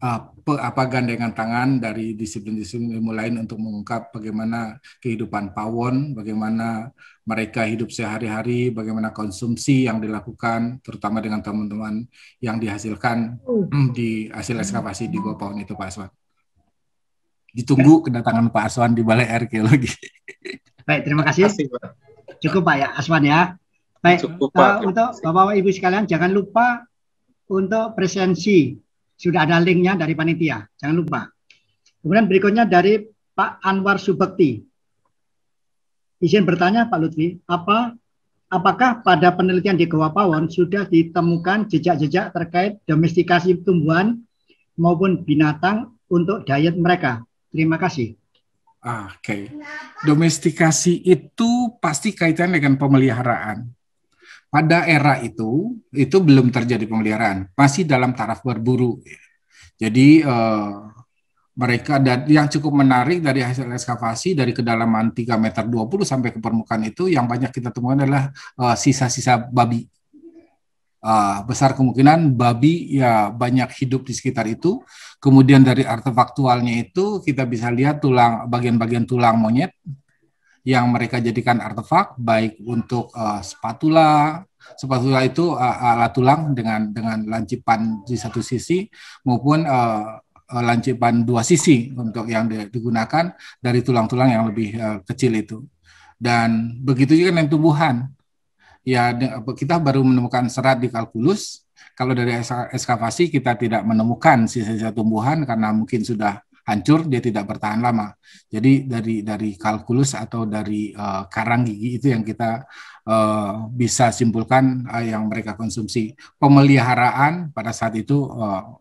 uh, pe, apa gandengan tangan dari disiplin-disiplin ilmu lain untuk mengungkap bagaimana kehidupan pawon, bagaimana mereka hidup sehari-hari, bagaimana konsumsi yang dilakukan, terutama dengan teman-teman yang dihasilkan hmm. di hasil ekskavasi di Gua Pawon itu Pak Aswan. Ditunggu kedatangan Pak Aswan di Balai Arkeologi. Baik, terima kasih. Terima kasih. Cukup Pak ya, Aswan ya. Baik, Cukup, Pak. Uh, untuk Bapak Ibu sekalian jangan lupa untuk presensi. Sudah ada linknya dari panitia, jangan lupa. Kemudian berikutnya dari Pak Anwar Subekti. Izin bertanya Pak Lutfi, apa apakah pada penelitian di Goa Pawon sudah ditemukan jejak-jejak terkait domestikasi tumbuhan maupun binatang untuk diet mereka? Terima kasih. Oke. Okay. Domestikasi itu pasti kaitan dengan pemeliharaan. Pada era itu, itu belum terjadi pemeliharaan, masih dalam taraf berburu. Jadi eh, mereka dan yang cukup menarik dari hasil ekskavasi dari kedalaman 3 meter 20 sampai ke permukaan itu yang banyak kita temukan adalah eh, sisa-sisa eh, babi. Uh, besar kemungkinan babi ya banyak hidup di sekitar itu Kemudian dari artefaktualnya itu kita bisa lihat tulang bagian-bagian tulang monyet yang mereka jadikan artefak baik untuk uh, spatula spatula itu uh, alat tulang dengan dengan lancipan di satu sisi maupun uh, lancipan dua sisi untuk yang digunakan dari tulang-tulang yang lebih uh, kecil itu dan begitu juga dengan tumbuhan ya kita baru menemukan serat di kalkulus kalau dari ekskavasi kita tidak menemukan sisa-sisa tumbuhan karena mungkin sudah hancur dia tidak bertahan lama. Jadi dari dari kalkulus atau dari uh, karang gigi itu yang kita uh, bisa simpulkan uh, yang mereka konsumsi. Pemeliharaan pada saat itu uh,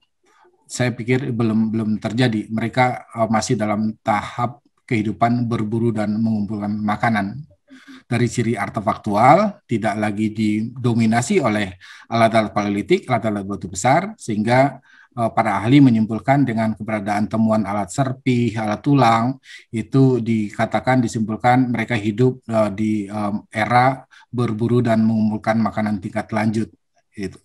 saya pikir belum belum terjadi. Mereka uh, masih dalam tahap kehidupan berburu dan mengumpulkan makanan dari ciri artefaktual, tidak lagi didominasi oleh alat-alat paleolitik, alat-alat batu besar, sehingga eh, para ahli menyimpulkan dengan keberadaan temuan alat serpih, alat tulang, itu dikatakan disimpulkan mereka hidup uh, di um, era berburu dan mengumpulkan makanan tingkat lanjut. Itu,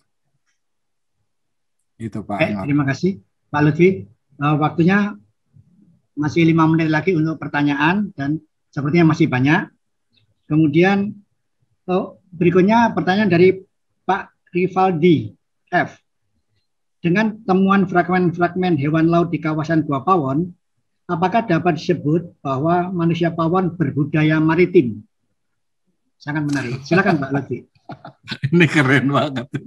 itu Pak. Eh, terima kasih Pak Lutfi. Uh, waktunya masih lima menit lagi untuk pertanyaan dan sepertinya masih banyak. Kemudian oh, berikutnya pertanyaan dari Pak Rivaldi F. Dengan temuan fragmen-fragmen hewan laut di kawasan Gua Pawon, apakah dapat disebut bahwa manusia pawon berbudaya maritim? Sangat menarik. Silakan Pak Lutfi. ini keren banget.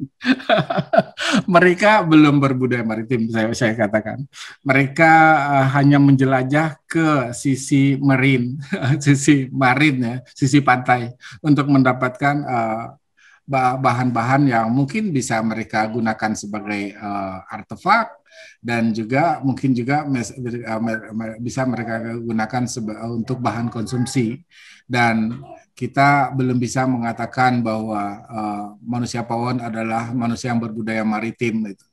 mereka belum berbudaya maritim, saya, saya katakan. Mereka uh, hanya menjelajah ke sisi marin, sisi marin ya, sisi pantai untuk mendapatkan uh, bahan-bahan yang mungkin bisa mereka gunakan sebagai uh, artefak dan juga mungkin juga mes, uh, bisa mereka gunakan untuk bahan konsumsi dan kita belum bisa mengatakan bahwa uh, manusia Pawon adalah manusia yang berbudaya maritim. Gitu.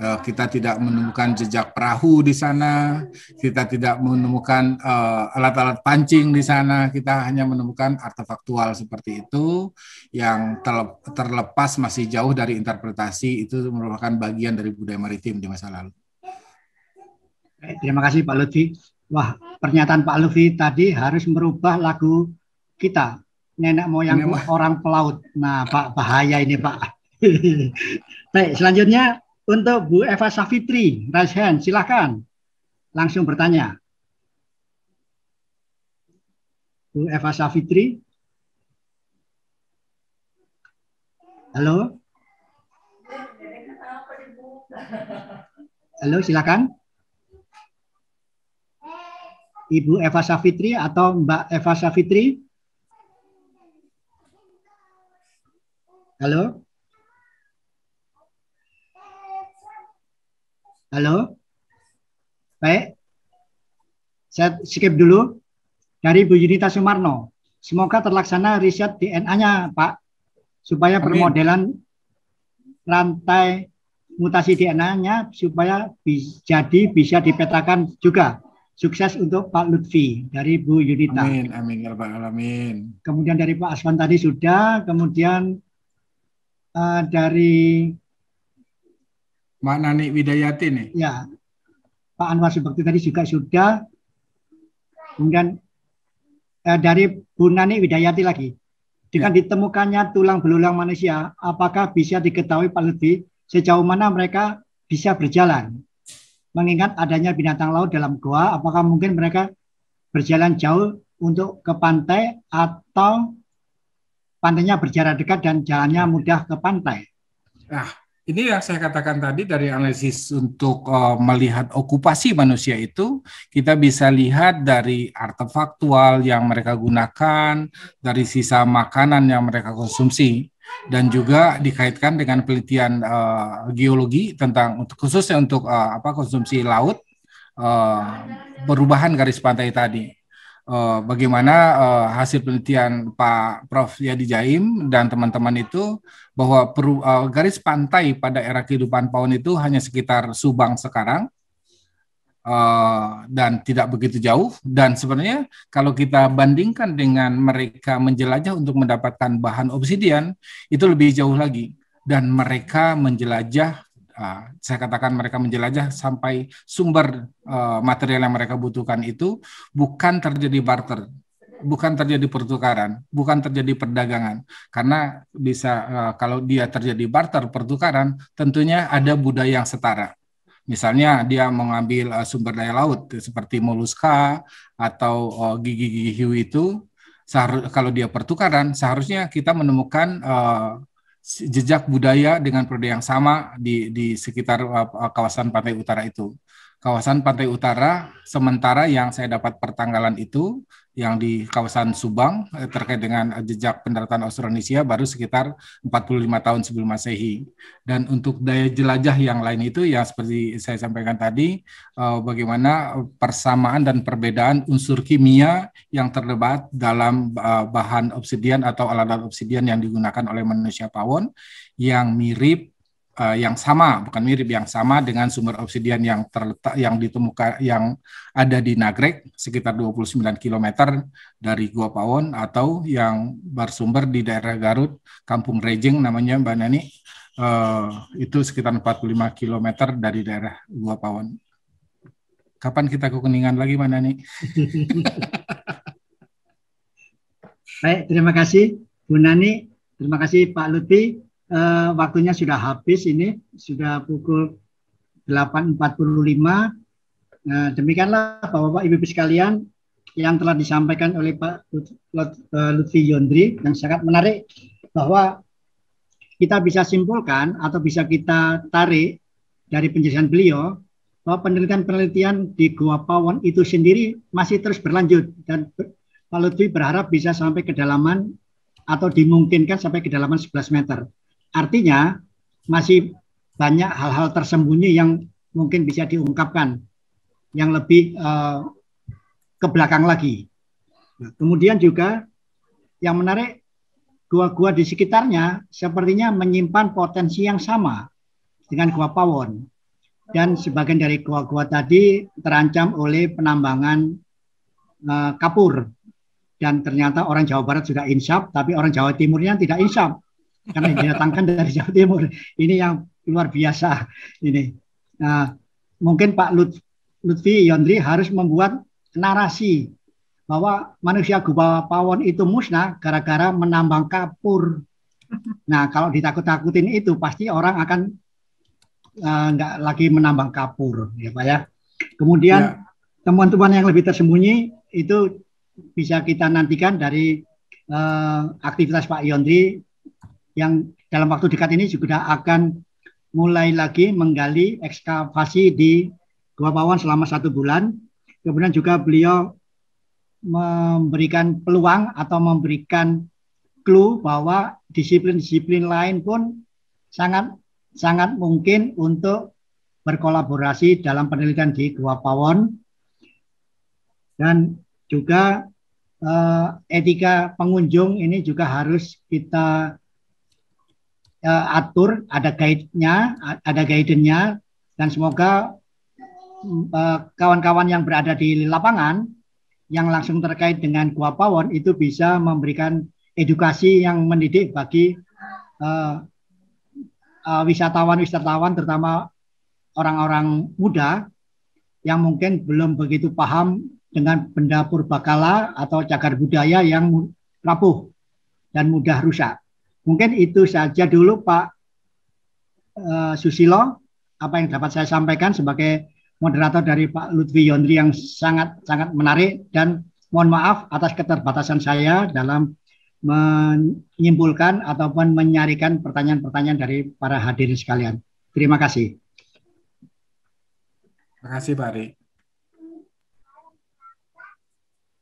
Uh, kita tidak menemukan jejak perahu di sana, kita tidak menemukan alat eh, alat-alat pancing di sana, kita hanya menemukan artefaktual seperti itu yang terlepas masih jauh dari interpretasi itu merupakan bagian dari budaya maritim di masa lalu. Terima kasih Pak Lutfi. Wah, pernyataan Pak Lutfi tadi harus merubah lagu kita nenek moyang nenek orang pelaut. Nah, Pak bahaya ini Pak. Baik, selanjutnya untuk Bu Eva Safitri, raise hand, silakan langsung bertanya. Bu Eva Safitri. Halo. Halo, silakan. Ibu Eva Safitri atau Mbak Eva Safitri? Halo? Halo? Baik. Saya skip dulu. Dari Bu Yudita Sumarno. Semoga terlaksana riset DNA-nya, Pak. Supaya Amin. permodelan rantai mutasi DNA-nya supaya bi jadi bisa dipetakan juga. Sukses untuk Pak Lutfi dari Bu Yudita. Amin, amin, ya amin. Kemudian dari Pak Aswan tadi sudah, kemudian uh, dari Mbak Nani Widayati nih. Ya, Pak Anwar seperti tadi juga sudah. Kemudian uh, dari Bu Nani Widayati lagi. Dengan ya. ditemukannya tulang belulang manusia, apakah bisa diketahui Pak Lutfi sejauh mana mereka bisa berjalan? Mengingat adanya binatang laut dalam goa, apakah mungkin mereka berjalan jauh untuk ke pantai atau pantainya berjarak dekat dan jalannya mudah ke pantai. Nah, ini yang saya katakan tadi dari analisis untuk uh, melihat okupasi manusia itu, kita bisa lihat dari artefaktual yang mereka gunakan, dari sisa makanan yang mereka konsumsi, dan juga dikaitkan dengan penelitian uh, geologi tentang khususnya untuk uh, apa konsumsi laut uh, perubahan garis pantai tadi uh, bagaimana uh, hasil penelitian Pak Prof. Yadi Jaim dan teman-teman itu bahwa per, uh, eh, garis pantai pada era kehidupan Paun itu hanya sekitar Subang sekarang uh, dan tidak begitu jauh dan sebenarnya kalau kita bandingkan dengan mereka menjelajah untuk mendapatkan bahan obsidian itu lebih jauh lagi dan mereka menjelajah Uh, saya katakan mereka menjelajah sampai sumber uh, material yang mereka butuhkan itu bukan terjadi barter, bukan terjadi pertukaran, bukan terjadi perdagangan. Karena bisa uh, kalau dia terjadi barter pertukaran, tentunya ada budaya yang setara. Misalnya dia mengambil uh, sumber daya laut seperti moluska atau gigi gigi-gigi hiu itu, kalau dia pertukaran seharusnya kita menemukan uh, jejak budaya dengan periode yang sama di, di sekitar uh, kawasan pantai utara itu kawasan pantai utara sementara yang saya dapat pertanggalan itu yang di kawasan Subang eh, terkait dengan jejak pendaratan Austronesia baru sekitar 45 tahun sebelum Masehi. Dan untuk daya jelajah yang lain itu yang seperti saya sampaikan tadi eh, bagaimana persamaan dan perbedaan unsur kimia yang terdebat dalam eh, bahan obsidian atau alat-alat obsidian yang digunakan oleh manusia Pawon yang mirip uh, yang sama, bukan mirip, yang sama dengan sumber obsidian yang terletak yang ditemukan yang ada di Nagrek sekitar 29 km dari Gua Pawon atau yang bersumber di daerah Garut, Kampung Rejeng namanya Mbak Nani. Uh, itu sekitar 45 km dari daerah Gua Pawon. Kapan kita ke Kuningan lagi, Mbak Nani? Baik, terima kasih Bu Nani, terima kasih Pak Lutfi uh, waktunya sudah habis ini sudah pukul 8.45. Nah, eh, demikianlah Bapak-bapak Ibu-ibu sekalian yang telah disampaikan oleh Pak eh, Lutfi Yondri yang sangat menarik bahwa kita bisa simpulkan atau bisa kita tarik dari penjelasan beliau bahwa penelitian-penelitian di Goa Pawon itu sendiri masih terus berlanjut dan Pak Lutfi berharap bisa sampai kedalaman atau dimungkinkan sampai kedalaman 11 meter. Artinya masih banyak hal-hal tersembunyi yang mungkin bisa diungkapkan yang lebih uh, ke belakang lagi. Nah, kemudian juga yang menarik gua-gua di sekitarnya sepertinya menyimpan potensi yang sama dengan gua Pawon dan sebagian dari gua-gua tadi terancam oleh penambangan uh, kapur dan ternyata orang Jawa Barat sudah insaf tapi orang Jawa Timurnya tidak insaf karena didatangkan dari Jawa Timur. Ini yang luar biasa ini. Nah, mungkin Pak Lut, Lutfi Yondri harus membuat narasi bahwa manusia Gubawa Pawon itu musnah gara-gara menambang kapur. Nah, kalau ditakut-takutin itu pasti orang akan eh, nggak uh, lagi menambang kapur, ya Pak ya. Kemudian ya. temuan-temuan ya. yang lebih tersembunyi itu bisa kita nantikan dari uh, aktivitas Pak Yondri yang dalam waktu dekat ini juga akan mulai lagi menggali ekskavasi di Gua Pawon selama satu bulan. Kemudian juga beliau memberikan peluang atau memberikan clue bahwa disiplin-disiplin lain pun sangat sangat mungkin untuk berkolaborasi dalam penelitian di Gua Pawon dan juga eh, etika pengunjung ini juga harus kita uh, atur, ada guide-nya, ada guidance-nya dan semoga mm, eh, kawan-kawan uh, yang berada di lapangan yang langsung terkait dengan Gua Pawon itu bisa memberikan edukasi yang mendidik bagi uh, uh, wisatawan-wisatawan terutama orang-orang muda yang mungkin belum begitu paham dengan benda purbakala atau cagar budaya yang rapuh dan mudah rusak. Mungkin itu saja dulu Pak eh, Susilo, apa yang dapat saya sampaikan sebagai moderator dari Pak Lutfi Yondri yang sangat-sangat menarik dan mohon maaf atas keterbatasan saya dalam menyimpulkan ataupun menyarikan pertanyaan-pertanyaan dari para hadirin sekalian. Terima kasih. Terima kasih, Pak Ari.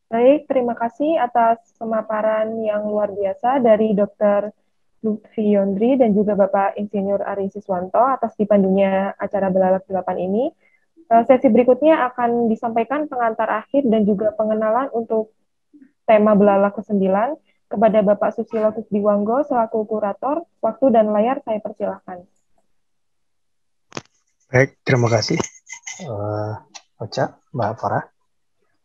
Baik, terima kasih atas pemaparan yang luar biasa dari Dr. Lutfi Yondri dan juga Bapak Insinyur Ari Siswanto atas dipandunya acara belalak delapan ini. Eh, sesi berikutnya akan disampaikan pengantar akhir dan juga pengenalan untuk tema belalak ke-9 kepada Bapak Susilo Kusdiwanggo selaku kurator. Waktu dan layar saya persilahkan. Baik, terima kasih. Uh, eh, Oca, Mbak Farah.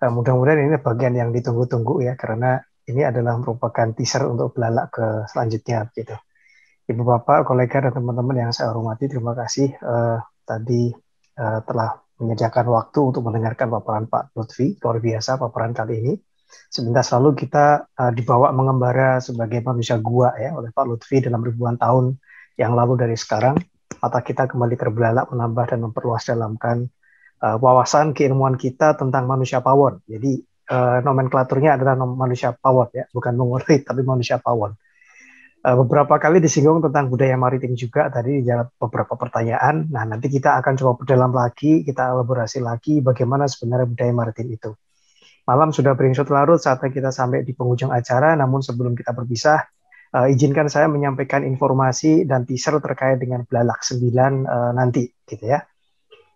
Uh, mudah-mudahan ini bagian yang ditunggu-tunggu ya, karena ini adalah merupakan teaser untuk belalak ke selanjutnya gitu. Ibu Bapak, kolega dan teman-teman yang saya hormati, terima kasih uh, tadi uh, telah menyediakan waktu untuk mendengarkan paparan Pak Lutfi. Luar biasa paparan kali ini. Sebentar selalu kita uh, dibawa mengembara sebagai manusia gua ya oleh Pak Lutfi dalam ribuan tahun yang lalu dari sekarang. Mata kita kembali terbelalak menambah dan memperluas dalamkan uh, wawasan keilmuan kita tentang manusia pawon. Jadi uh, nomenklaturnya adalah manusia power ya, bukan mengurit tapi manusia power. Uh, beberapa kali disinggung tentang budaya maritim juga tadi di beberapa pertanyaan. Nah, nanti kita akan coba berdalam lagi, kita elaborasi lagi bagaimana sebenarnya budaya maritim itu. Malam sudah beringsut larut saatnya kita sampai di penghujung acara, namun sebelum kita berpisah, uh, izinkan saya menyampaikan informasi dan teaser terkait dengan Belalak 9 uh, eh, nanti gitu ya.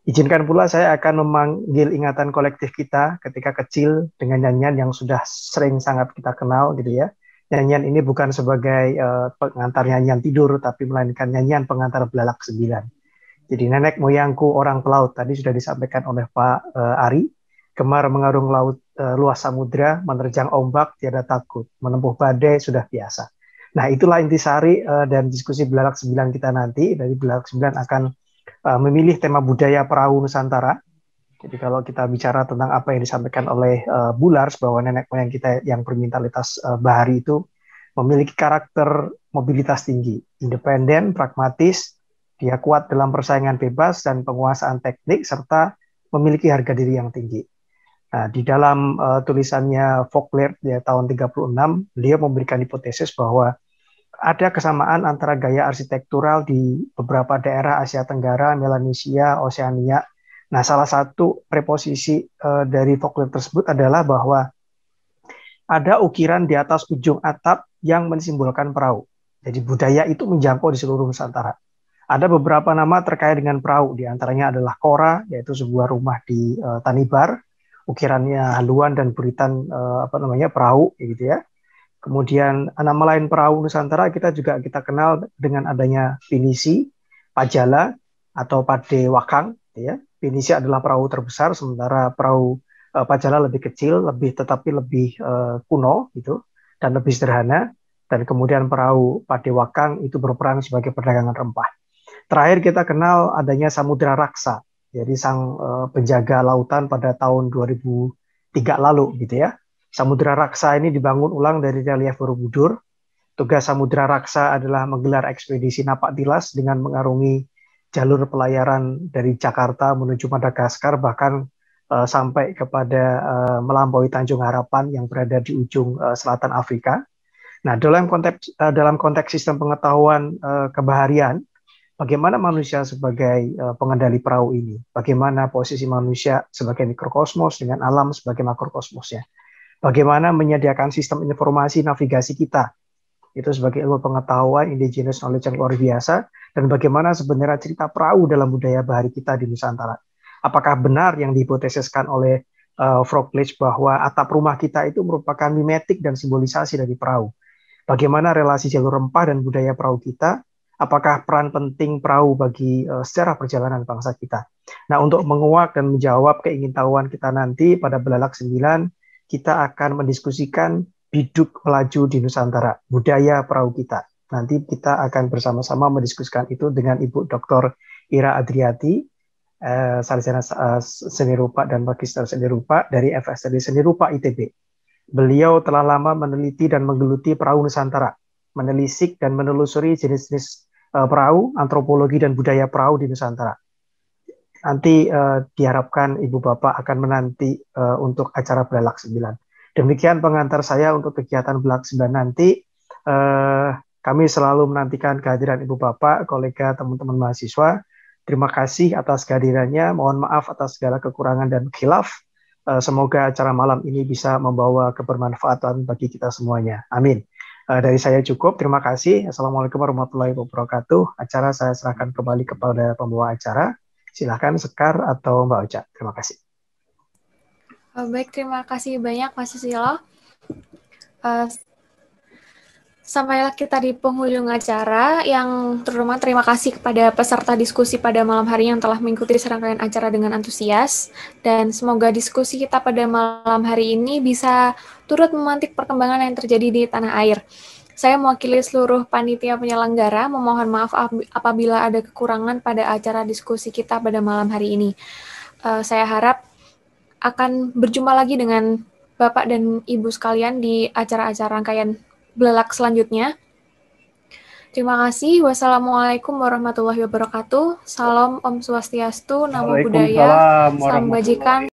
Izinkan pula saya akan memanggil ingatan kolektif kita ketika kecil dengan nyanyian yang sudah sering sangat kita kenal gitu ya. Nyanyian ini bukan sebagai uh, pengantar nyanyian tidur tapi melainkan nyanyian pengantar belalak sembilan. Jadi nenek moyangku orang pelaut tadi sudah disampaikan oleh Pak uh, Ari. Gemar mengarung laut uh, luas samudra, menerjang ombak tiada takut, menempuh badai sudah biasa. Nah, itulah intisari uh, dan diskusi belalak sembilan kita nanti. Dari belalak sembilan akan uh, memilih tema budaya perahu Nusantara. Jadi kalau kita bicara tentang apa yang disampaikan oleh uh, Bulars bahwa nenek moyang kita yang bermentalitas uh, bahari itu memiliki karakter mobilitas tinggi, independen, pragmatis, dia kuat dalam persaingan bebas dan penguasaan teknik serta memiliki harga diri yang tinggi. Nah, di dalam uh, tulisannya Faulkner ya, tahun 36, beliau memberikan hipotesis bahwa ada kesamaan antara gaya arsitektural di beberapa daerah Asia Tenggara, Melanesia, Oseania. Nah, salah satu preposisi uh, dari folklore tersebut adalah bahwa ada ukiran di atas ujung atap yang mensimbolkan perahu. Jadi budaya itu menjangkau di seluruh Nusantara. Ada beberapa nama terkait dengan perahu, diantaranya adalah kora, yaitu sebuah rumah di uh, Tanibar, ukirannya haluan dan buritan uh, apa namanya perahu, gitu ya. Kemudian nama lain perahu Nusantara kita juga kita kenal dengan adanya pinisi, pajala atau pade wakang. Ya. Pinisi adalah perahu terbesar, sementara perahu uh, pajala lebih kecil, lebih tetapi lebih uh, kuno gitu dan lebih sederhana. Dan kemudian perahu pade wakang itu berperan sebagai perdagangan rempah. Terakhir kita kenal adanya Samudra Raksa, jadi sang uh, penjaga lautan pada tahun 2003 lalu gitu ya Samudra Raksa ini dibangun ulang dari relief Borobudur. Tugas Samudra Raksa adalah menggelar ekspedisi napak tilas dengan mengarungi jalur pelayaran dari Jakarta menuju Madagaskar bahkan uh, sampai kepada uh, melampaui Tanjung Harapan yang berada di ujung uh, selatan Afrika. Nah, dalam konteks uh, dalam konteks sistem pengetahuan uh, kebaharian, bagaimana manusia sebagai uh, pengendali perahu ini, bagaimana posisi manusia sebagai mikrokosmos dengan alam sebagai makrokosmosnya bagaimana menyediakan sistem informasi navigasi kita. Itu sebagai ilmu pengetahuan indigenous knowledge yang luar biasa dan bagaimana sebenarnya cerita perahu dalam budaya bahari kita di Nusantara. Apakah benar yang dihipotesiskan oleh uh, eh, Frogledge bahwa atap rumah kita itu merupakan mimetik dan simbolisasi dari perahu? Bagaimana relasi jalur rempah dan budaya perahu kita? Apakah peran penting perahu bagi uh, sejarah perjalanan bangsa kita? Nah, untuk menguak dan menjawab keingintahuan kita nanti pada belalak 9, kita akan mendiskusikan biduk melaju di Nusantara, budaya perahu kita. Nanti kita akan bersama-sama mendiskusikan itu dengan Ibu Dr. Ira Adriati, eh, sarjana eh, seni rupa dan magister seni rupa dari FSD Seni Rupa ITB. Beliau telah lama meneliti dan menggeluti perahu Nusantara, menelisik dan menelusuri jenis-jenis eh, perahu, antropologi dan budaya perahu di Nusantara. Nanti uh, diharapkan Ibu Bapak akan menanti uh, untuk acara Belalak 9. Demikian pengantar saya untuk kegiatan Belalak 9 nanti. Uh, kami selalu menantikan kehadiran Ibu Bapak, kolega, teman-teman mahasiswa. Terima kasih atas kehadirannya. Mohon maaf atas segala kekurangan dan khilaf. semoga acara malam ini bisa membawa kebermanfaatan bagi kita semuanya. Amin. dari saya cukup. Terima kasih. Assalamualaikum warahmatullahi wabarakatuh. Acara saya serahkan kembali kepada pembawa acara. Silahkan Sekar atau Mbak Oca. Terima kasih. Eh, baik, terima kasih banyak Mas Susilo. Uh, sampailah kita di penghujung acara yang terutama terima kasih kepada peserta diskusi pada malam hari yang telah mengikuti serangkaian acara dengan antusias dan semoga diskusi kita pada malam hari ini bisa turut memantik perkembangan yang terjadi di tanah air. Saya mewakili seluruh panitia penyelenggara memohon maaf apabila ada kekurangan pada acara diskusi kita pada malam hari ini. Uh, saya harap akan berjumpa lagi dengan Bapak dan Ibu sekalian di acara-acara rangkaian belak selanjutnya. Terima kasih. Wassalamualaikum warahmatullahi wabarakatuh. Salam Om Swastiastu, Namo Budaya, Salam Bajikan.